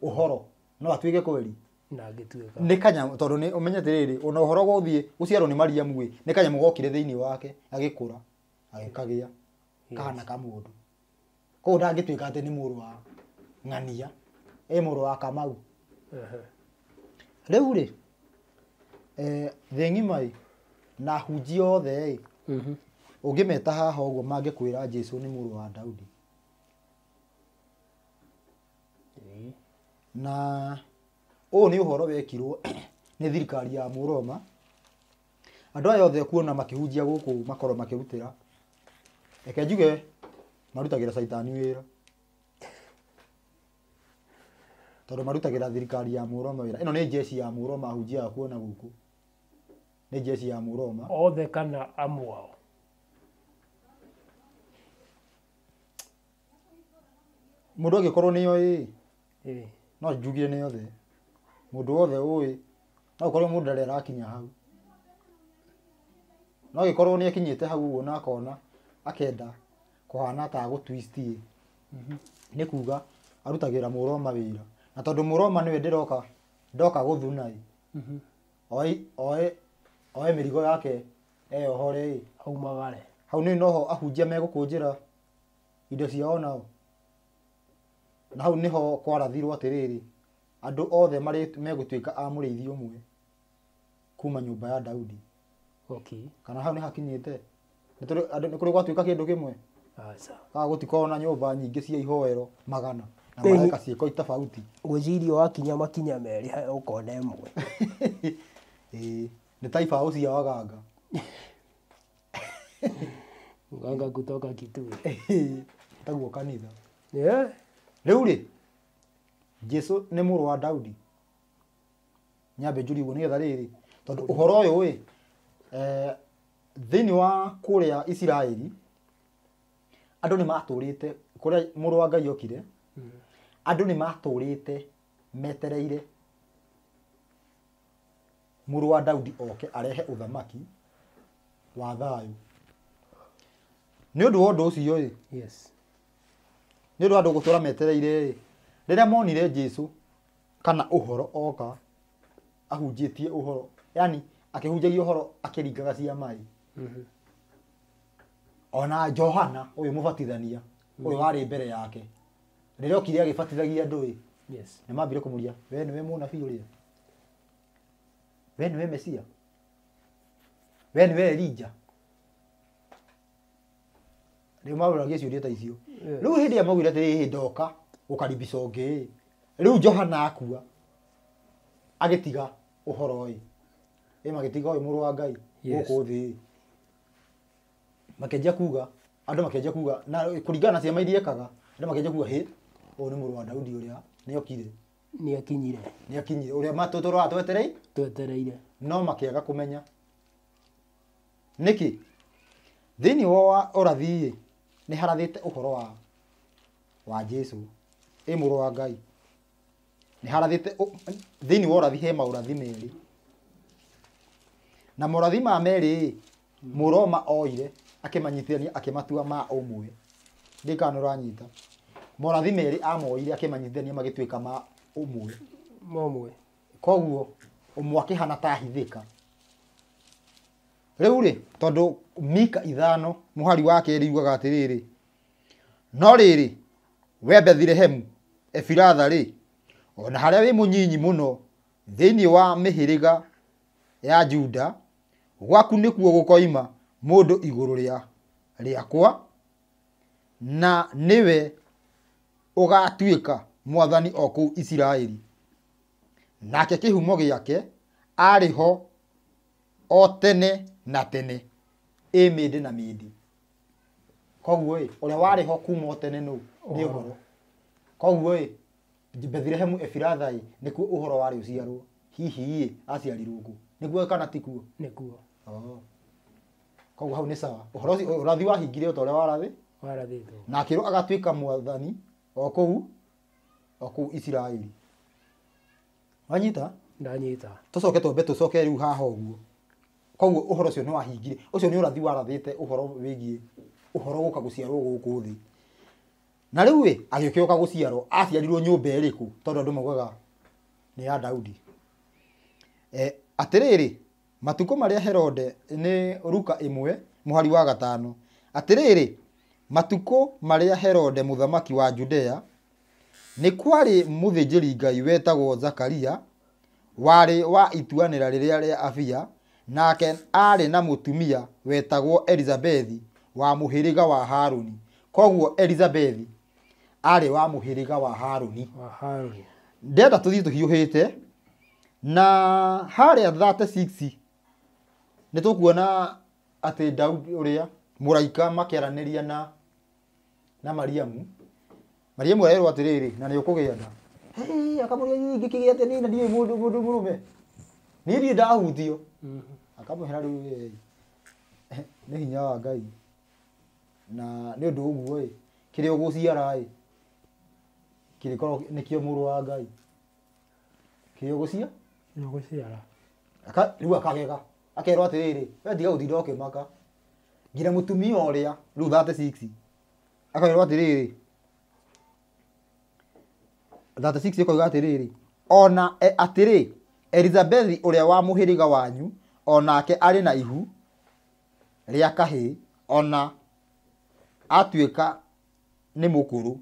S2: uhoro no atuike kweri
S1: nagituika
S2: ni kanya tondu ni umenye tiriri ona uhoro guthie uciaro ni mariamu ni kanya mugokire thini wake agikura agikagia kana kamundu koguo ndangituika ati ni muru wa ng'ania e muru wa kamau riu ri e, thĩ ng'ima ĩ na ahunjia othe ĩ mm-hmm. ũngĩmeta haha ũguo mangĩkwĩra jesu ni muru wa Daudi na ũyũ ni uhoro wekirwo ni thirikari ya muroma andũ aya othe kuona makĩhunjia guku makorwo makirutira reke njuge marutagä ra caitani wä ra tondå marutagä ra thirikari ya må roma wä ra ä no nä jeci ya må roma ahunjia kuona gå nä jeci ya må roma
S1: othe kana
S2: amwao må ndå angä korwo nä oä no njugire nä othe må ndå wothe å no å korwo må ndå ndarä hau no agä korwo nä akinyä te hau å na akona akenda kuhana ta gå twistie mhm. nä kuga arutagä ra må roma wä ra na tondå må roma nä we ndä roka ndoka gå thuna mhm. oe mä rigo yake eyohore haumagare hau nä noho ahunjia megå kå njä ra indo ciao nao na hau nä ho kwarathirwo atä rä rä andå othe megå tuä ka a må rä ithi å mwe kuma nyå mba ya daudi okay. kana hau nä hakinyä te nä kå rä gwatuä ka kä ndå kä mwe kaga gå tikorwo na nyå mba nyingä cia ihoero magana naka ciä ciäko itabauti gå cirio wakinya makinya merä å kona ä mwe nä ta ibaå cia waganga
S1: mganga kutoka Kitui taguo kanitha
S2: rä u rä jesu nä må rå wa daudi nyambe njå ri guo nä getha rä rä tondå å horo å yå ä eh, thini wa kuria Isiraeli andũ nĩ matũrĩte kũrĩa mũrũ wa Ngai okire andũ nĩ matũrĩte metereire murwa wa Daudi oke arehe uthamaki wa thayu ni ũndũ wa ũndũ ũcio yes ni ũndũ andũ gutura metereire ĩ monire jesu kana uhoro oka ahunjĩtie uhoro yani akĩhunjagia ũhoro akĩringaga ciama mm Mm-hmm. ona johana å yå må batithania å yå mm-hmm. warä mbere yake rä rä a kire agä batithagia andå ä nä mambire kå må ria we nä we må nabi å rä a we nä we mecia we nä we elija rä u maåragia ciå ria ta icio rä u hä ndä ä a maugire atä rä hä ndoka gå karibica å ngä rä u johana akua agä tiga å horo ä ä magä tiga å yå må rå wa ngai gå kå thä makenjia kuga andå makenjia kuga na kå ringana na ciama iria ekaga andå makenjia kuga hä å nä må rå wa daudi å rä a nä okire nä akinyire nä akinyire å rä a tweterei twetereire no makä kå menya nä kä thä inä wa å rathiä nä harathä te å horo wa wa jesu ä må rå wa ngai nä harathä te thä inä wa rathi he maå rathi merä na må rathi ma merä må roma oire akimanyithania akimatua ma umwe ndikano ranyita morathi meri amoire akimanyithania magituika ma umwe momwe koguo umwe hana ta hithika rĩu rĩ mika ithano muhari wake riugaga yugaga atĩrĩrĩ no rĩrĩ we bethilehemu efiratha ri ona harĩa wĩ munyinyi muno thĩinĩ wa mihiriga ya juda gwaku nĩkuo gũkoima Mũndũ igũrũ rĩa rĩakwa na nĩwe ugatuika mwathani o kuu Isiraeli nake kĩhumo gĩake arĩ ho o tene na tene ĩ mĩndĩ na mĩndĩ koguo ũrĩa warĩ ho kuma o tene nũ nĩ ũhoro koguo ĩ bethilehemu efiratha nĩkuo ũhoro warĩ ũciarwo hihi ĩ aciarirwo kũ nĩkuo kana tikuo nĩkuo oh. koguo hau nä sawa å horo å rathi wahingire å ta å rä a warathä na akä rwo agatuä ka mwathani o kå u o kå u isiraeli wanyita ndanyita tå coke twambe tå coke rä u haha å guo koguo å horo å cio nä wahingire å cio nä å rathi warathä te å horo wä giä å horo gå ka gå ciarwo gå kå thä na rä u ä agä kä å ka gå ciarwo aciarirwo nyå mba ä rä kå tondå andå maugaga nä ya daudi atä rä rä matuko maria herode ni ruka imwe muhari wa gatano atiriri matuko maria herode muthamaki wa judea nä kwarä må thä njä ngai wetagwo zakaria warä wa ituanä ra rä rä a rä abia nake arä na må tumia wetagwo elizabethi wa må hä rä ga wa haruni koguo elizabethi arä wa må hä rä ga wa haruni ndenda tå thiä tå hiå hä te na harä a thate nä tå kuona atä daudi å rä a må raika makäaranä na na mariamu mariamu arerwo atä rä rä na nä å kå gä a nda akamå ria kä gä atä na ndiä må ndå må rå nä ndiä ndahutio mm-hmm. akamå hera rä u nä hinya wa ngai na nä å ndå å guo ä kä rä a å gå ciara ä kä rä korwo nä kä o må rå wa ngai kä rä a å gå cia rä u akagega akerwo atiriri we tiga gutinda ukimaka nginya mutumia uria riu thate six akerwo atiriri thate six ukauga atiriri ona e, atiri elizabethi uria wa muhiriga wanyu onake arĩ na ihu rĩa kahĩĩ ona atuĩka nĩ mũkũrũ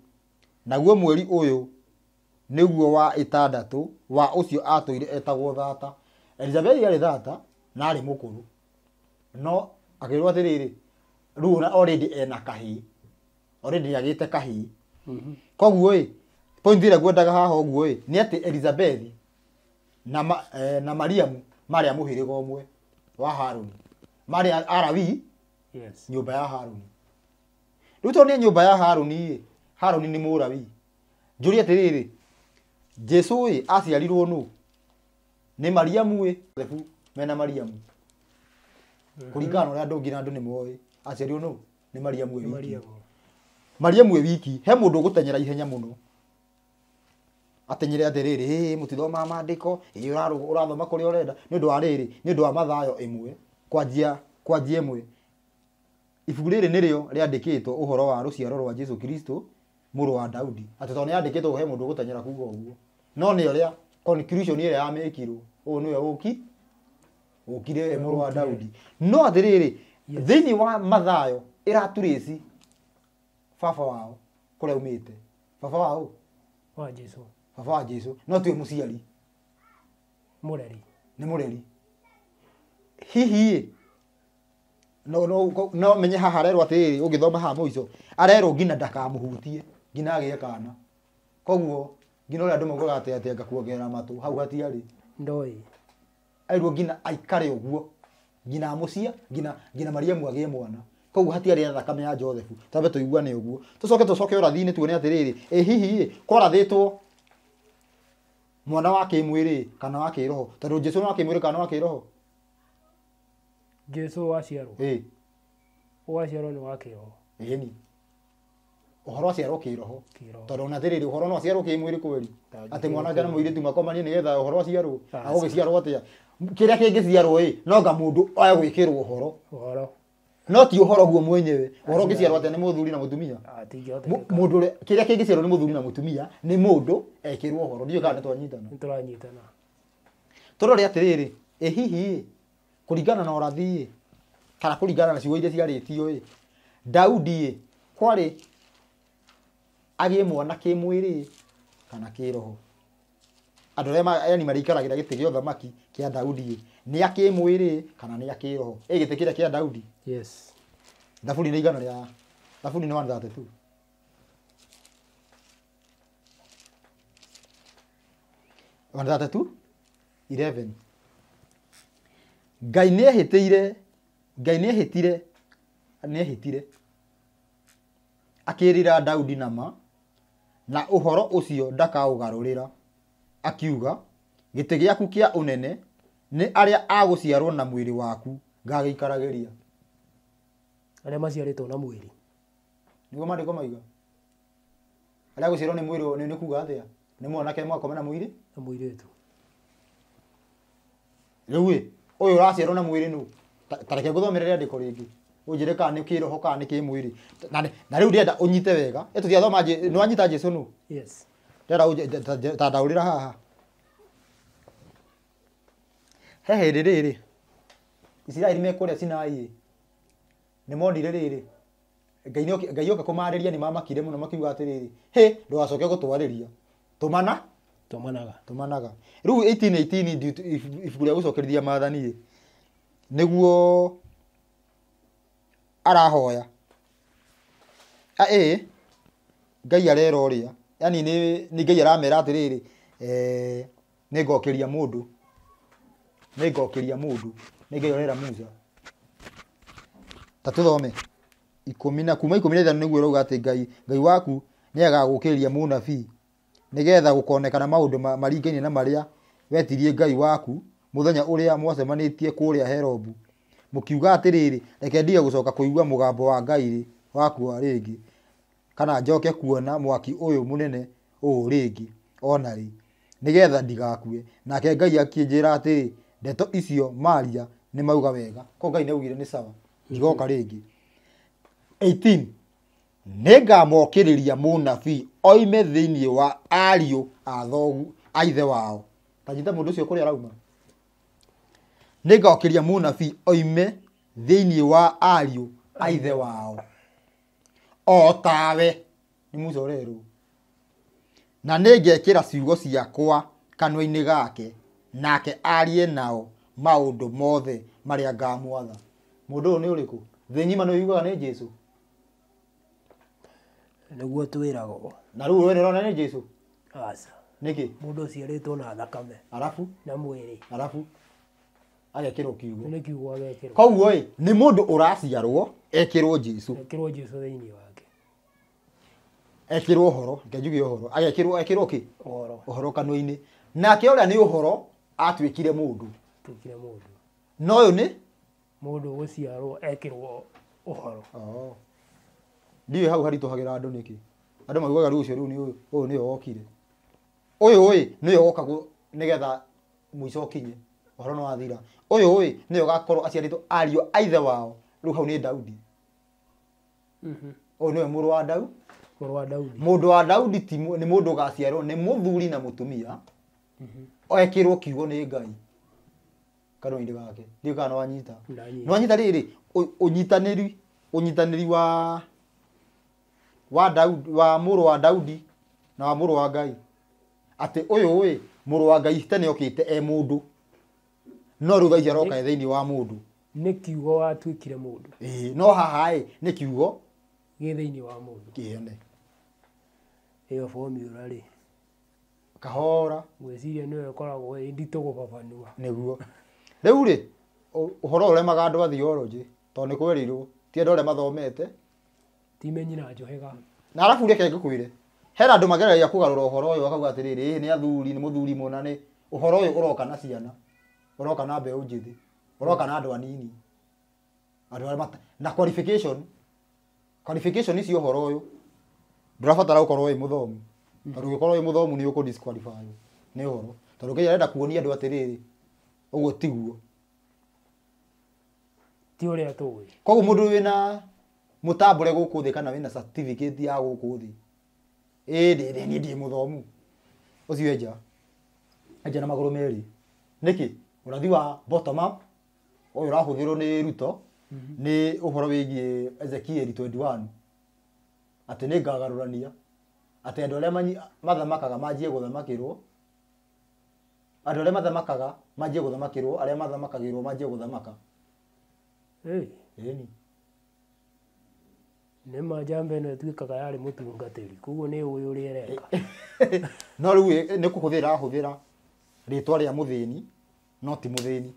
S2: naguo mweri ũyũ nĩguo wa ĩtandatũ wa ũcio atũire etagwo thata. elizabethi arĩ thata. na må kå ru no akä rwo atä rä rä rä u already ena kahä already nä agä te kahä mhm. koguo ä pointi ä rä haha å guo ä nä atä elizabeth na, ma, eh, na mariamu marä a må hä rä ga å mwe wa haroni marä arawi yes. nyå mba ya haroni rä u tondå nä nyå mba ya haroni ä haroni nä må rawi njå ri atä rä rä jesu ä aciarirwo nå nä mariamu ä mena mariamu mhm. kuringana uria andu ngira andu nimoi aciari no ni mariamu e wiki mariamu e wiki he mundu uguteng'era ihenya muno atenyere atiriri mutithoma mandiko ii urathoma kuria urenda ni undu wa riri ni undu wa mathayo imwe kwanjia kwanjia imwe ibuku rĩrĩ nĩrĩo rĩandĩkĩtwo ũhoro wa rũciaro rwa Jesu Kristo mũrũ wa Daudi atĩ tondũ nĩandĩkĩtwo he mũndũ ũgũteng'era kuga ũguo no nĩo rĩa conclusion ĩrĩa yamĩkirwo ũyũ nĩwe ũki ukire muru wa daudi no atiriri thini wa mathayo iraturisi baba wao kuria umite baba wao wa jesu baba wa jesu no tu muciari mureri nä må reri hihi no no no menye ha harero atiri ungithoma ha muico arero ngina ndakamuhutie ngina agie kana koguo ngina uria andu maugaga ati ati ngakuongerera matu hau hatiarä ndoi airwo ngina aikare uguo ngina mucia ngina ngina mariamu agie mwana koguo hatiarä thakame ya jothefu tambe tå iguane å guo tå coke tå coke å rathi-inä tuone atä rä rä ä hihi kwarathä mwana wa kä mwä rä kana wa kä roho jesu wa kä kana wa kä
S1: jesu waciarwo
S2: waciarwo nä wa kä ni å horo aciarwo kä roho tondå ona atä rä rä no aciarwo kä kweri atä mwanake na må tu makomanie nä getha å horo aciarwo agå gä kä rä a kä ngä ciarwo ä no må ndå oe gwä kä rwo å
S1: horo
S2: no ti å horo mwenyewe å horo ngä ciarwo atä nä må thuri na må tumia kä rä a kä ngä ciarwo nä må thuri na må tumia nä må ndå ekä rwo å horo ndiå kana nä twanyitana tå rore atä rä rä ä hihi kå ringana na å rathi kana kå ringana na ciugo iria ciarä tio ä daudi kwarä agä mwana kä mwä rä kana kä roho andå arä a yani marĩikaragira gä tä gä a ũthamaki kä a daudi nä akä mwä rä kana nä akä roho ä gä tä kä rä a kä a daudi thaburi nä igana rä a thaburi nä wanthate tu ngai nä ehä tä ire ngai nä ehä tire nä ehä tire akä rä ra daudi nama na å horo å cio ndakaå garå rä ra akiuga gĩtĩ gĩaku kĩa ũnene nĩ arĩa agũciarwo na mwĩrĩ waku ngagĩikaragĩria arĩa maciarĩtwo na mwĩrĩ nĩguo marĩko maiga arĩa agũciarwo nĩ mwĩrĩ nĩ kuga atĩa nĩ mwanake mwakome na mũirĩ na mũirĩtu rĩu ĩ ũyũ ũraciarwo na mwĩrĩ nũ tareke ngũthomere rĩandĩko rĩngĩ ũnjĩre kana nĩ kĩroho kana nĩ kĩmwĩrĩ na rĩu ndĩrenda ũnyite wega ĩtũtiathoma nĩwanyita jesũ nũ yes rĩera tandahũrĩra haha he hĩndĩ rĩrĩ isiraeli mekũrĩa sinai nĩmonire rĩrĩ ngai oka kũmarĩria nĩmamakire mũno makiuga atĩrĩrĩ hĩ ndũgacoke gũtwarĩria tũmana tũmanaga tũmanaga rĩu 1818 ibuku rĩa gũcokereria maathani nĩguo arahoya ĩ ngai arera ũrĩa ningai aramera atä rä rä ngokä ria må ndå nä ngi rera mua ta tå thome kuma ikåminaan nä u ragaatä ngai waku nä agagå kärä ria må nabii nä getha gå konekana maå ndå maringainä na marä a wetirie ngai waku må thenya å räa mwacemanä tie kå rä a heb må kiuga atä rä rä rekendige gå coka kå igua må gambo wa ngairä waku a rä ngä kana njoke kuona mwaki å yå må nene å å rä ngä onarä nä getha ndigakue nake ngai akä njä ra atä ndeto icio maria nä mauga wega koo ngai nä ugäre nä cawa igoka rä ngä nä ngamokä rä ria må nabii oime thä inä wa ariå athogu aithe wao tanyita må ndå å cio kå rä a rauma nä ngaokä räria må nabii oime thä inä wa ariå aithe wao otawe ni nä må corerwo na nä ngekä ra ciugo ciakwa kanua-inä gake nake arie nao maå ndå mothe marä a ngamwatha må ndå å yå nä å rä kå thä ng'ima nä å iguaga nä jesu nä guo twä ragwo na rä u nä rona nä jesu nä kä må ndå å ciarä two na thakame arabu na mwä rä arabu agekä rwo kiugo nä kiugo agekä rwo koguo ä nä må ndå å raciarwo ekä rwo jesu ekä rwo jesu thä inä wa ekirwo horo ngejugia horo agekirwo ekirwo ki horo horo kanwa-ini nake uria ni uhoro atuikire mundu
S1: tuikire mundu no uyu ni mundu guciarwo ekirwo uhoro oh
S2: ndiyo hau harituhagira andu niki andu maugaga rucio riu ni uyu ni okire uyu uyi ni okagu nigetha muico ukinye uhoro no athira uyu uyi ni ugakorwo aciarĩtwo ariũ a ithe wao rĩu hau nĩ daudi mhm. ũyũ nĩwe mũrũ wa daudi mundu wa daudi ti ni mundu ugaciarwo ni muthuri na mutumia mm-hmm. ekirwo kiugo ni ngai kanua-inä gake rä kana wanyita nwanyita rä rä unyitanäri unyitanäri wa wa daudi wa må wa daudi na wa må wa ngai atä å yå ä wa ngai tene okä e må no rä u thaici aroka e thä wa må ndå
S1: nä kiugo watuä kire må ndå no hahaä nä kiugo gä thä inä wa må ndå ä yo rä kahora gwäciria nä yo ĩkoragwo ä nditå gå babanua nä guo
S2: rä u rä å horo å remaga andå a theology tondå nä kwerirwo ti andå arĩa mathomete
S1: timenyi na njohega
S2: na arabu reke ngå ire hena andå mageragia kå garå ra å horo å yå akauga atä rä nä athuri nä må thuri må na nä å horo å yå å roka na ciana å na mbeå njä thä å roka na andå anini andå arä na qualification qualification icio å horo å yå ndurabatara gukorwo wi muthomu tondu gikorwo wi muthomu ni ukudisqualify ni uhoro tondu kija arenda kuonia andu atiriri uguo tiguo
S1: ti uria tuwi
S2: koguo mundu wina mutambure guku thi kana wina certificate ya guku thi ä ni ndi må thomu å cio enja enja na magå rå merä nä kä å rathi wa å yå rahå thä rwo nä ruto mhm. nä å horo wä giä ezekieli atĩ nĩ ngagarũrania atĩ andũ arĩa mathamakaga manjie gũthamakĩrwo andũ arĩa mathamakaga manjie gũthamakĩrwo arĩa mathamakagĩrwo manjie gũthamaka
S1: ĩni nĩ ma njamba ĩno ĩtuĩkaga yarĩ mũtungatĩri koguo nĩ ũĩ ũrĩa ĩreka
S2: no rĩu nĩ kũhũthĩra ahũthĩra rĩtwa rĩa mũthĩni
S1: no ti mũthĩni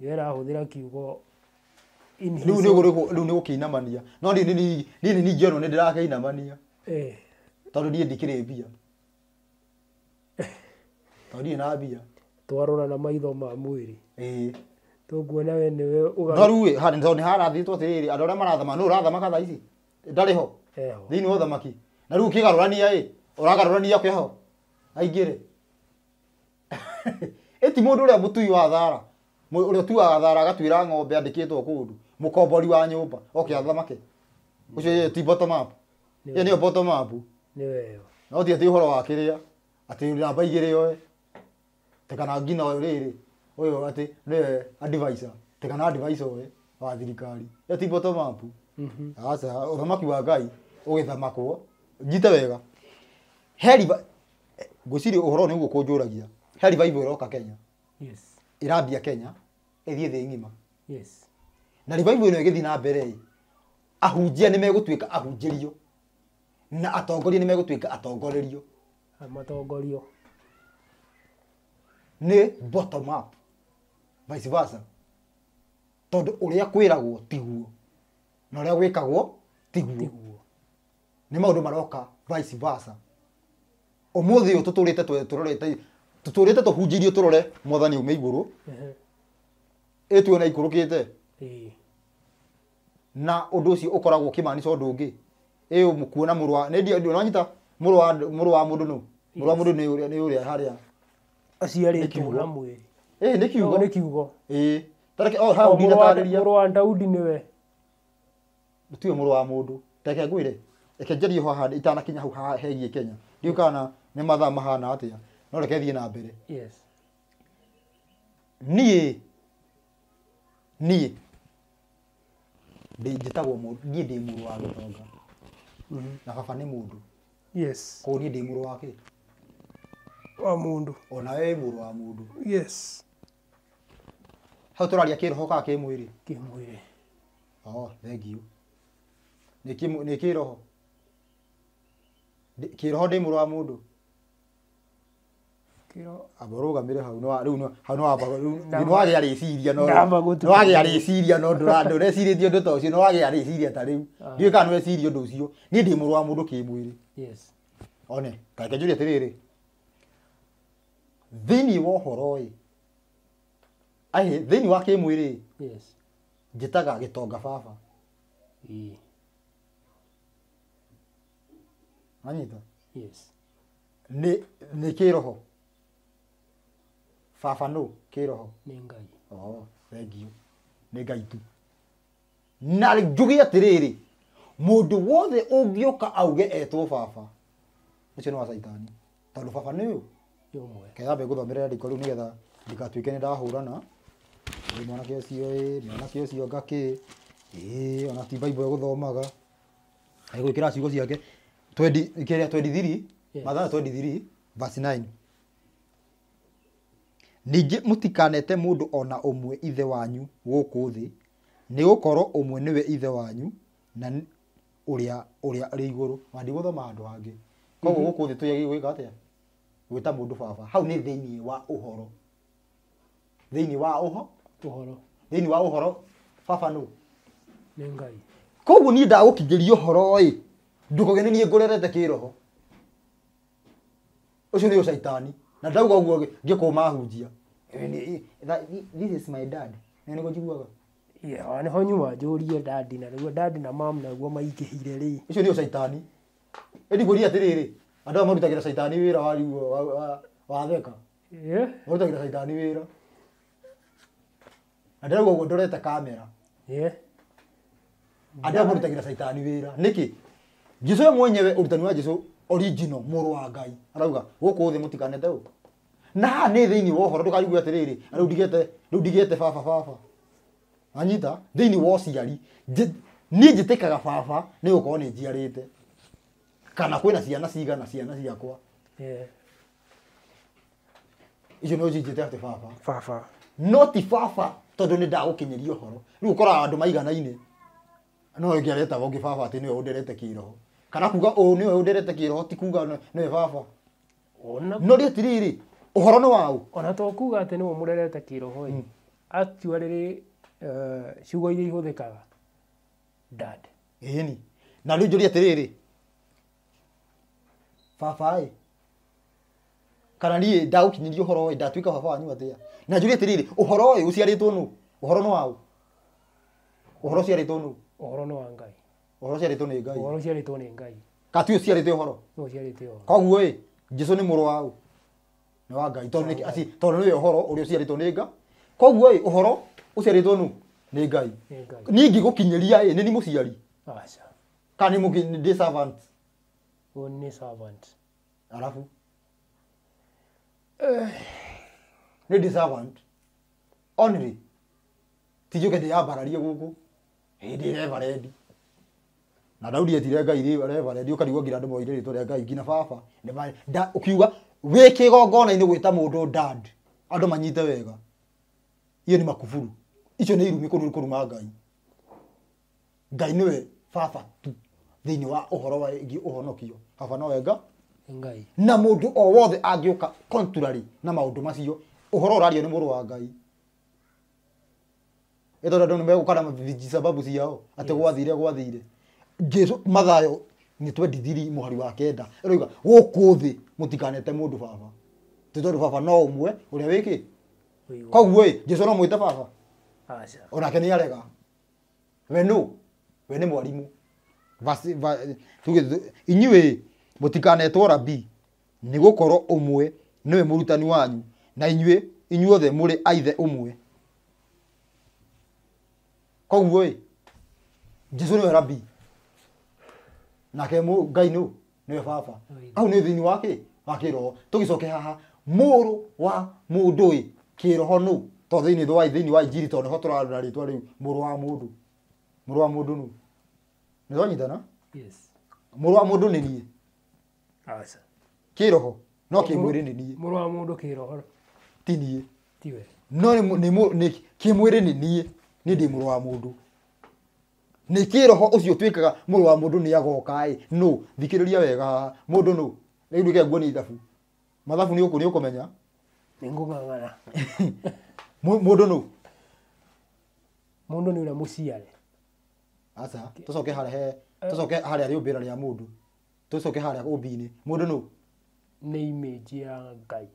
S1: yo ĩrahũthĩra kiugo rä u nä gå kä inamania no niä
S2: ningä onwo nä ndä rakä inamania eh. tondå niä ndikä rä mbia
S1: tondå ndirä na mbia twarora na maitho ma mwä ri eh. tåguona we nä
S2: nä harathiä two atä rä rä andå arä a marathama nä å rathamaka tha ndarä ho eh, thä inä wa thamaki na rä u kä garå rania ä å ragarå rania kwä ho aingä rä ä ti må ndå å rä a må tui wa thara å rä a tuaga thara agatuä ra ng'ombe andä kä two kå ndu mukombori wa nyumba okia thamake ucio ti bottom up iyo niyo bottom up no ti ati uhoro wa kiria ati namba igiri yoe te kana ngina uyu riri uyu ati ne advisor te kana advisor we wa thirikari iyo ti bottom up mm-hmm. asa uthamaki wa ngai ugithamakwo njite wega heri ngwiciria uhoro ni guo kunjuragia heri bible iroka kenya yes irambia kenya ithie thi ng'ima yes na revival ino igithii na mbere ahunjia nä megåtuä ahunjärio na atongoria nä megåtuä atongorerio
S1: matongorio
S2: nä bottom up vice versa tondå å rä a kwä ragwo tiguo na å rä a gwä kagwo tiguo nä maå ndå maroka vice versa å må thä å tå tå rä te tå rorete tå tå rä te tå hunjä irio tå rore mwathani å igå rå ä tuona ikå rå kä te na undu ucio ukoragwo ukimaanisha undu ungi ä må kuona må rwa nanyita må rå wa må ndå nå må rå wa må ndå nä å rä a harä a aciarä nä kiugo nä kiugo oh, må rå wa daudi nä we tutiwe må rå wa må ndå reke ngwä re reke njarie ho handä itanakinya kenya ndiå kana nä mathaa mahana atä a no reke thiä na mbere niä niä niä ndä må rå wa gä tonga mhm. na baba nĩ mũndũ yes koguo ndä må rå wa kĩ wa mundu wä må rå wa må ndå hau tå raria kä roho kaa kĩ mwĩrĩ kĩ nä kä roho kä roho ndä må rå wa må ndå amurugamire hau no riu hau no no wagia riciria no no wagia riciria no ndura ndureciritie undu ta ucio no wagia riciria ta riu ah. ndiũĩ kana nĩweciria ũndũ ũcio niĩ ndĩ mũrũ wa mũndũ kĩmwĩrĩ one kareke njũrie atĩrĩrĩ thĩinĩ wa ũhoro ĩ ahe thĩinĩ wa kĩmwĩrĩ njĩtaga gĩtonga baba anyita nĩ kĩroho baba nũ kä roho nä ngai oh, thengiå nä ngai tu na njuge atiriri mundu wothe ka auge etwo baba ucio ni wa caitani tondå baba ni uyu yumwe kethamba iguthomerera riko nä getha ndigatuä ni nä ndahå mwanake ucio i mwanake ucio ngaki ii ona ti bible eguthomaga egwikira ciugo ciake twendi kiria twendi thiri mathaa twendi thiri verse Ningĩ mũtikanete mũndũ ona na ũmwe ithe wanyu gũkũ thĩ, nĩgũkorwo ũmwe nĩwe ithe wanyu na ũrĩa ũrĩa ũrĩ igũrũ. Na ndigũthoma handũ hangĩ. Koguo mhm. gũkũ thĩ tũagĩrĩirwo gwĩka atĩa? Gwĩta mũndũ baba. Hau nĩ thĩiniĩ wa ũhoro. Thĩiniĩ wa ũho? Ũhoro. Thĩiniĩ wa ũhoro baba nũũ? Nĩ Ngai. Koguo niĩ ndagũkindĩria ũhoro-ĩ, ndũkauge nĩ niĩ ngũrerete kĩroho. Ũcio nĩ ũcaitani,
S1: na ndauga ũguo-rĩ, ngĩkũmahunjia this is my dad na nä gå ah, njiguaga nä ho nyuma njå rie dadi na rä dadi na mam naguo maingä hire
S2: rä icio nä å caitani ändigå ria atä rä rä andå aya marutagä ra caitani wä ra wariguo watheka marutagä ra caitani wä ra na ndärauga å ndorete kamera andå aya marutagä ra caitani wä ra nä kä jesu we mwenyewe å rutani wa jesu original må rå wa ngai arauga gå kå thä må tikanete å na haha nä thä inä wa å horo ndå karigue atä rä rä rä u ndigä te baba baba anyita thä iniä wa å ciari niä njä tä kaga baba nä gå korwo nä njiarä te kana kwä na ciana cigana ciana ciakwa icio no njä te atä baba no ti baba tondå nä ndagå kinyä ria å horo rä u koraga andå maiganainä no ngä aretagwo ngä baba atä nä å nderete kä roho kana kuga å nä å nderete roho ti nä baba
S1: no rä tirä rä uhoro nä waå ona to kuga atä nä we må rerete kä hmm. roho eh, ciugo iria ihå dad ni na rä
S2: u njå ria atä rä rä baba ä kana niä ndagåkinyäria å horo ä ndatuä ka baba wanyu atä a na njå atä rä å horo ä å ciarä two nå å horo nä waå å horo ciarä two nå
S1: å horo nä wa ngai
S2: å horo ciarä two nä ngai å horo
S1: ciarä two nä ngai
S2: katuä ciarä te å horo koguo ä jesu nä må rå waå nä wa ngai tondå nä å horo å rä a å ciarä two nä nga koguo å horo å ciarä two nå nä ngai ningä gå kinyä ria nä ni må ciari kana nä må ndä arabu nä ndä onrä tinjå ke ndä yambararie gå kå hä ndä revarendi na daudi etire ngai revarendi å karigwo ngira andå moire rä two rä a ngai nginya baba å kiuga wä kä igongona-inä gwä ta må ndå dad andå manyite wega iyo nä makuburu icio nä irumi kå ruma ngai ngai nä we baba tu thä inä wa å horo wagä å honokio baba no wenga ngai na må ndå o wothe angä å ka na maå ndå macio å horo å rario nä må rå wa ngai ä tondå andå nä megå kana sababu ciao atä gwathire gwathire jesu mathayo nä twendithiri må hari wa kenda ä roiga gå kå thä mutikanete mundu baba ti tondu baba no umwe uria wiki koguo jesu no mwite baba onake nä arega we nå we nä mwarimå inyuä må tikanetwo rabi nä gå korwo å mwe nä we må rutani wanyu na inyuä inyuothe må rä aithe å mwe koguo ä jesu nä we rabi nake ngai nå nä we baba au nä thä inä wakä wa kä roho tå gä coke haha må rå wa må ndå ä kä roho nå to thä inä thä wa injiri tondå ho tå na rä twa rä må rå wa må ndå wa må ndå nå nä twanyitana må rå wa må ndå nä niä kä roho no kä mwä rä nä
S1: niä wa må ndå kä roho
S2: ti niä no kä mwä rä nä niä nä ndä må rå wa må ndå nä kä roho å cio tuä kaga må rå wa må ndå nä agokaä no thikä rä ria wega må ndå no nä nduä ke nguo nä ithabu mathabu nä å kå menya
S1: nä ngång'ang'ana
S2: må ndå nå må ndå nä å rä a må ciare aca tå coke harä he tå coke harä a rä å mbä ra rä a må ndå tå coke harä a å mbi-inä må ndå nå
S1: nä imä ya ngai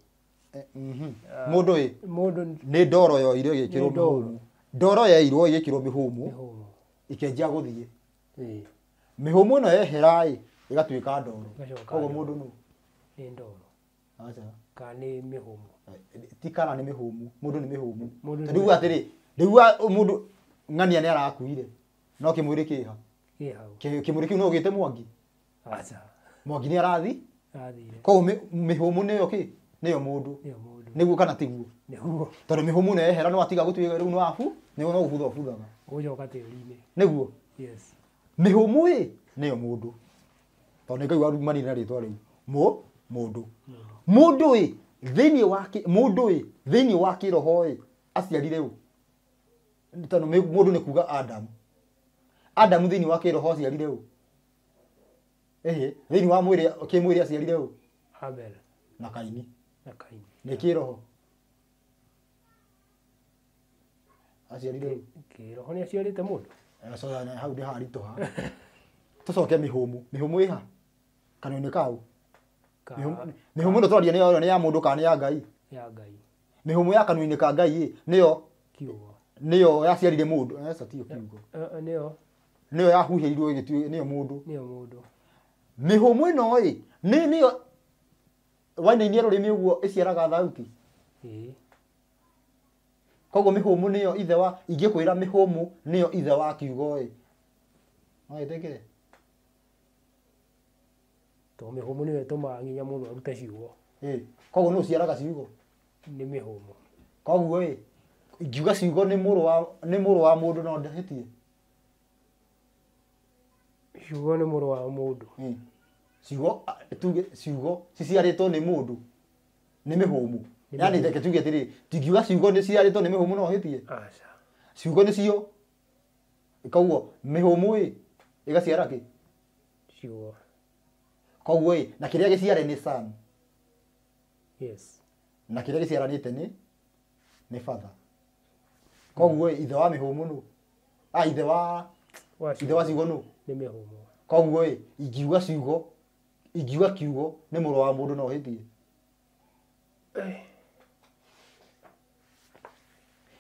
S1: må ndå ä nä ndoro yoirwo ä gä kä rwo mä hå
S2: ndoro yairwo ä gä kä rwo mä hå må ikenjia gå thiä mä hå må ä no yehera ä ä gatuä ka ndoro koguo må ndå
S1: nå nä ndoro kana nä mä hå mu
S2: ti kana nä mä hå mu må ndå nä mä hå mu tondå rä u atä rä rä u må ndå ng'ania nä arakuire no kä mwä rä kä ha kä mwä rä kä u no å gä te mwangi mwangi nä arathi koguo mä hå mu nä yo kä nä yo må ndå nä guo kana tiguo tondå mä hå mu nä ehera no atiga gå tuä rä u nä wabu nä no gå butha å buthaga
S1: gũcoka tĩri-inĩ
S2: nĩguo mĩhũmũ ĩ nĩyo mũndũ tondũ nĩngaigua rumanire na rĩtwa rĩu mũ mundu mundu i thini ä thä i thini kä roho i aciarire u må ndå ni kuga adam adam thini kä roho aciarire u ehe thini wa mwiri ki mwiri aciarire å na kaini na kä ni ki roho aciarire u ki roho ni aciarite mundu hau nä haritå ha tå coke mä hå må mä hå må ä ha kanua-inä kau mä hå må ä no tå raria nä ya må ndå kana nä ya ngai mä hå må ya kanua-inä ka ngai nä yo nä yo yaciarire må ndå eh,
S1: tio kiugo eh, eh, nä yo
S2: yahuhäirwo ä gä tu nä yo må ndå mä hå må ä no ä nä yo wainainie rå rä mä å guo ä ciaraga thauti koguo mä hå må nä yo ithe wa ingä kwä ra mä hå må nä yo ithe wa kiugo ä no ä tä kä re to mä hå må nä yo ä tå maga nginya må ndå arute ciugo koguo nä å ciaraga ciugo nä mä hå må koguo ä ciugo nä må rå wa må ndå no ndahä tie ciugo nä må rå wa må ndå ciugo tuge ciugo ciciarä two nä må ndå nä mä hå må yani reke tuge atä rä tingiuga ciugo nä ciarä two nä mä hå må no hä tie ciugo nä cio koguo mä hå må ä ä gaciara kä ciugo koguo na kä rä a gä ciare nä son yes. na kä rä a gä ciaranä te nä nä father koguo ithe wa mä hå må a ah, ithe wa ithe wa ciugo nå koguo ingiuga ciugo ingiuga kiugo nä må rå wa må ndå no hä tie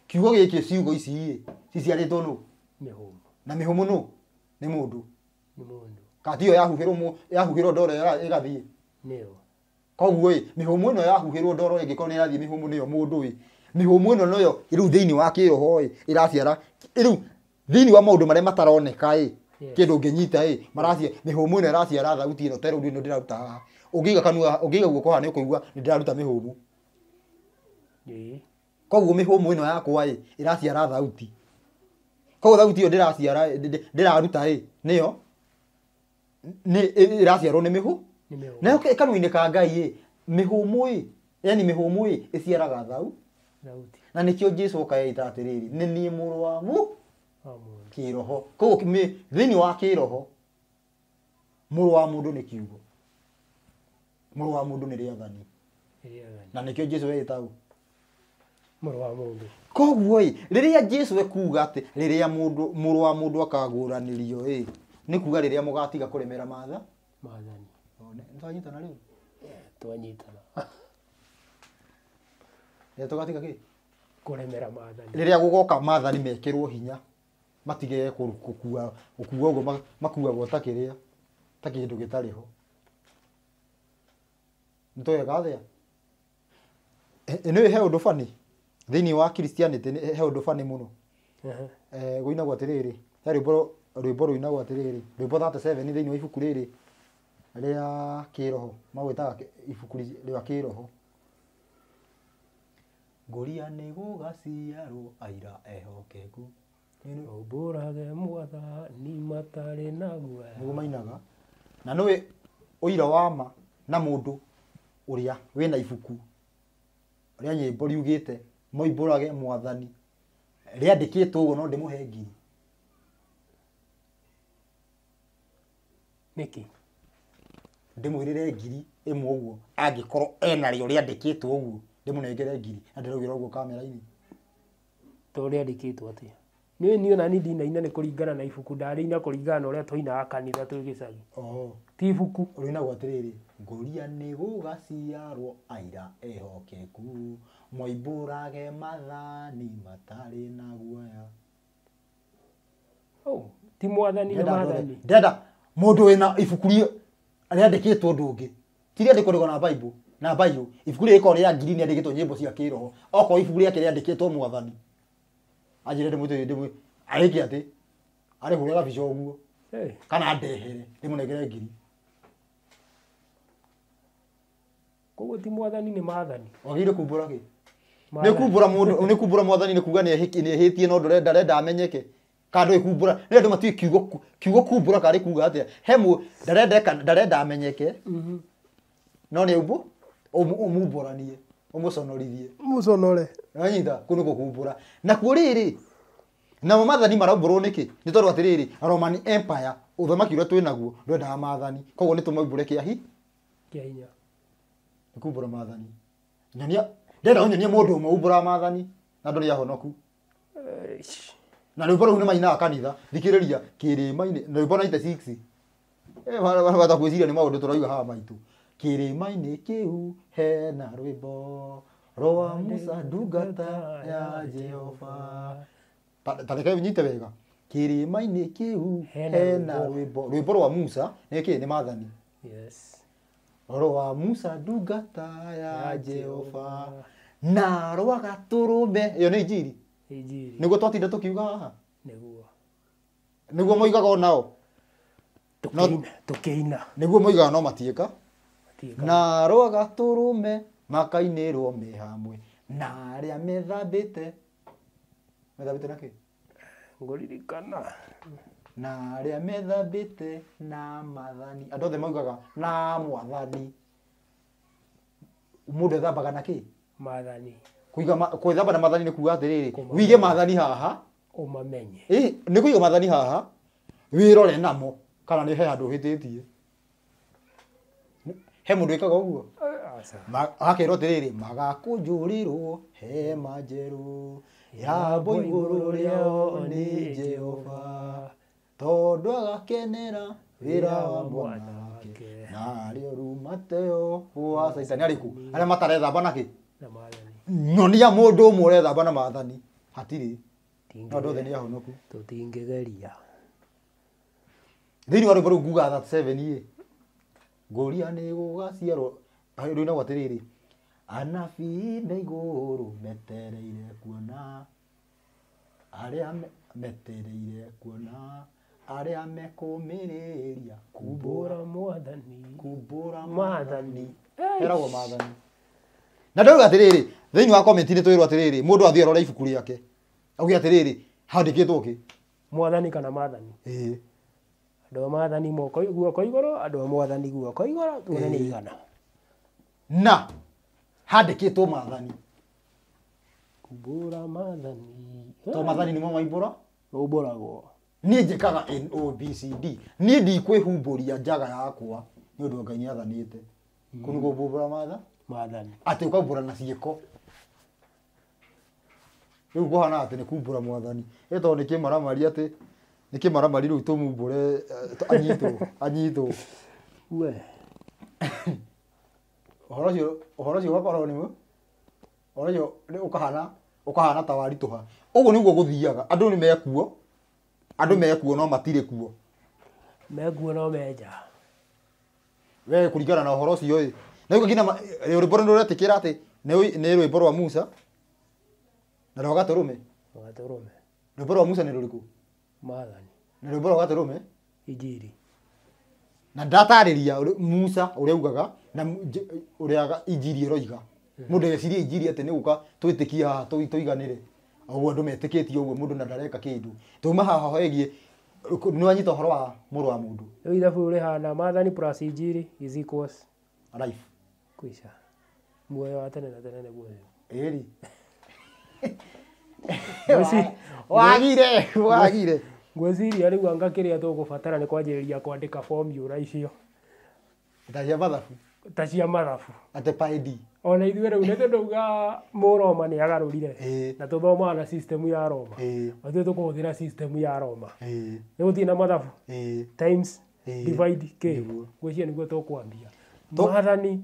S2: kiugo gä kä ciugo iciä ciciarä two nå na mä hå må nå nä må ndå kandi yo yahuhirwo yahuhirwo ndoro ĩgathiĩ nĩyo koguo ĩ mĩhũmũ ĩno yahuhĩrwo ndoro ĩngĩkorwo nĩ ĩrathiĩ mĩhũmũ nĩyo mũndũ ĩ mĩhũmũ ĩno nĩyo rĩu thĩinĩ wa kĩroho ĩ ĩraciara rĩu thĩinĩ wa maũndũ marĩa mataroneka ĩ kĩndũ ũngĩnyita ĩ maracia mĩhũmũ ĩno ĩraciara thauti ĩno terũ ĩno ndĩraruta haha ũngĩiga kanua ũngĩiga guoko haha nĩ ũkũigua nĩ ndĩraruta mĩhũmũ koguo mĩhũmũ ĩno yakwa ĩ ĩraciara thauti koguo thauti ĩyo ndĩraciara ndĩraruta ĩ nĩyo ĩraciarwo nĩ mĩhu nayo kanua-inĩ ka ngai ĩ mĩhũmũ ĩ yani ä ä ciaraga thau na nä kä nĩkĩo jesu okaeita atĩrĩrĩ nĩ niĩ mũrũ wa mu kĩroho koguo thĩinĩ wa kä roho må rå wa må ndå nä kiugo må rå wa må ndå nä rä athani na nĩkĩo jesu etagwo
S1: mũrũ wa mũndũ
S2: koguo rä a jesu ekuga atä rä rä a må rå wa må ndå akagå ranä rio nä kuga rä rä a må gatiga kå remera mathanä
S1: twanyitana rä ä rä tå gatiga rä
S2: rä a gå goka mathani mekärwo hinya matige åk å kua å guo makuagwo ta kä rä a ta kä ndå gä tarä ho nä tw gegathä a nä yå heå ndå banä thä iniä wakritian tä heå ndå bani må no gå inagwo atä rä räarä o rwimbo rwinagwo atiriri rwimbo 37 thini wa ibuku riri ria kiroho magwitaga ibuku rwa kiroho nguria nä gå aira ehokeku
S1: mbå rage mwathani matarä na guoya nä guo mainaga
S2: na nä å wa ma na må ndå å rä a wä na ibuku rä a nyä mbo riugä te moimbå rage mwathani rä andä kä å guo no ndä må he ngiri niki ndimwirire ngiri imwe uguo angikorwo enarä o rä andä
S1: two uguo ndä må nengere ngiri andäragä ra å guo kamera ini to rä andä two ni nä ona ni ndinaina nä kå ringana na ibuku ndarä ina kå ringana na å rä a twainaga kanitha twä gä cagi ti ibuku rä inagwo atä rä rä
S2: ngåria nä gå gaciarwo aira ehokeku moimbå rage mathani matarä na guoya oh, ti mwathani nä maathani dada mundu wina ibuku ri riandikitwo undu ungi ti riandiko rigo na bible na bio ibuku rä gäkorwo rä ya ngiri nä andä gä two nyä mbo cia kä roho okorwo ibuku rä ake rä andä kä two mwathani anjä re ndä arä kä atä arä hå rä gabica å guo kana ndehere rä må nengere ngiri
S1: koguo ti mwathani nä maathani wagä kumbå ra kä
S2: nä kumbå ra mwathani nä kuga nä ehä tie no ndå renda renda amenyeke kana ndå kumbå nä andå matiä kiugo kumbå ra kuga atä hemå ndarenda amenyeke mhm. no nä mbå åmumbå ranie å må conorithie må anyita kå nä gå kumbå ra nakuo rä nä kä nä tondå atä rä rä romani empire å thamaki å rä a twä naguo ndwendaga mathani koguo nä tå maumbå re kä ahi kä hinya nä kumbå mathani ndenda å nyonia må ndå å maumbå mathani na ndå nä ahonoku na rwimbo rä u nä mainaga kanitha thikä rä ria kä rä mainä rwimbo bata eh, kwä ciria nä maå ndå tå raiga haha maitå kä rä mainä kä u hena rwimbo roa musa ndungata ya jehova tareke nyite wega kä rä mainä kä u hena rwimbo rwimbo rwa musa nä kä nä mathani yes. rwa musa ndungata ya
S1: jehova
S2: na rwa gatå rå me ä yo nä injiri niguo twatinda kiuga haha nä guo moigaga onao nä guo moigaga no ka na rwaga tå rå me hamwe na te methambä te na ki
S1: ririkana
S2: na methambä te na mathani andå othe maugaga na mwathani må ndå ethambaga na kä mathani kuiga kwethamba na mathani nä kuga atä rä rä wige mathani haha
S1: umamenye
S2: nä kå iga mathani haha wä rore namo kana nä he handå hä tä tie he må ndå ä kaga å guo akä rwo atä rä rä magakå njå rä rwo he manjerå yambo igå rå rä rĩao nä
S1: jehova
S2: tondå agakenera wä ra wa mwanake narä o rumateo wa caitani arä ku arä a matarethamba nakä
S1: nyonia
S2: må ndå å mwe å rethamba na mathani hatirä no andå the nä ahonoku tå tingägeria thä inä wa rwä mbo rä u nguga ngå ria nä gå gaciarwo rä u nagwo atä rä rä anabii me igå rå metereire kuona arä a
S1: metereire kuona
S2: arä a mekåmä rä ria
S1: kumbå ra mwathani kumbå ra eragwo mathani
S2: na ndauga atiriri thini wa comment ni twirwo atiriri mundu athie rora ibuku riake auge atiriri handikitwo ki
S1: mwathani kana maathani ii andå a maathani guoko igå andå a mwathani guoko igå tuone nä igana na handä kä two mathani kumbå mathani maathani to maathani nä mo maimbå
S2: ra å mbå ragwo niä njä kaga nobcd niä ndikwä humbå ria njaga yakwa nä å ndå ngai nä athanä te kå nä gå mbå ra maathani atä å kaumbå rana ciäko rä u kåhana atä nä kumbå ra mwathani ä tondå nä kä maramari atä nä kä maramari rä u tå mumbå re eh, anyitwo anyitwo we å horo å cio ũgakorwo å horo å cio å kahana å kahana ta waritå ha å guo nä guo gå thiaga andå nä mekuo andå mekuo no matirä kuo
S1: mekuo no menja
S2: we kå ringana na å horo å cio ä na rä ngina eh, rwä mbo nä rätekä ra atä nä rwä mbo rwa musa na rwa gatå rå me
S1: rwä
S2: mbo rwa musa ni rå rä kå na rwä mbo rwa gatå rå na ndatarä ria musa å ugaga na å rä a injiri roiga må ndå ageciria ijiri atä nä gå ka twä tä kia haha tå iganä re oguo andå metä na ndareka kä ndå haha hoegie nä wanyita å horo wa må wa må ndå
S1: ithabu rä hana mathani ijiri is equals life kwisha muoyo wa tene na tene nä eri wagire wagire ngwĩciria rĩu anga kĩrĩa tũgũbatara nĩ kwanjĩrĩria kwandĩka formula icio ta cia mathabu ta cia mathabu atĩ paid ona ithuĩ rĩu nĩ tũndauga mũroma nĩ agarũrire na tũthomaga na system ya roma athuĩ tũkũhũthĩra system ya roma nĩ gũthiĩ na mathabu times divide k gwĩcia nĩguo tũkwambia maathani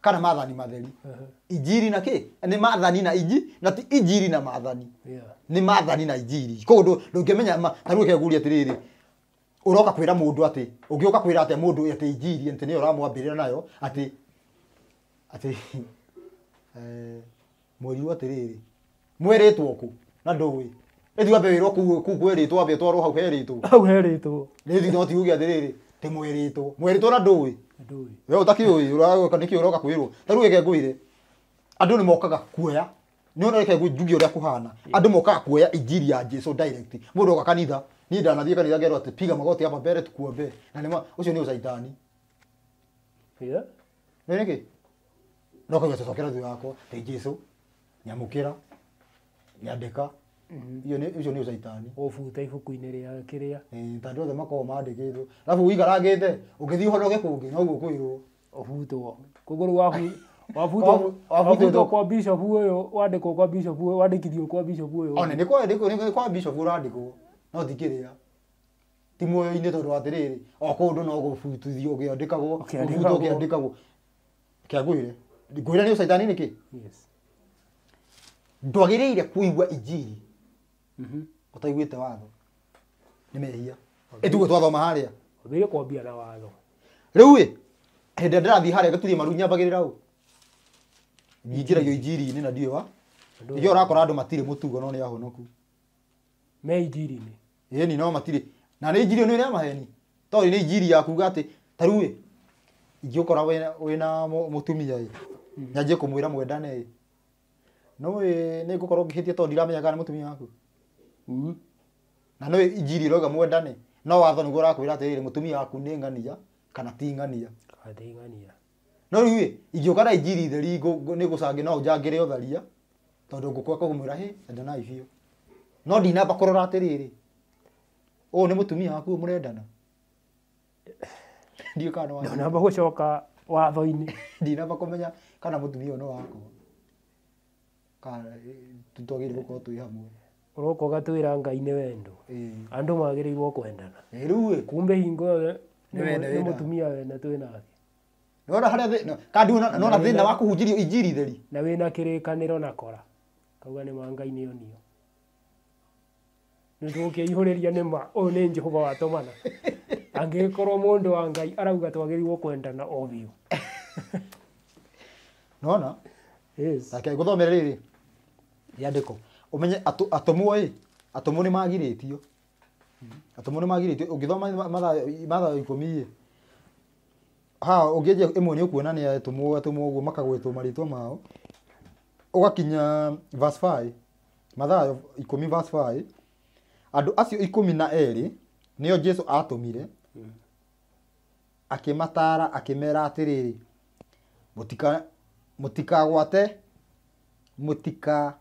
S2: kana mathani matheri injiri na kä ni mathani na iji na ti injiri na mathani ni mathani na injiri ko ndå menya tarä u keguria atä uroka kwira mundu ati ungioka kwira ati mundu ati å ngä å ka kwä injiri atä nä yo nayo ati ati eh mori wa tiriri mweretwo ku na ndå ä rä thiambe wä ku kuu kwä rä two ambe twarwo hau heritwo hau
S1: heritwo
S2: two thi no ti atä rä ti mwiritwo mwiritwo na ndũĩ we ũtakiũĩ nĩkĩ ũroka kwĩrwo ta rĩu reke ngwĩre andũ nĩ mokaga kuoya nĩ ona reke njuge ũrĩa kũhana andũ mokaga kuoya injiri ya jesu direct mũndũ oka kanitha niĩ ndanathiĩ kanitha ngerwo atĩ piga magoti hapa mbere tukuombe na nĩma ũcio nĩ ũcaitani nĩ nĩkĩ no kauga tũcokera thutha wakwa tai jesu nyamũkĩra nyandĩka Mhm. icio nä å caitani åbuta ibuku-inä rä a kä rä a tandå othe makoragwo mandäkä two arabu wikarangä te å ngä thiä å
S1: honoke kå ngä noguo kwä rwo åbutwo koguo rä wabutwo kwa bishop å yå wandäkwo kwa bishop wandä kithio kwa bishop å yå
S2: nä kwa bishop å randäkwo no tikä rä a
S1: ti muoyo-inä tondå
S2: atä rä rä o kå ndå no gå å gä andä kagwo butwo å gä andä kagwo kä a ngå ire ngå ire nä å caitani nä kä ndwagä rä ire kå igua injiri utaiguite mm-hmm. watho nä mehia ä twathoma harä a kwambia na watho rä u ä hä ndä ä ndärathiä maru nyambagä rä ra å mm-hmm. injiri-inä na ndiå wa ä rakora andå matirä må tugo no nä ahonoku me injiri-inä ni no matirä na nä injiri nä rä a maheni tondå nä injiri ya kuga atä tarä u ingä å kora wä na må tumia kå mwä mm-hmm. ra mwendane ä no nä ngå korwo ngä hä tie tondå må tumia waku na no injiri roga mwendane no watho niguo rakwira atiriri mutumia waku ni ngania kana ti ngania
S1: kana ti ngania
S2: no riu ingiuka na injiri theri ni gucangi no njangire utharia tondu ngukwa kugumwira hi endana ibio no ndinamba kurora atiriri uyu ni mutumia waku murendana ndiå kana no namba gå
S1: coka watho-inä ndinamba kå menya kana må tumia å no wakwa kana twagä rä gå hamwe uroka ugatwira ngai nä wendo andå magä rä irwo kwendana rä kumbe hingo yo nä må tumia wena twä nake nona harä na wa kå hunjä injiri theri na wä na kä rä kanä ro na kora kauga nä ma ngai onio nä tå kä ihå rä ria nä ma å yå nä njehova watåmana angä korwo må ndå wa ngai arauga twagä rirwo kwendana o biå nona
S2: gå thomere rä rä rä andä ko umenye atomwo ä atomwo nä magirä tio atumwo nä magirä tio å ngä thoma ikå mi ä ha å ngä enjia ä mwe nä å kuona nä atåmwo atåmwo å guo makagwä two marä two mao å gakinya mathayo ikå mi andå acio ikå mi na erä nä o jesu atå mire akä matara akä mera atä rä rä må tikagwate må tika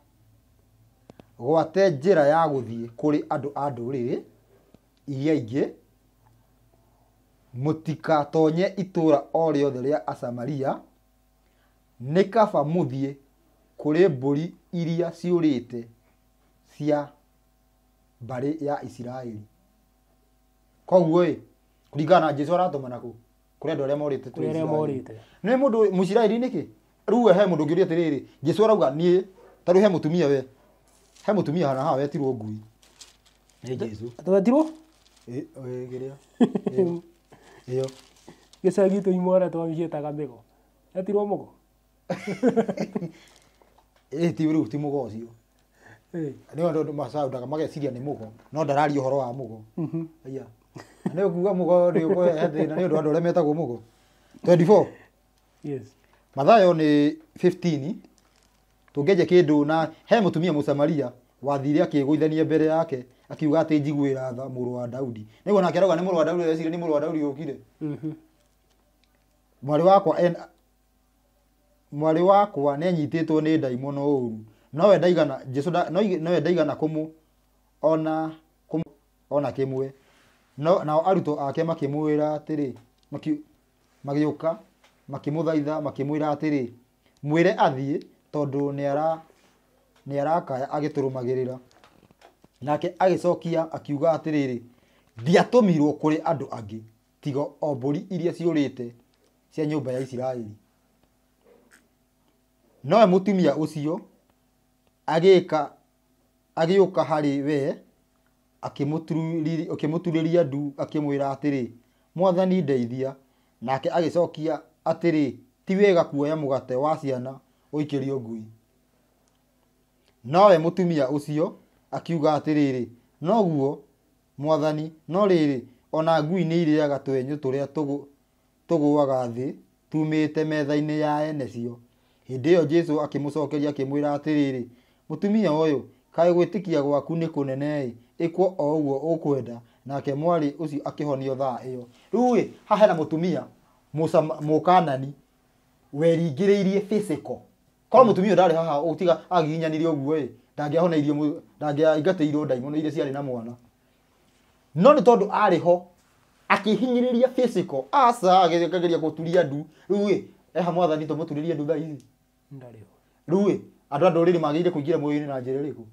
S2: gwate njira ya guthie kuri andu a ndũrĩrĩ iria ingĩ mũtikatonye itura o rĩothe rĩa Asamaria nĩ kaba mũthiĩ kũrĩ mbũri iria ciũrĩte cia mbarĩ ya Isiraeli. Koguo ĩ, kũringana na Jesũ aratũmana kũ? Kũrĩ andũ arĩa morite kũrĩ arĩa morĩte. Nĩ mũndũ Mũisiraeli he mũndũ ũngĩũria atiriri jesu arauga niĩ, ta rĩu he mũtumia we he må tumia hana haha wetirwo ngui nä jesu twetirwo gä rä a ä yo
S1: gä cagi tå imwara twamiciätaga mä go etirwo må go
S2: ä u ti må go å cio nä andå macaundaga mageciria nä må go no ndararia å horo wa må go mhm. aya nä å kuga må go nä å kåhethä na nä å ndå andå arä a metagwo må go mathayo nä tungeje kindu na he mutumia musamaria wathire akigwithania mbere yake akiuga ati njiguira tha muru wa Daudi niguo nake arauga ni muru wa Daudi yesire ni muru wa Daudi ukire mwari mhm. wakwa en mwarĩ wakwa nĩanyitĩtwo nĩ ndaimono ũru nowe ndaigana jesu no no nowe ndaigana kũmũ ona kũmũ ona kĩmwe no na aruto ake makimwira atiri magĩũka makimuthaitha makimwira atiri mwire athie tondu niara niarakaya agiturumagira nake agicokia akiuga atiriri ndiatumirwo kuri andu angi tigo o mburi iria ciurite cia nyumba ya Isiraeli nowe mutumia ucio agika agiuka hari we akimuturĩria ndu akimwira atiri mwathani ndeithia nake agicokia atiri ti wega kuoya mugate wa ciana ũikĩrio ngui nowe mũtumia ũcio akiuga atĩrĩrĩ noguo mwathani no rĩrĩ ona ngui nĩ irĩaga twenyũ tũrĩa tũgũaga thĩ tumĩte metha-inĩ ya ene cio hĩndĩ ĩyo jesu akĩmũcokeria akĩmwĩra atĩrĩrĩ mũtumia ũyũ kaĩ gwĩtĩkia gwaku nĩ kũnene ĩ ĩkwo o ũguo ũkwenda nake mwarĩ ũcio akĩhonio thaa ĩyo rĩu ĩ haha hena mũtumia mũkanani weringĩrĩirie physical korwo mũtumia ũyũ ndarä haha ũtiga agiginyanire ũguo ĩ ndangĩahonairie ndangĩaingatĩirwo ndaimono iria ciarĩ na mwana no nĩ tondũ arĩ ho akĩhinyĩrĩria physical aca agĩkageria gũturia ndu rĩu ĩ eha mwathani tũmũturĩrie ndu thaa ici rĩu ĩ andũ a ndũrĩrĩ magĩrĩire kũingĩra mũyũ-inĩ na njĩra ĩrĩkũ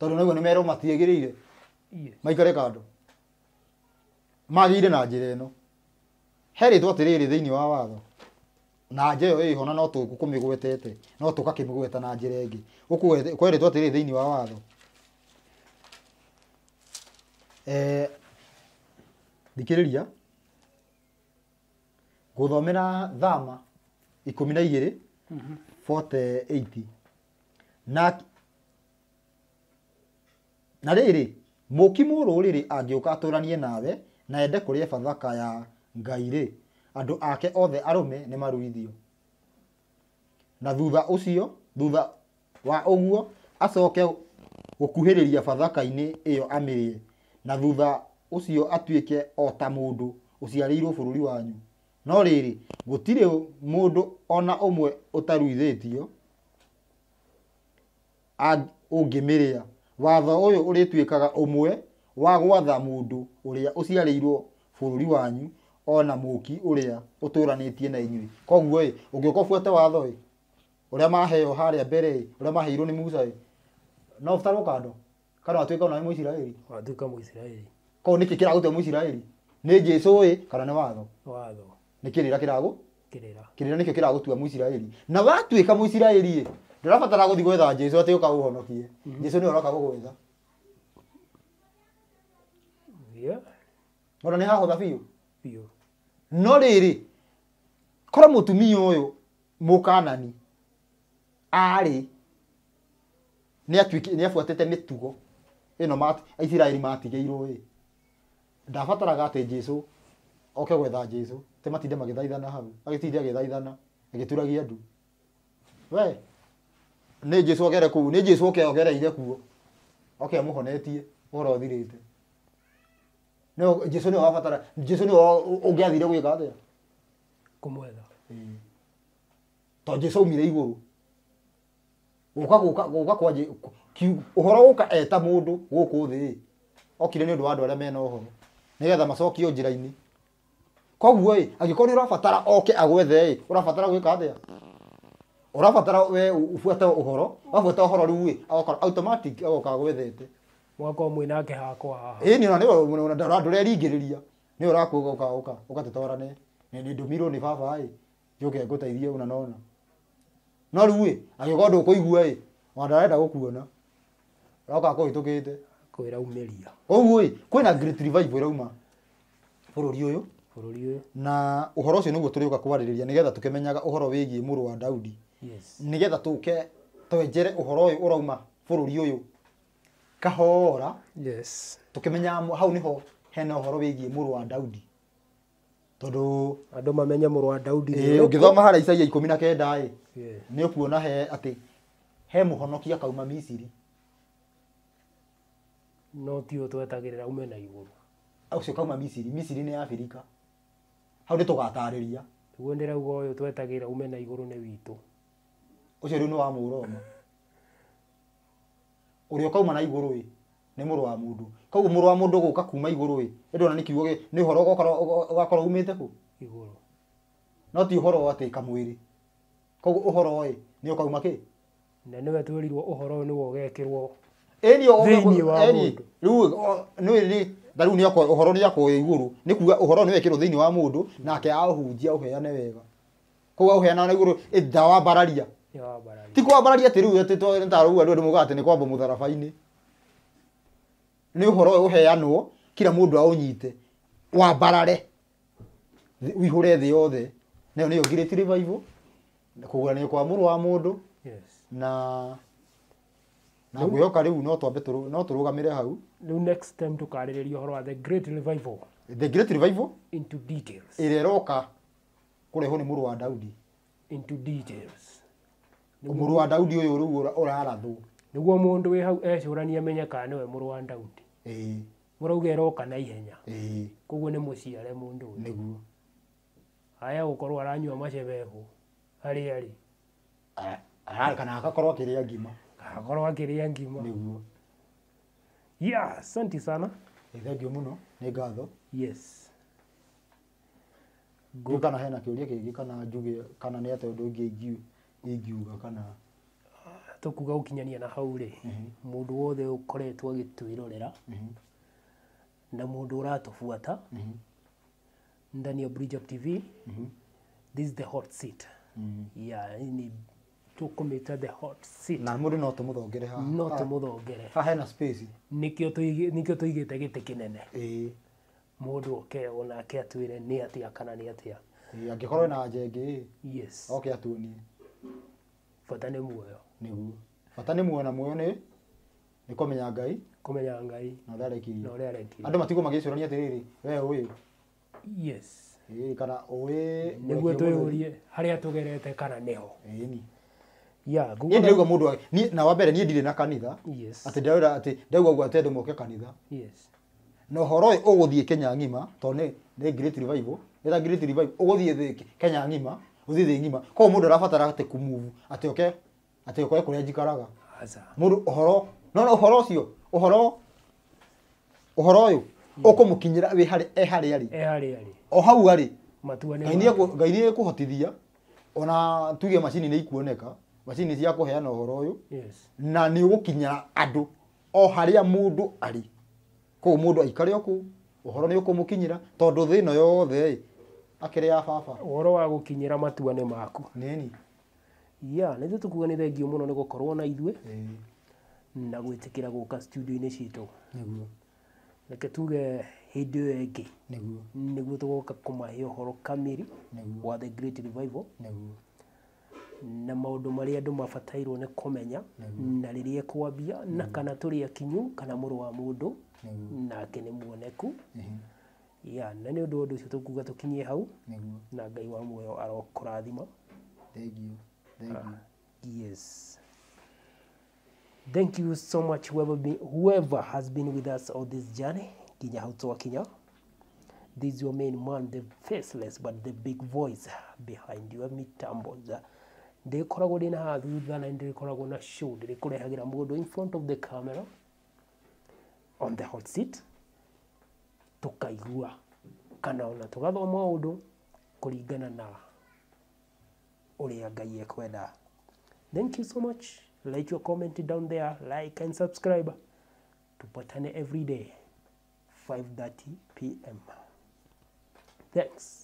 S2: tondũ naguo nĩ merwo matiagĩrĩire maikare kando magĩire na njĩra ĩno he rĩtwa atĩrĩrĩ thĩinĩ wa watho na nja ä yo ä hona no tå kå mä gwetete no tå kakä mä gweta na njä ra ä ngä kwerä atä thä wa watho ee, thikä rä ria gå thomä thama ikå mi na igä mhm. rä na na rä rä må ki må rå rä rä angä å ranie nawe na ende kå rä ebathaka ya ngai rä andå ake othe arũme nä maruithio na thutha ũcio thutha wa ũguo acoke gå kuhä rä ria bathaka-inĩ inä ĩyo amĩrĩe na thutha ũcio atuĩke o ta må ndå å ciarä irwo bå rå ri wanyu no rä rä gå tirä må ndå ona å å å mwe taruithä tio ngä mä rä a watho å å yå rä tuä kaga å mwe wa gwatha må ndå å å rä a ciarä irwo bå rå ri wanyu ona muki uria ũtũranĩtie na inyuĩ koguo ĩ ũngĩũka ũbuate watho i uria maheo haria mbere uria ũrĩa maheirwo nĩ Musa ĩ no ũtarwo kando kana watuĩka ona mũisiraeli watuĩka mũisiraeli koguo nĩkĩ kĩragũtua mũisiraeli ni jesu i kana ni watho watho ni nĩ kĩrĩra kirira kĩrĩra kĩrĩra nĩkĩo kĩragũtua mũisiraeli na watuĩka mũisiraeli ĩ ndũrabatara guthi gwetha jesũ atĩ ũka ũhonokie mhm. jesũ nĩwe ũroka gũgwetha ona nĩ hahũtha biũ biũ no riri korwo yå må mukanani ari nä te mä tugo ä no aisiraeli matigäirwo ä ndabataraga atä jesu oke gwetha jesu te matinde magä thaithana hau agä tinde agä thaithana agä turagia andu we nä jesu okere kå u nä jesu oke ogereire kuo oke må honetie å horo å thirä te no jeså nä wabatara jeså nä å ngä athire gwä ka atä kå mwetha to jeså aumire igå rå gå ka kwa å horo gå ka eta må ndå gå kå thä okire nä å ndå wa andå arä a mena å horo nä getha macokio njä ra-inä koguo ä angä korwo nä å rabatara oke agwethe ä å rabatara gwä ka atä a å rabatara we å buate å horo wabuata å horo rä u ä agoka agwethete
S1: mwakorwo mwĩ nake hakwa haha ĩ
S2: nĩ ona ndũreringĩrĩria nĩ ũrakũ ũka ũka ũgatũtwarane ndũmirwo nĩ baba ĩ njũke ngũteithie ũna nona no rĩu ĩ angĩkorwo ndũkũigua ĩ ona ndarenda gũkuona ũroka kũhĩtũkĩte kwĩraumĩria ũguo ĩ kwĩna great revival ĩrauma bũrũri ũyũ bũrũri ũyũ na ũhoro ũcio nĩguo tũrĩũka kwarĩrĩria nĩgetha tũkĩmenyaga uhoro wĩgiĩ muru wa Daudi yes. nĩgetha tũke twenjere ũhoro ũyũ ũrauma bũrũri ũyũ kahora yes tukimenya hau niho hena uhoro wigie muru wa Daudi tondu andu mamenye muru wa Daudi ni ungithoma hara Isaia 19 na kenda ä nä å kuona he atä he må honokia kauma Misiri
S1: no tio å twetagä rä ra ume na igå rå
S2: å cio kauma Misiri Misiri nä Abirika hau nä tå gatarä
S1: ria guo ndä rauga yå twetagä ra ume na igå rå nä witå
S2: å cio rä u nä wa må uri ukauma na iguru i ni muru wa mundu koguo muru wa mundu guka kuma iguru i ndo na ni kiugo ni uhoro ugakorwo umite ku iguru no ti uhoro te kamwiri koguo uhoro i ni ukauma ki
S1: na niwe twirirwo uhoro ni wo ugekirwo
S2: eni eni riu ni ri da riu ni akwa uhoro ni akwa iguru ni kuga uhoro ni wekirwo thiini wa mundu nake ahunjia uheane wega koguo uheana na iguru ithawa bararia ti kwambararia atä rä u atä twarä u andå andå maugaga atä nä kwamba må tharaba-inä nä å horo å heanwo kira må ndå aå nyite wambarare wihå re thä yothe nayo nä yo ngirä ti revival kåguranio kwa må rå wa må ndå na na ngwĩhoka
S1: u no twambe no tũrũgamĩre hau rĩu next time tũkarĩrĩria ũhoro wa the great revival the great revival into details ĩrĩa ĩroka kũrehwo nĩ mũrũ wa daudi into details muru wa daudi uyu riu urarathwo niguo mundu wi hau ecuranie menye kana niwe muru wa daudi ii murauga eroka na ihenya ii koguo ni muciare mundu uyu niguo haya gukorwo aranyua macebebu aria ari kana agakorwo akiria ngima agakorwo akiria ngima niguo ya asanti sana ithengio muno nä ngatho yes
S2: kana hena kä å ria kä ngä kana njuge kana nä atä å ndå å ingiuga kana
S1: tukuga gukinyania na hau rä må mhm. wothe å koretwo agä twä mhm. na må ndå å ratåbuata mhm. ndani ya Bridge TV this is the hot seat ya -hmm. yeah ni tukumita the hot seat na mundu no tumuthongere ha no tumuthongere ha hena space nikio tuigi nikio tuigite gite kinene eh mundu oke onake atwire ni atia kana ni atia
S2: eh angikorwo na jenge yes oke okay, atuonie
S1: bata nä muoyo
S2: nä bata nä muoyo na muoyo nä nä kåmenya ngai kåmenya ngai na å rä a
S1: arekirie andå matigå
S2: magä cå rania atä rä rä we å ä kana å ä nä guo twä å rie
S1: harä a tå gerete kana nä ho
S2: ndiraigua må ndå na wambere niä ndirä na kanitha atä ndiraura atä ndaigua gua atä andå moke kanitha na å horo å gå thiä kenya ng'ima tondå nä nä great revival nä ta great revival å gå thiä kenya ng'ima uthi thä ngima koguo må ndå arabatara atä kumuvu atä oke atä oke kå rä a njikaraga må horo no no å cio å horo å horo å yå å kå må kinyä e harä arä e o hau ni ngai nä kå hotithia ona tuge macini nä ikuoneka macini cia kå heana å horo å yå na nä å gå kinyä andå o harä a må ndå arä koguo må ndå aikare o kå u å horo nä å kå må kinyä ra tondå thä no yothe akĩrĩ ya baba
S1: ũhoro wa ra matua nĩ maku nini ya tå ithuĩ tũkuga nĩ thengio nä gå korwo na ithuä na kä ra studio ka-inä citå reke tuge hĩndĩ ĩyo ĩngĩ nĩguo nĩguo tũgoka kũmahe horo kamiri wa the great revival nĩguo na marä a andå mabatairwo kå menya na a kwambia na kana rä akinyu kana rå wa ndå nake nä muoneku ya na nä å ndå å ndå å cio tå kuga tå kinyie hau na ngai wa muoyo arokå rathima ah, yes thank you so much whoever, be, whoever has been with us on this journey kinya hau twakinya this your main man the faceless but the big voice behind your mitambo ndĩkoragwo ndĩ na haha thutha na ndĩkoragwo na show ndĩrĩkũrehagira mũndũ in front of the camera on the hot seat tukaigua kana ona tugathoma undu kuringana na uria ngai ekwenda thank you so much like your comment down there like and subscribe tupatane every day 5:30 pm thanks